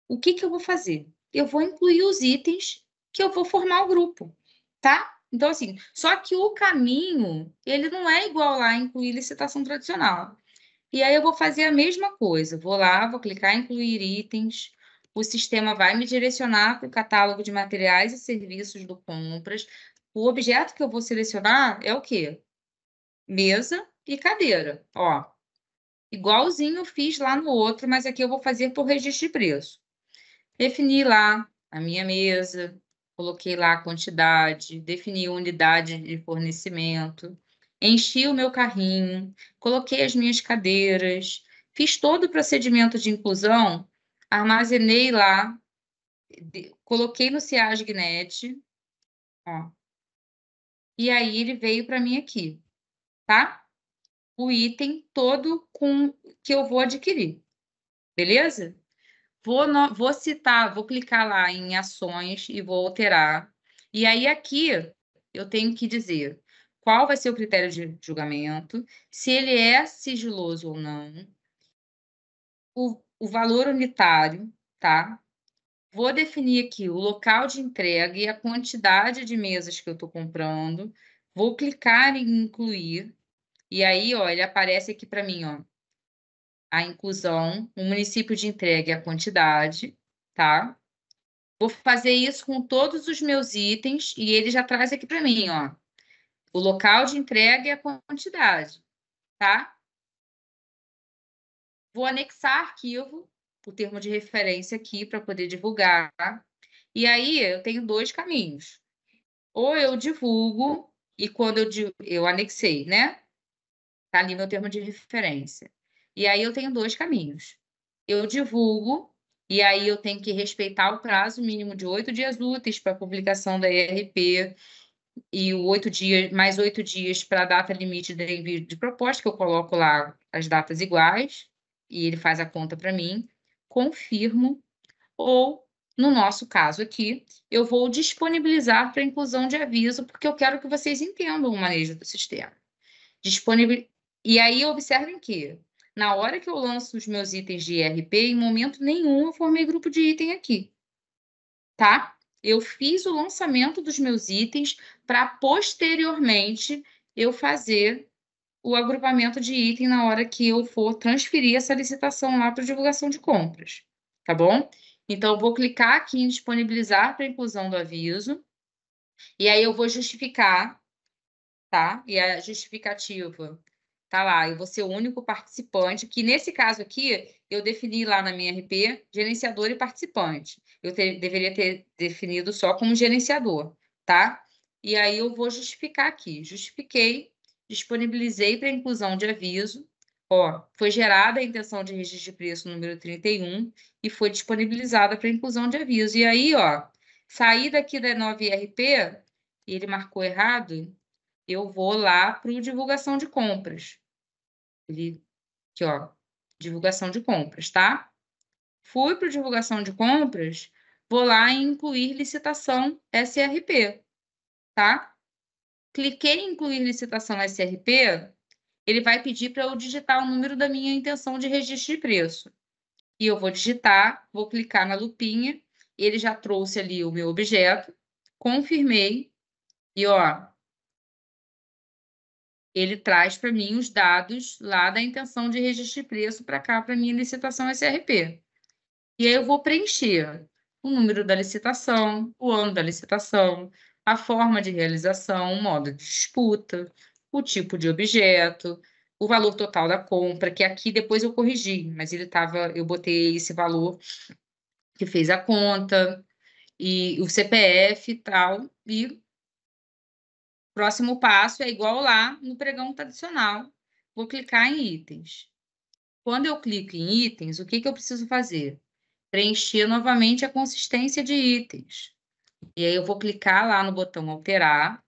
o que, que eu vou fazer? Eu vou incluir os itens que eu vou formar o grupo, tá? Então, assim, só que o caminho, ele não é igual lá incluir licitação tradicional. E aí eu vou fazer a mesma coisa, vou lá, vou clicar em incluir itens, o sistema vai me direcionar para o catálogo de materiais e serviços do compras. O objeto que eu vou selecionar é o quê? Mesa e cadeira. Ó, igualzinho eu fiz lá no outro, mas aqui eu vou fazer por registro de preço. Defini lá a minha mesa, coloquei lá a quantidade, defini a unidade de fornecimento, enchi o meu carrinho, coloquei as minhas cadeiras, fiz todo o procedimento de inclusão armazenei lá, de, coloquei no CiasGNet, ó, e aí ele veio para mim aqui, tá? O item todo com que eu vou adquirir, beleza? Vou, no, vou citar, vou clicar lá em ações e vou alterar. E aí aqui eu tenho que dizer qual vai ser o critério de julgamento, se ele é sigiloso ou não, o, o valor unitário, tá? Vou definir aqui o local de entrega e a quantidade de mesas que eu estou comprando. Vou clicar em incluir. E aí, ó, ele aparece aqui para mim, ó. A inclusão, o município de entrega e a quantidade, tá? Vou fazer isso com todos os meus itens e ele já traz aqui para mim, ó. O local de entrega e a quantidade, tá? vou anexar arquivo, o termo de referência aqui para poder divulgar. E aí eu tenho dois caminhos. Ou eu divulgo e quando eu, eu anexei, né? Está ali meu termo de referência. E aí eu tenho dois caminhos. Eu divulgo e aí eu tenho que respeitar o prazo mínimo de oito dias úteis para publicação da ERP e o oito dias, mais oito dias para a data limite de envio de proposta, que eu coloco lá as datas iguais e ele faz a conta para mim, confirmo, ou, no nosso caso aqui, eu vou disponibilizar para inclusão de aviso, porque eu quero que vocês entendam o manejo do sistema. Disponibil... E aí, observem que, na hora que eu lanço os meus itens de IRP, em momento nenhum eu formei grupo de item aqui, tá? Eu fiz o lançamento dos meus itens para, posteriormente, eu fazer o agrupamento de item na hora que eu for transferir essa licitação lá para divulgação de compras, tá bom? Então, eu vou clicar aqui em disponibilizar para inclusão do aviso, e aí eu vou justificar, tá? E a justificativa tá lá, eu vou ser o único participante, que nesse caso aqui, eu defini lá na minha RP, gerenciador e participante. Eu ter, deveria ter definido só como gerenciador, tá? E aí eu vou justificar aqui. Justifiquei disponibilizei para inclusão de aviso. Ó, foi gerada a intenção de registro de preço número 31 e foi disponibilizada para inclusão de aviso. E aí, ó, saí daqui da 9RP, ele marcou errado, eu vou lá para o divulgação de compras. Ele, aqui, ó, divulgação de compras, tá? Fui para divulgação de compras, vou lá incluir licitação SRP, tá? Cliquei em incluir licitação SRP, ele vai pedir para eu digitar o número da minha intenção de registro de preço. E eu vou digitar, vou clicar na lupinha, ele já trouxe ali o meu objeto, confirmei e ó, ele traz para mim os dados lá da intenção de registro de preço para cá para minha licitação SRP. E aí eu vou preencher o número da licitação, o ano da licitação, a forma de realização, o modo de disputa, o tipo de objeto, o valor total da compra, que aqui depois eu corrigi, mas ele estava, eu botei esse valor que fez a conta, e o CPF e tal, e próximo passo é igual lá no pregão tradicional. Vou clicar em itens. Quando eu clico em itens, o que, que eu preciso fazer? Preencher novamente a consistência de itens. E aí eu vou clicar lá no botão alterar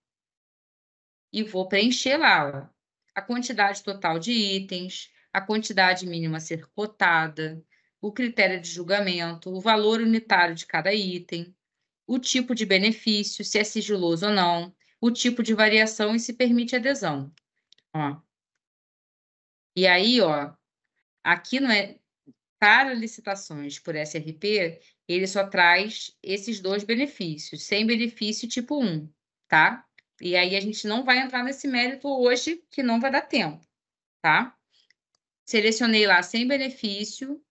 e vou preencher lá ó, a quantidade total de itens, a quantidade mínima a ser cotada, o critério de julgamento, o valor unitário de cada item, o tipo de benefício, se é sigiloso ou não, o tipo de variação e se permite adesão. Ó. E aí, ó, aqui não é para licitações por SRP, ele só traz esses dois benefícios, sem benefício tipo 1, tá? E aí a gente não vai entrar nesse mérito hoje, que não vai dar tempo, tá? Selecionei lá sem benefício,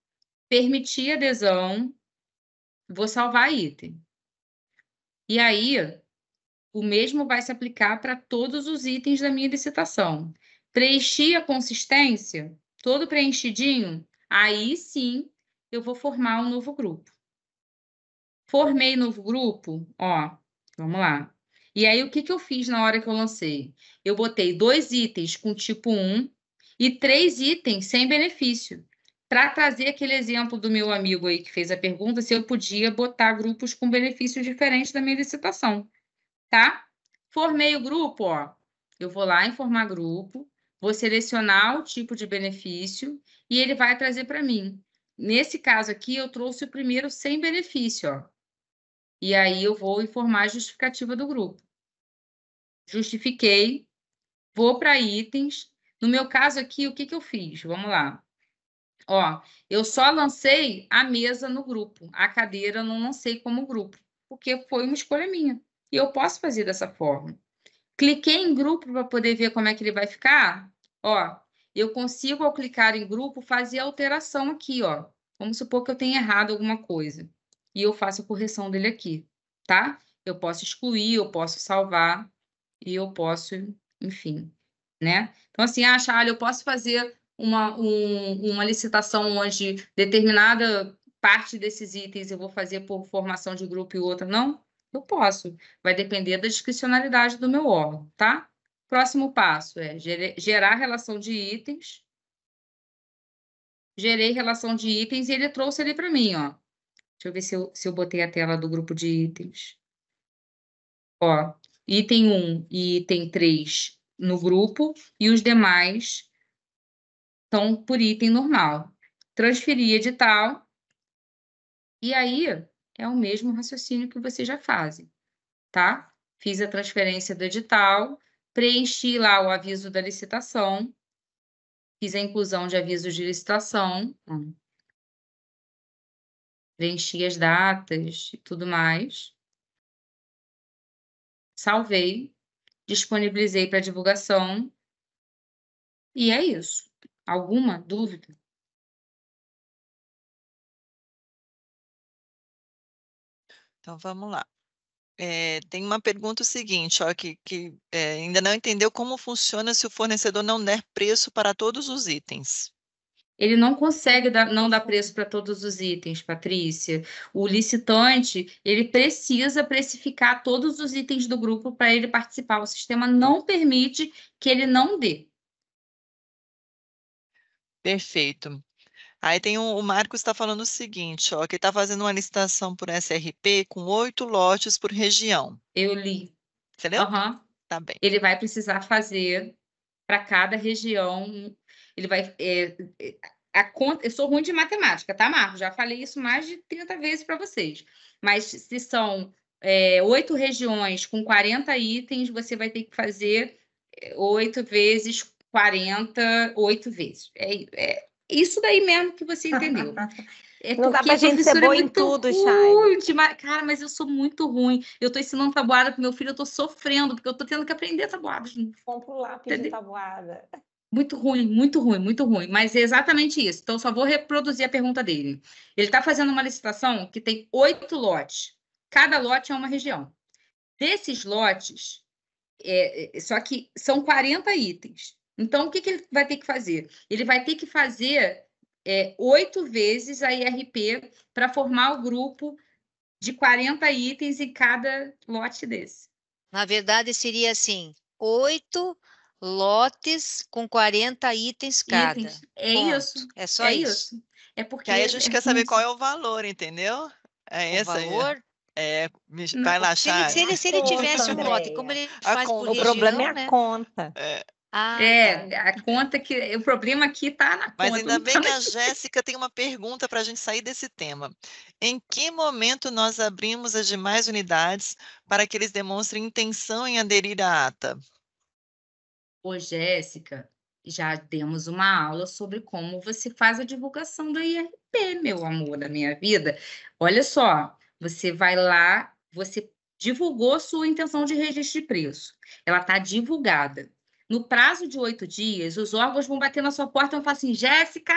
permitir adesão, vou salvar item. E aí, o mesmo vai se aplicar para todos os itens da minha licitação. Preenchi a consistência, todo preenchidinho, aí sim eu vou formar um novo grupo. Formei novo grupo, ó, vamos lá. E aí, o que, que eu fiz na hora que eu lancei? Eu botei dois itens com tipo 1 e três itens sem benefício. Para trazer aquele exemplo do meu amigo aí que fez a pergunta, se eu podia botar grupos com benefícios diferentes da minha licitação, tá? Formei o grupo, ó. Eu vou lá em formar grupo, vou selecionar o tipo de benefício e ele vai trazer para mim. Nesse caso aqui, eu trouxe o primeiro sem benefício, ó. E aí eu vou informar a justificativa do grupo. Justifiquei, vou para itens. No meu caso aqui, o que, que eu fiz? Vamos lá. Ó, eu só lancei a mesa no grupo, a cadeira eu não lancei como grupo, porque foi uma escolha minha. E eu posso fazer dessa forma. Cliquei em grupo para poder ver como é que ele vai ficar. Ó, eu consigo, ao clicar em grupo, fazer alteração aqui, ó. Vamos supor que eu tenha errado alguma coisa e eu faço a correção dele aqui, tá? Eu posso excluir, eu posso salvar e eu posso, enfim, né? Então, assim, ah, Charlie, eu posso fazer uma, um, uma licitação onde determinada parte desses itens eu vou fazer por formação de grupo e outra não? Eu posso. Vai depender da discricionalidade do meu órgão, tá? Próximo passo é gerar relação de itens. Gerei relação de itens e ele trouxe ali para mim, ó. Deixa eu ver se eu, se eu botei a tela do grupo de itens. Ó, item 1 e item 3 no grupo e os demais estão por item normal. Transferir edital. E aí é o mesmo raciocínio que vocês já fazem, tá? Fiz a transferência do edital, preenchi lá o aviso da licitação, fiz a inclusão de avisos de licitação, preenchi as datas e tudo mais. Salvei, disponibilizei para divulgação. E é isso. Alguma dúvida? Então vamos lá. É, tem uma pergunta seguinte, ó, que, que é, ainda não entendeu como funciona se o fornecedor não der preço para todos os itens ele não consegue dar, não dar preço para todos os itens, Patrícia. O licitante, ele precisa precificar todos os itens do grupo para ele participar. O sistema não permite que ele não dê. Perfeito. Aí tem um, o Marcos está falando o seguinte, ó, que está fazendo uma licitação por SRP com oito lotes por região. Eu li. Você leu? Uhum. Tá bem. Ele vai precisar fazer para cada região ele vai. É, é, a conta, eu sou ruim de matemática, tá, Marco? Já falei isso mais de 30 vezes para vocês. Mas se são é, oito é, regiões com 40 itens, você vai ter que fazer é, oito vezes 40, oito vezes. É, é, isso daí mesmo que você entendeu. (laughs) É não dá pra gente ser boa é em tudo, Chay. Cara, mas eu sou muito ruim. Eu tô ensinando tabuada pro meu filho, eu tô sofrendo, porque eu tô tendo que aprender tabuada. Vamos pro lápis Entendeu? de tabuada. Muito ruim, muito ruim, muito ruim. Mas é exatamente isso. Então, só vou reproduzir a pergunta dele. Ele está fazendo uma licitação que tem oito lotes. Cada lote é uma região. Desses lotes, é, é só que são 40 itens. Então, o que, que ele vai ter que fazer? Ele vai ter que fazer é, oito é, vezes a IRP para formar o grupo de 40 itens em cada lote desse. Na verdade, seria assim: oito lotes com 40 itens cada. Itens. É Ponto. isso. É só é isso. isso. É porque aí a gente é quer saber isso. Assim. qual é o valor, entendeu? É esse valor. Aí. É, vai lá, se ele, se ele, se ele tivesse um lote, como ele a faz por O problema é a né? conta. É. é ah, é, tá. a conta que. O problema aqui está na Mas conta. Mas ainda bem tá que a Jéssica tem uma pergunta para a gente sair desse tema. Em que momento nós abrimos as demais unidades para que eles demonstrem intenção em aderir à ata? Ô, Jéssica, já demos uma aula sobre como você faz a divulgação do IRP, meu amor da minha vida. Olha só, você vai lá, você divulgou sua intenção de registro de preço. Ela está divulgada. No prazo de oito dias, os órgãos vão bater na sua porta e vão falar assim: Jéssica,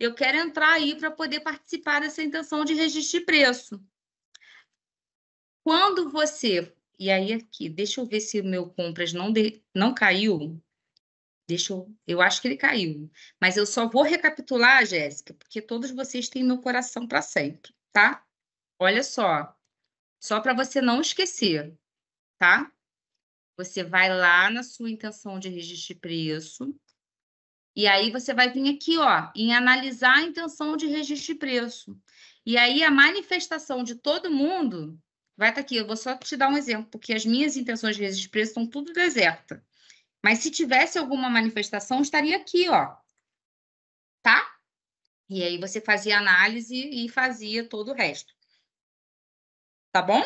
eu quero entrar aí para poder participar dessa intenção de registro de preço. Quando você e aí aqui, deixa eu ver se o meu compras não, de, não caiu. Deixa eu, eu acho que ele caiu. Mas eu só vou recapitular, Jéssica, porque todos vocês têm meu coração para sempre, tá? Olha só, só para você não esquecer, tá? Você vai lá na sua intenção de registro de preço. E aí você vai vir aqui, ó, em analisar a intenção de registro de preço. E aí a manifestação de todo mundo Vai estar tá aqui, eu vou só te dar um exemplo, porque as minhas intenções de resistir estão tudo deserta. Mas se tivesse alguma manifestação, estaria aqui, ó. Tá? E aí você fazia análise e fazia todo o resto. Tá bom?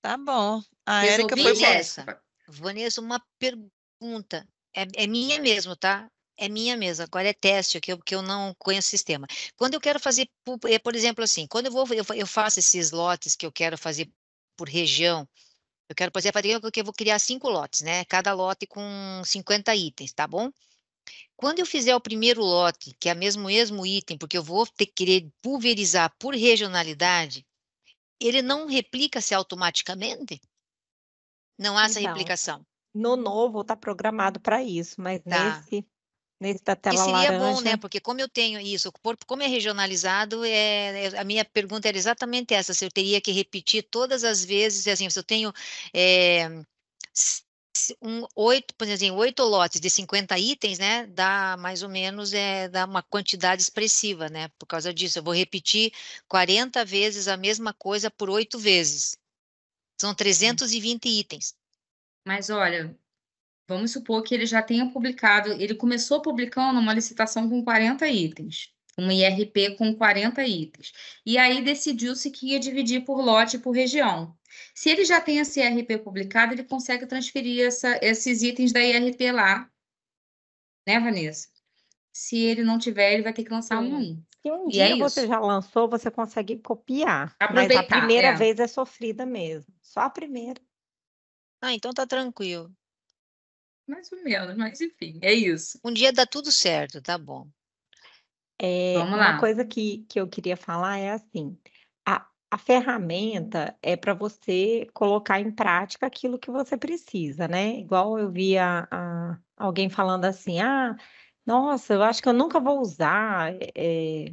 Tá bom. A Erika Érica foi Vanessa, uma pergunta. É, é minha mesmo, tá? é minha mesma. agora é teste, que eu, que eu não conheço o sistema. Quando eu quero fazer, eh, por exemplo, assim, quando eu vou, eu faço esses lotes que eu quero fazer por região, eu quero, por exemplo, eu vou criar cinco lotes, né? Cada lote com 50 itens, tá bom? Quando eu fizer o primeiro lote, que é o mesmo, mesmo item, porque eu vou ter que querer pulverizar por regionalidade, ele não replica-se automaticamente? Não há essa replicação. No novo está programado para isso, mas tá. nesse nessa tela seria laranja. bom, né? Porque como eu tenho isso, como é regionalizado, é, é, a minha pergunta era exatamente essa, se eu teria que repetir todas as vezes, assim, se eu tenho é, um, oito, por exemplo, oito lotes de 50 itens, né, dá mais ou menos é, dá uma quantidade expressiva, né, por causa disso, eu vou repetir 40 vezes a mesma coisa por oito vezes, são 320 itens. Mas olha, Vamos supor que ele já tenha publicado, ele começou publicando uma licitação com 40 itens, um IRP com 40 itens. E aí decidiu-se que ia dividir por lote e por região. Se ele já tem esse IRP publicado, ele consegue transferir essa, esses itens da IRP lá. Né, Vanessa? Se ele não tiver, ele vai ter que lançar um a um. e um dia é você já lançou, você consegue copiar. Aproveitar, mas a primeira é. vez é sofrida mesmo. Só a primeira. Ah, então tá tranquilo mais ou menos, mas enfim, é isso. Um dia dá tudo certo, tá bom. É, Vamos lá. Uma coisa que, que eu queria falar é assim: a, a ferramenta é para você colocar em prática aquilo que você precisa, né? Igual eu via a, alguém falando assim: ah, nossa, eu acho que eu nunca vou usar, é,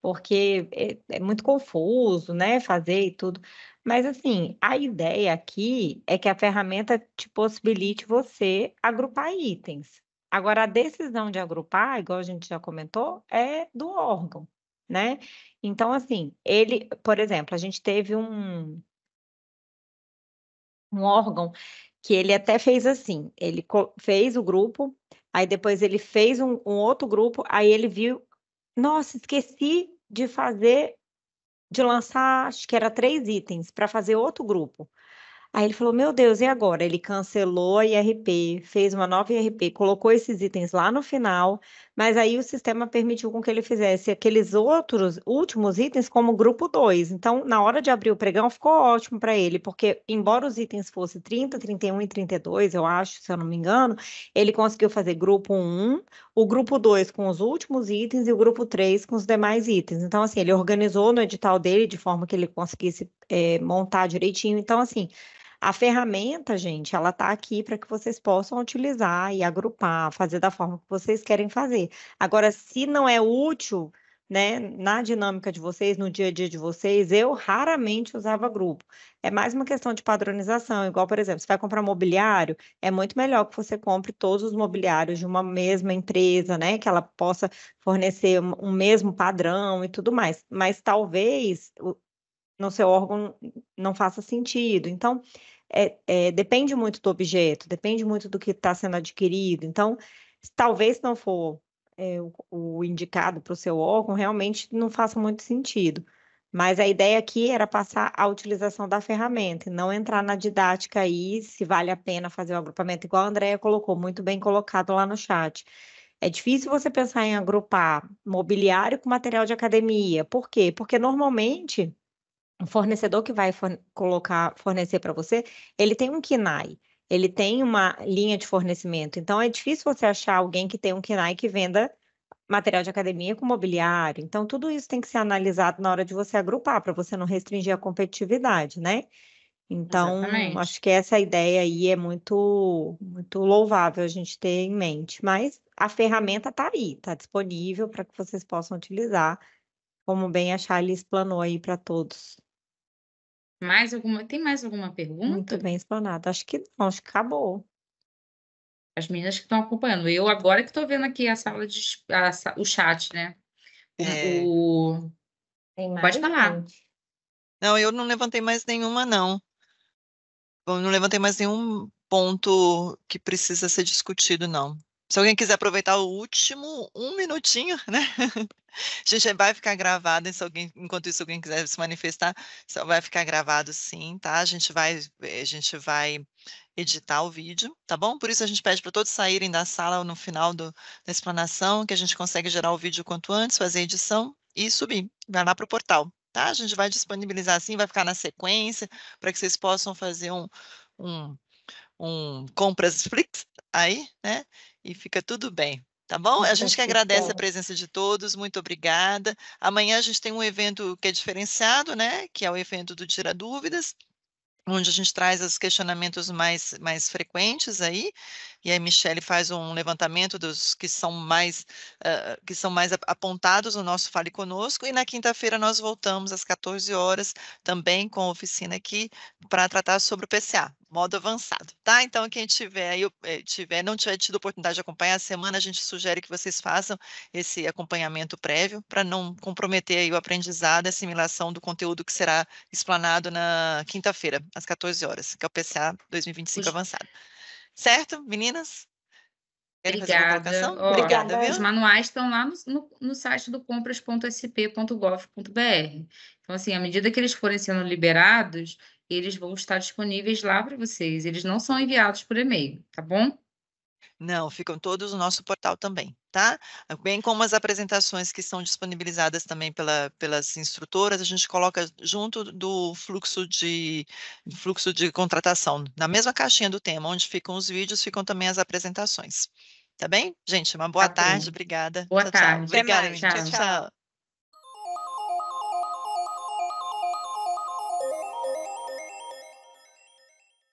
porque é, é muito confuso, né? Fazer e tudo. Mas assim, a ideia aqui é que a ferramenta te possibilite você agrupar itens. Agora, a decisão de agrupar, igual a gente já comentou, é do órgão, né? Então, assim, ele, por exemplo, a gente teve um, um órgão que ele até fez assim, ele fez o grupo, aí depois ele fez um, um outro grupo, aí ele viu, nossa, esqueci de fazer de lançar, acho que era três itens, para fazer outro grupo. Aí ele falou: Meu Deus, e agora? Ele cancelou a IRP, fez uma nova IRP, colocou esses itens lá no final, mas aí o sistema permitiu com que ele fizesse aqueles outros últimos itens como grupo 2. Então, na hora de abrir o pregão, ficou ótimo para ele, porque embora os itens fossem 30, 31 e 32, eu acho, se eu não me engano, ele conseguiu fazer grupo 1, o grupo 2 com os últimos itens e o grupo 3 com os demais itens. Então, assim, ele organizou no edital dele de forma que ele conseguisse é, montar direitinho. Então, assim, a ferramenta, gente, ela está aqui para que vocês possam utilizar e agrupar, fazer da forma que vocês querem fazer. Agora, se não é útil, né, na dinâmica de vocês, no dia a dia de vocês, eu raramente usava grupo. É mais uma questão de padronização, igual, por exemplo, você vai comprar mobiliário, é muito melhor que você compre todos os mobiliários de uma mesma empresa, né, que ela possa fornecer um mesmo padrão e tudo mais. Mas talvez no seu órgão não faça sentido. Então, é, é, depende muito do objeto, depende muito do que está sendo adquirido. Então, talvez não for é, o, o, indicado para o seu órgão, realmente não faça muito sentido. Mas a ideia aqui era passar a utilização da ferramenta, e não entrar na didática aí se vale a pena fazer o agrupamento, igual a Andrea colocou, muito bem colocado lá no chat. É difícil você pensar em agrupar mobiliário com material de academia. Por quê? Porque normalmente o fornecedor que vai forne colocar, fornecer para você, ele tem um KINAI, ele tem uma linha de fornecimento. Então, é difícil você achar alguém que tem um KINAI que venda material de academia com mobiliário. Então, tudo isso tem que ser analisado na hora de você agrupar, para você não restringir a competitividade, né? Então, Exatamente. acho que essa ideia aí é muito, muito louvável a gente ter em mente. Mas a ferramenta está aí, está disponível para que vocês possam utilizar, como bem a Charlie explanou aí para todos. Mais alguma? Tem mais alguma pergunta? Muito bem explanado. Acho que não, acho que acabou. As meninas que estão acompanhando. Eu agora que estou vendo aqui a sala de a, o chat, né? É. O... Pode falar. Gente. Não, eu não levantei mais nenhuma, não. Eu não levantei mais nenhum ponto que precisa ser discutido, não. Se alguém quiser aproveitar o último um minutinho, né? (laughs) A gente vai ficar gravado, se alguém, enquanto isso alguém quiser se manifestar, só vai ficar gravado sim, tá? A gente vai, eh, a gente vai editar o vídeo, tá bom? Por isso a gente pede para todos saírem da sala no final do, da explanação, que a gente consegue gerar o vídeo quanto antes, fazer a edição e subir, vai lá para o portal, tá? A gente vai disponibilizar assim, vai ficar na sequência, para que vocês possam fazer um, um, um compras flix aí, né? e fica tudo bem. Tá bom? A gente que agradece a então. presença de todos, muito obrigada. Amanhã a gente tem um evento que é diferenciado, né? Que é o evento do Tira Dúvidas, onde a gente traz os questionamentos mais, mais frequentes aí, e aí Michele faz um levantamento dos que são mais uh, que são mais apontados no nosso Fale Conosco, e na quinta-feira nós voltamos às 14 horas, também com a oficina aqui, para tratar sobre o PCA modo avançado, tá? Então, quem tiver eh, tiver, não tiver tido oportunidade de acompanhar a semana, a gente sugere que vocês façam esse acompanhamento prévio para não comprometer aí o aprendizado, a assimilação do conteúdo que será explanado na quinta-feira, às 14 horas, que é o PCA 2025 Ui. avançado. Certo, meninas? Obrigada. Obrigada. Os manuais estão lá no, no, no site do compras.sp.gov.br. Então, assim, à medida que eles forem sendo liberados, eles vão estar disponíveis lá para vocês. Eles não são enviados por e-mail, tá bom? Não, ficam todos no nosso portal também, tá? Bem como as apresentações que são disponibilizadas também pela, pelas instrutoras, a gente coloca junto do fluxo de fluxo de contratação, na mesma caixinha do tema, onde ficam os vídeos, ficam também as apresentações. Tá bem? Gente, uma boa tá tarde, bem. obrigada. Boa tchau, tarde. Tchau. Obrigada, mais, tchau. tchau.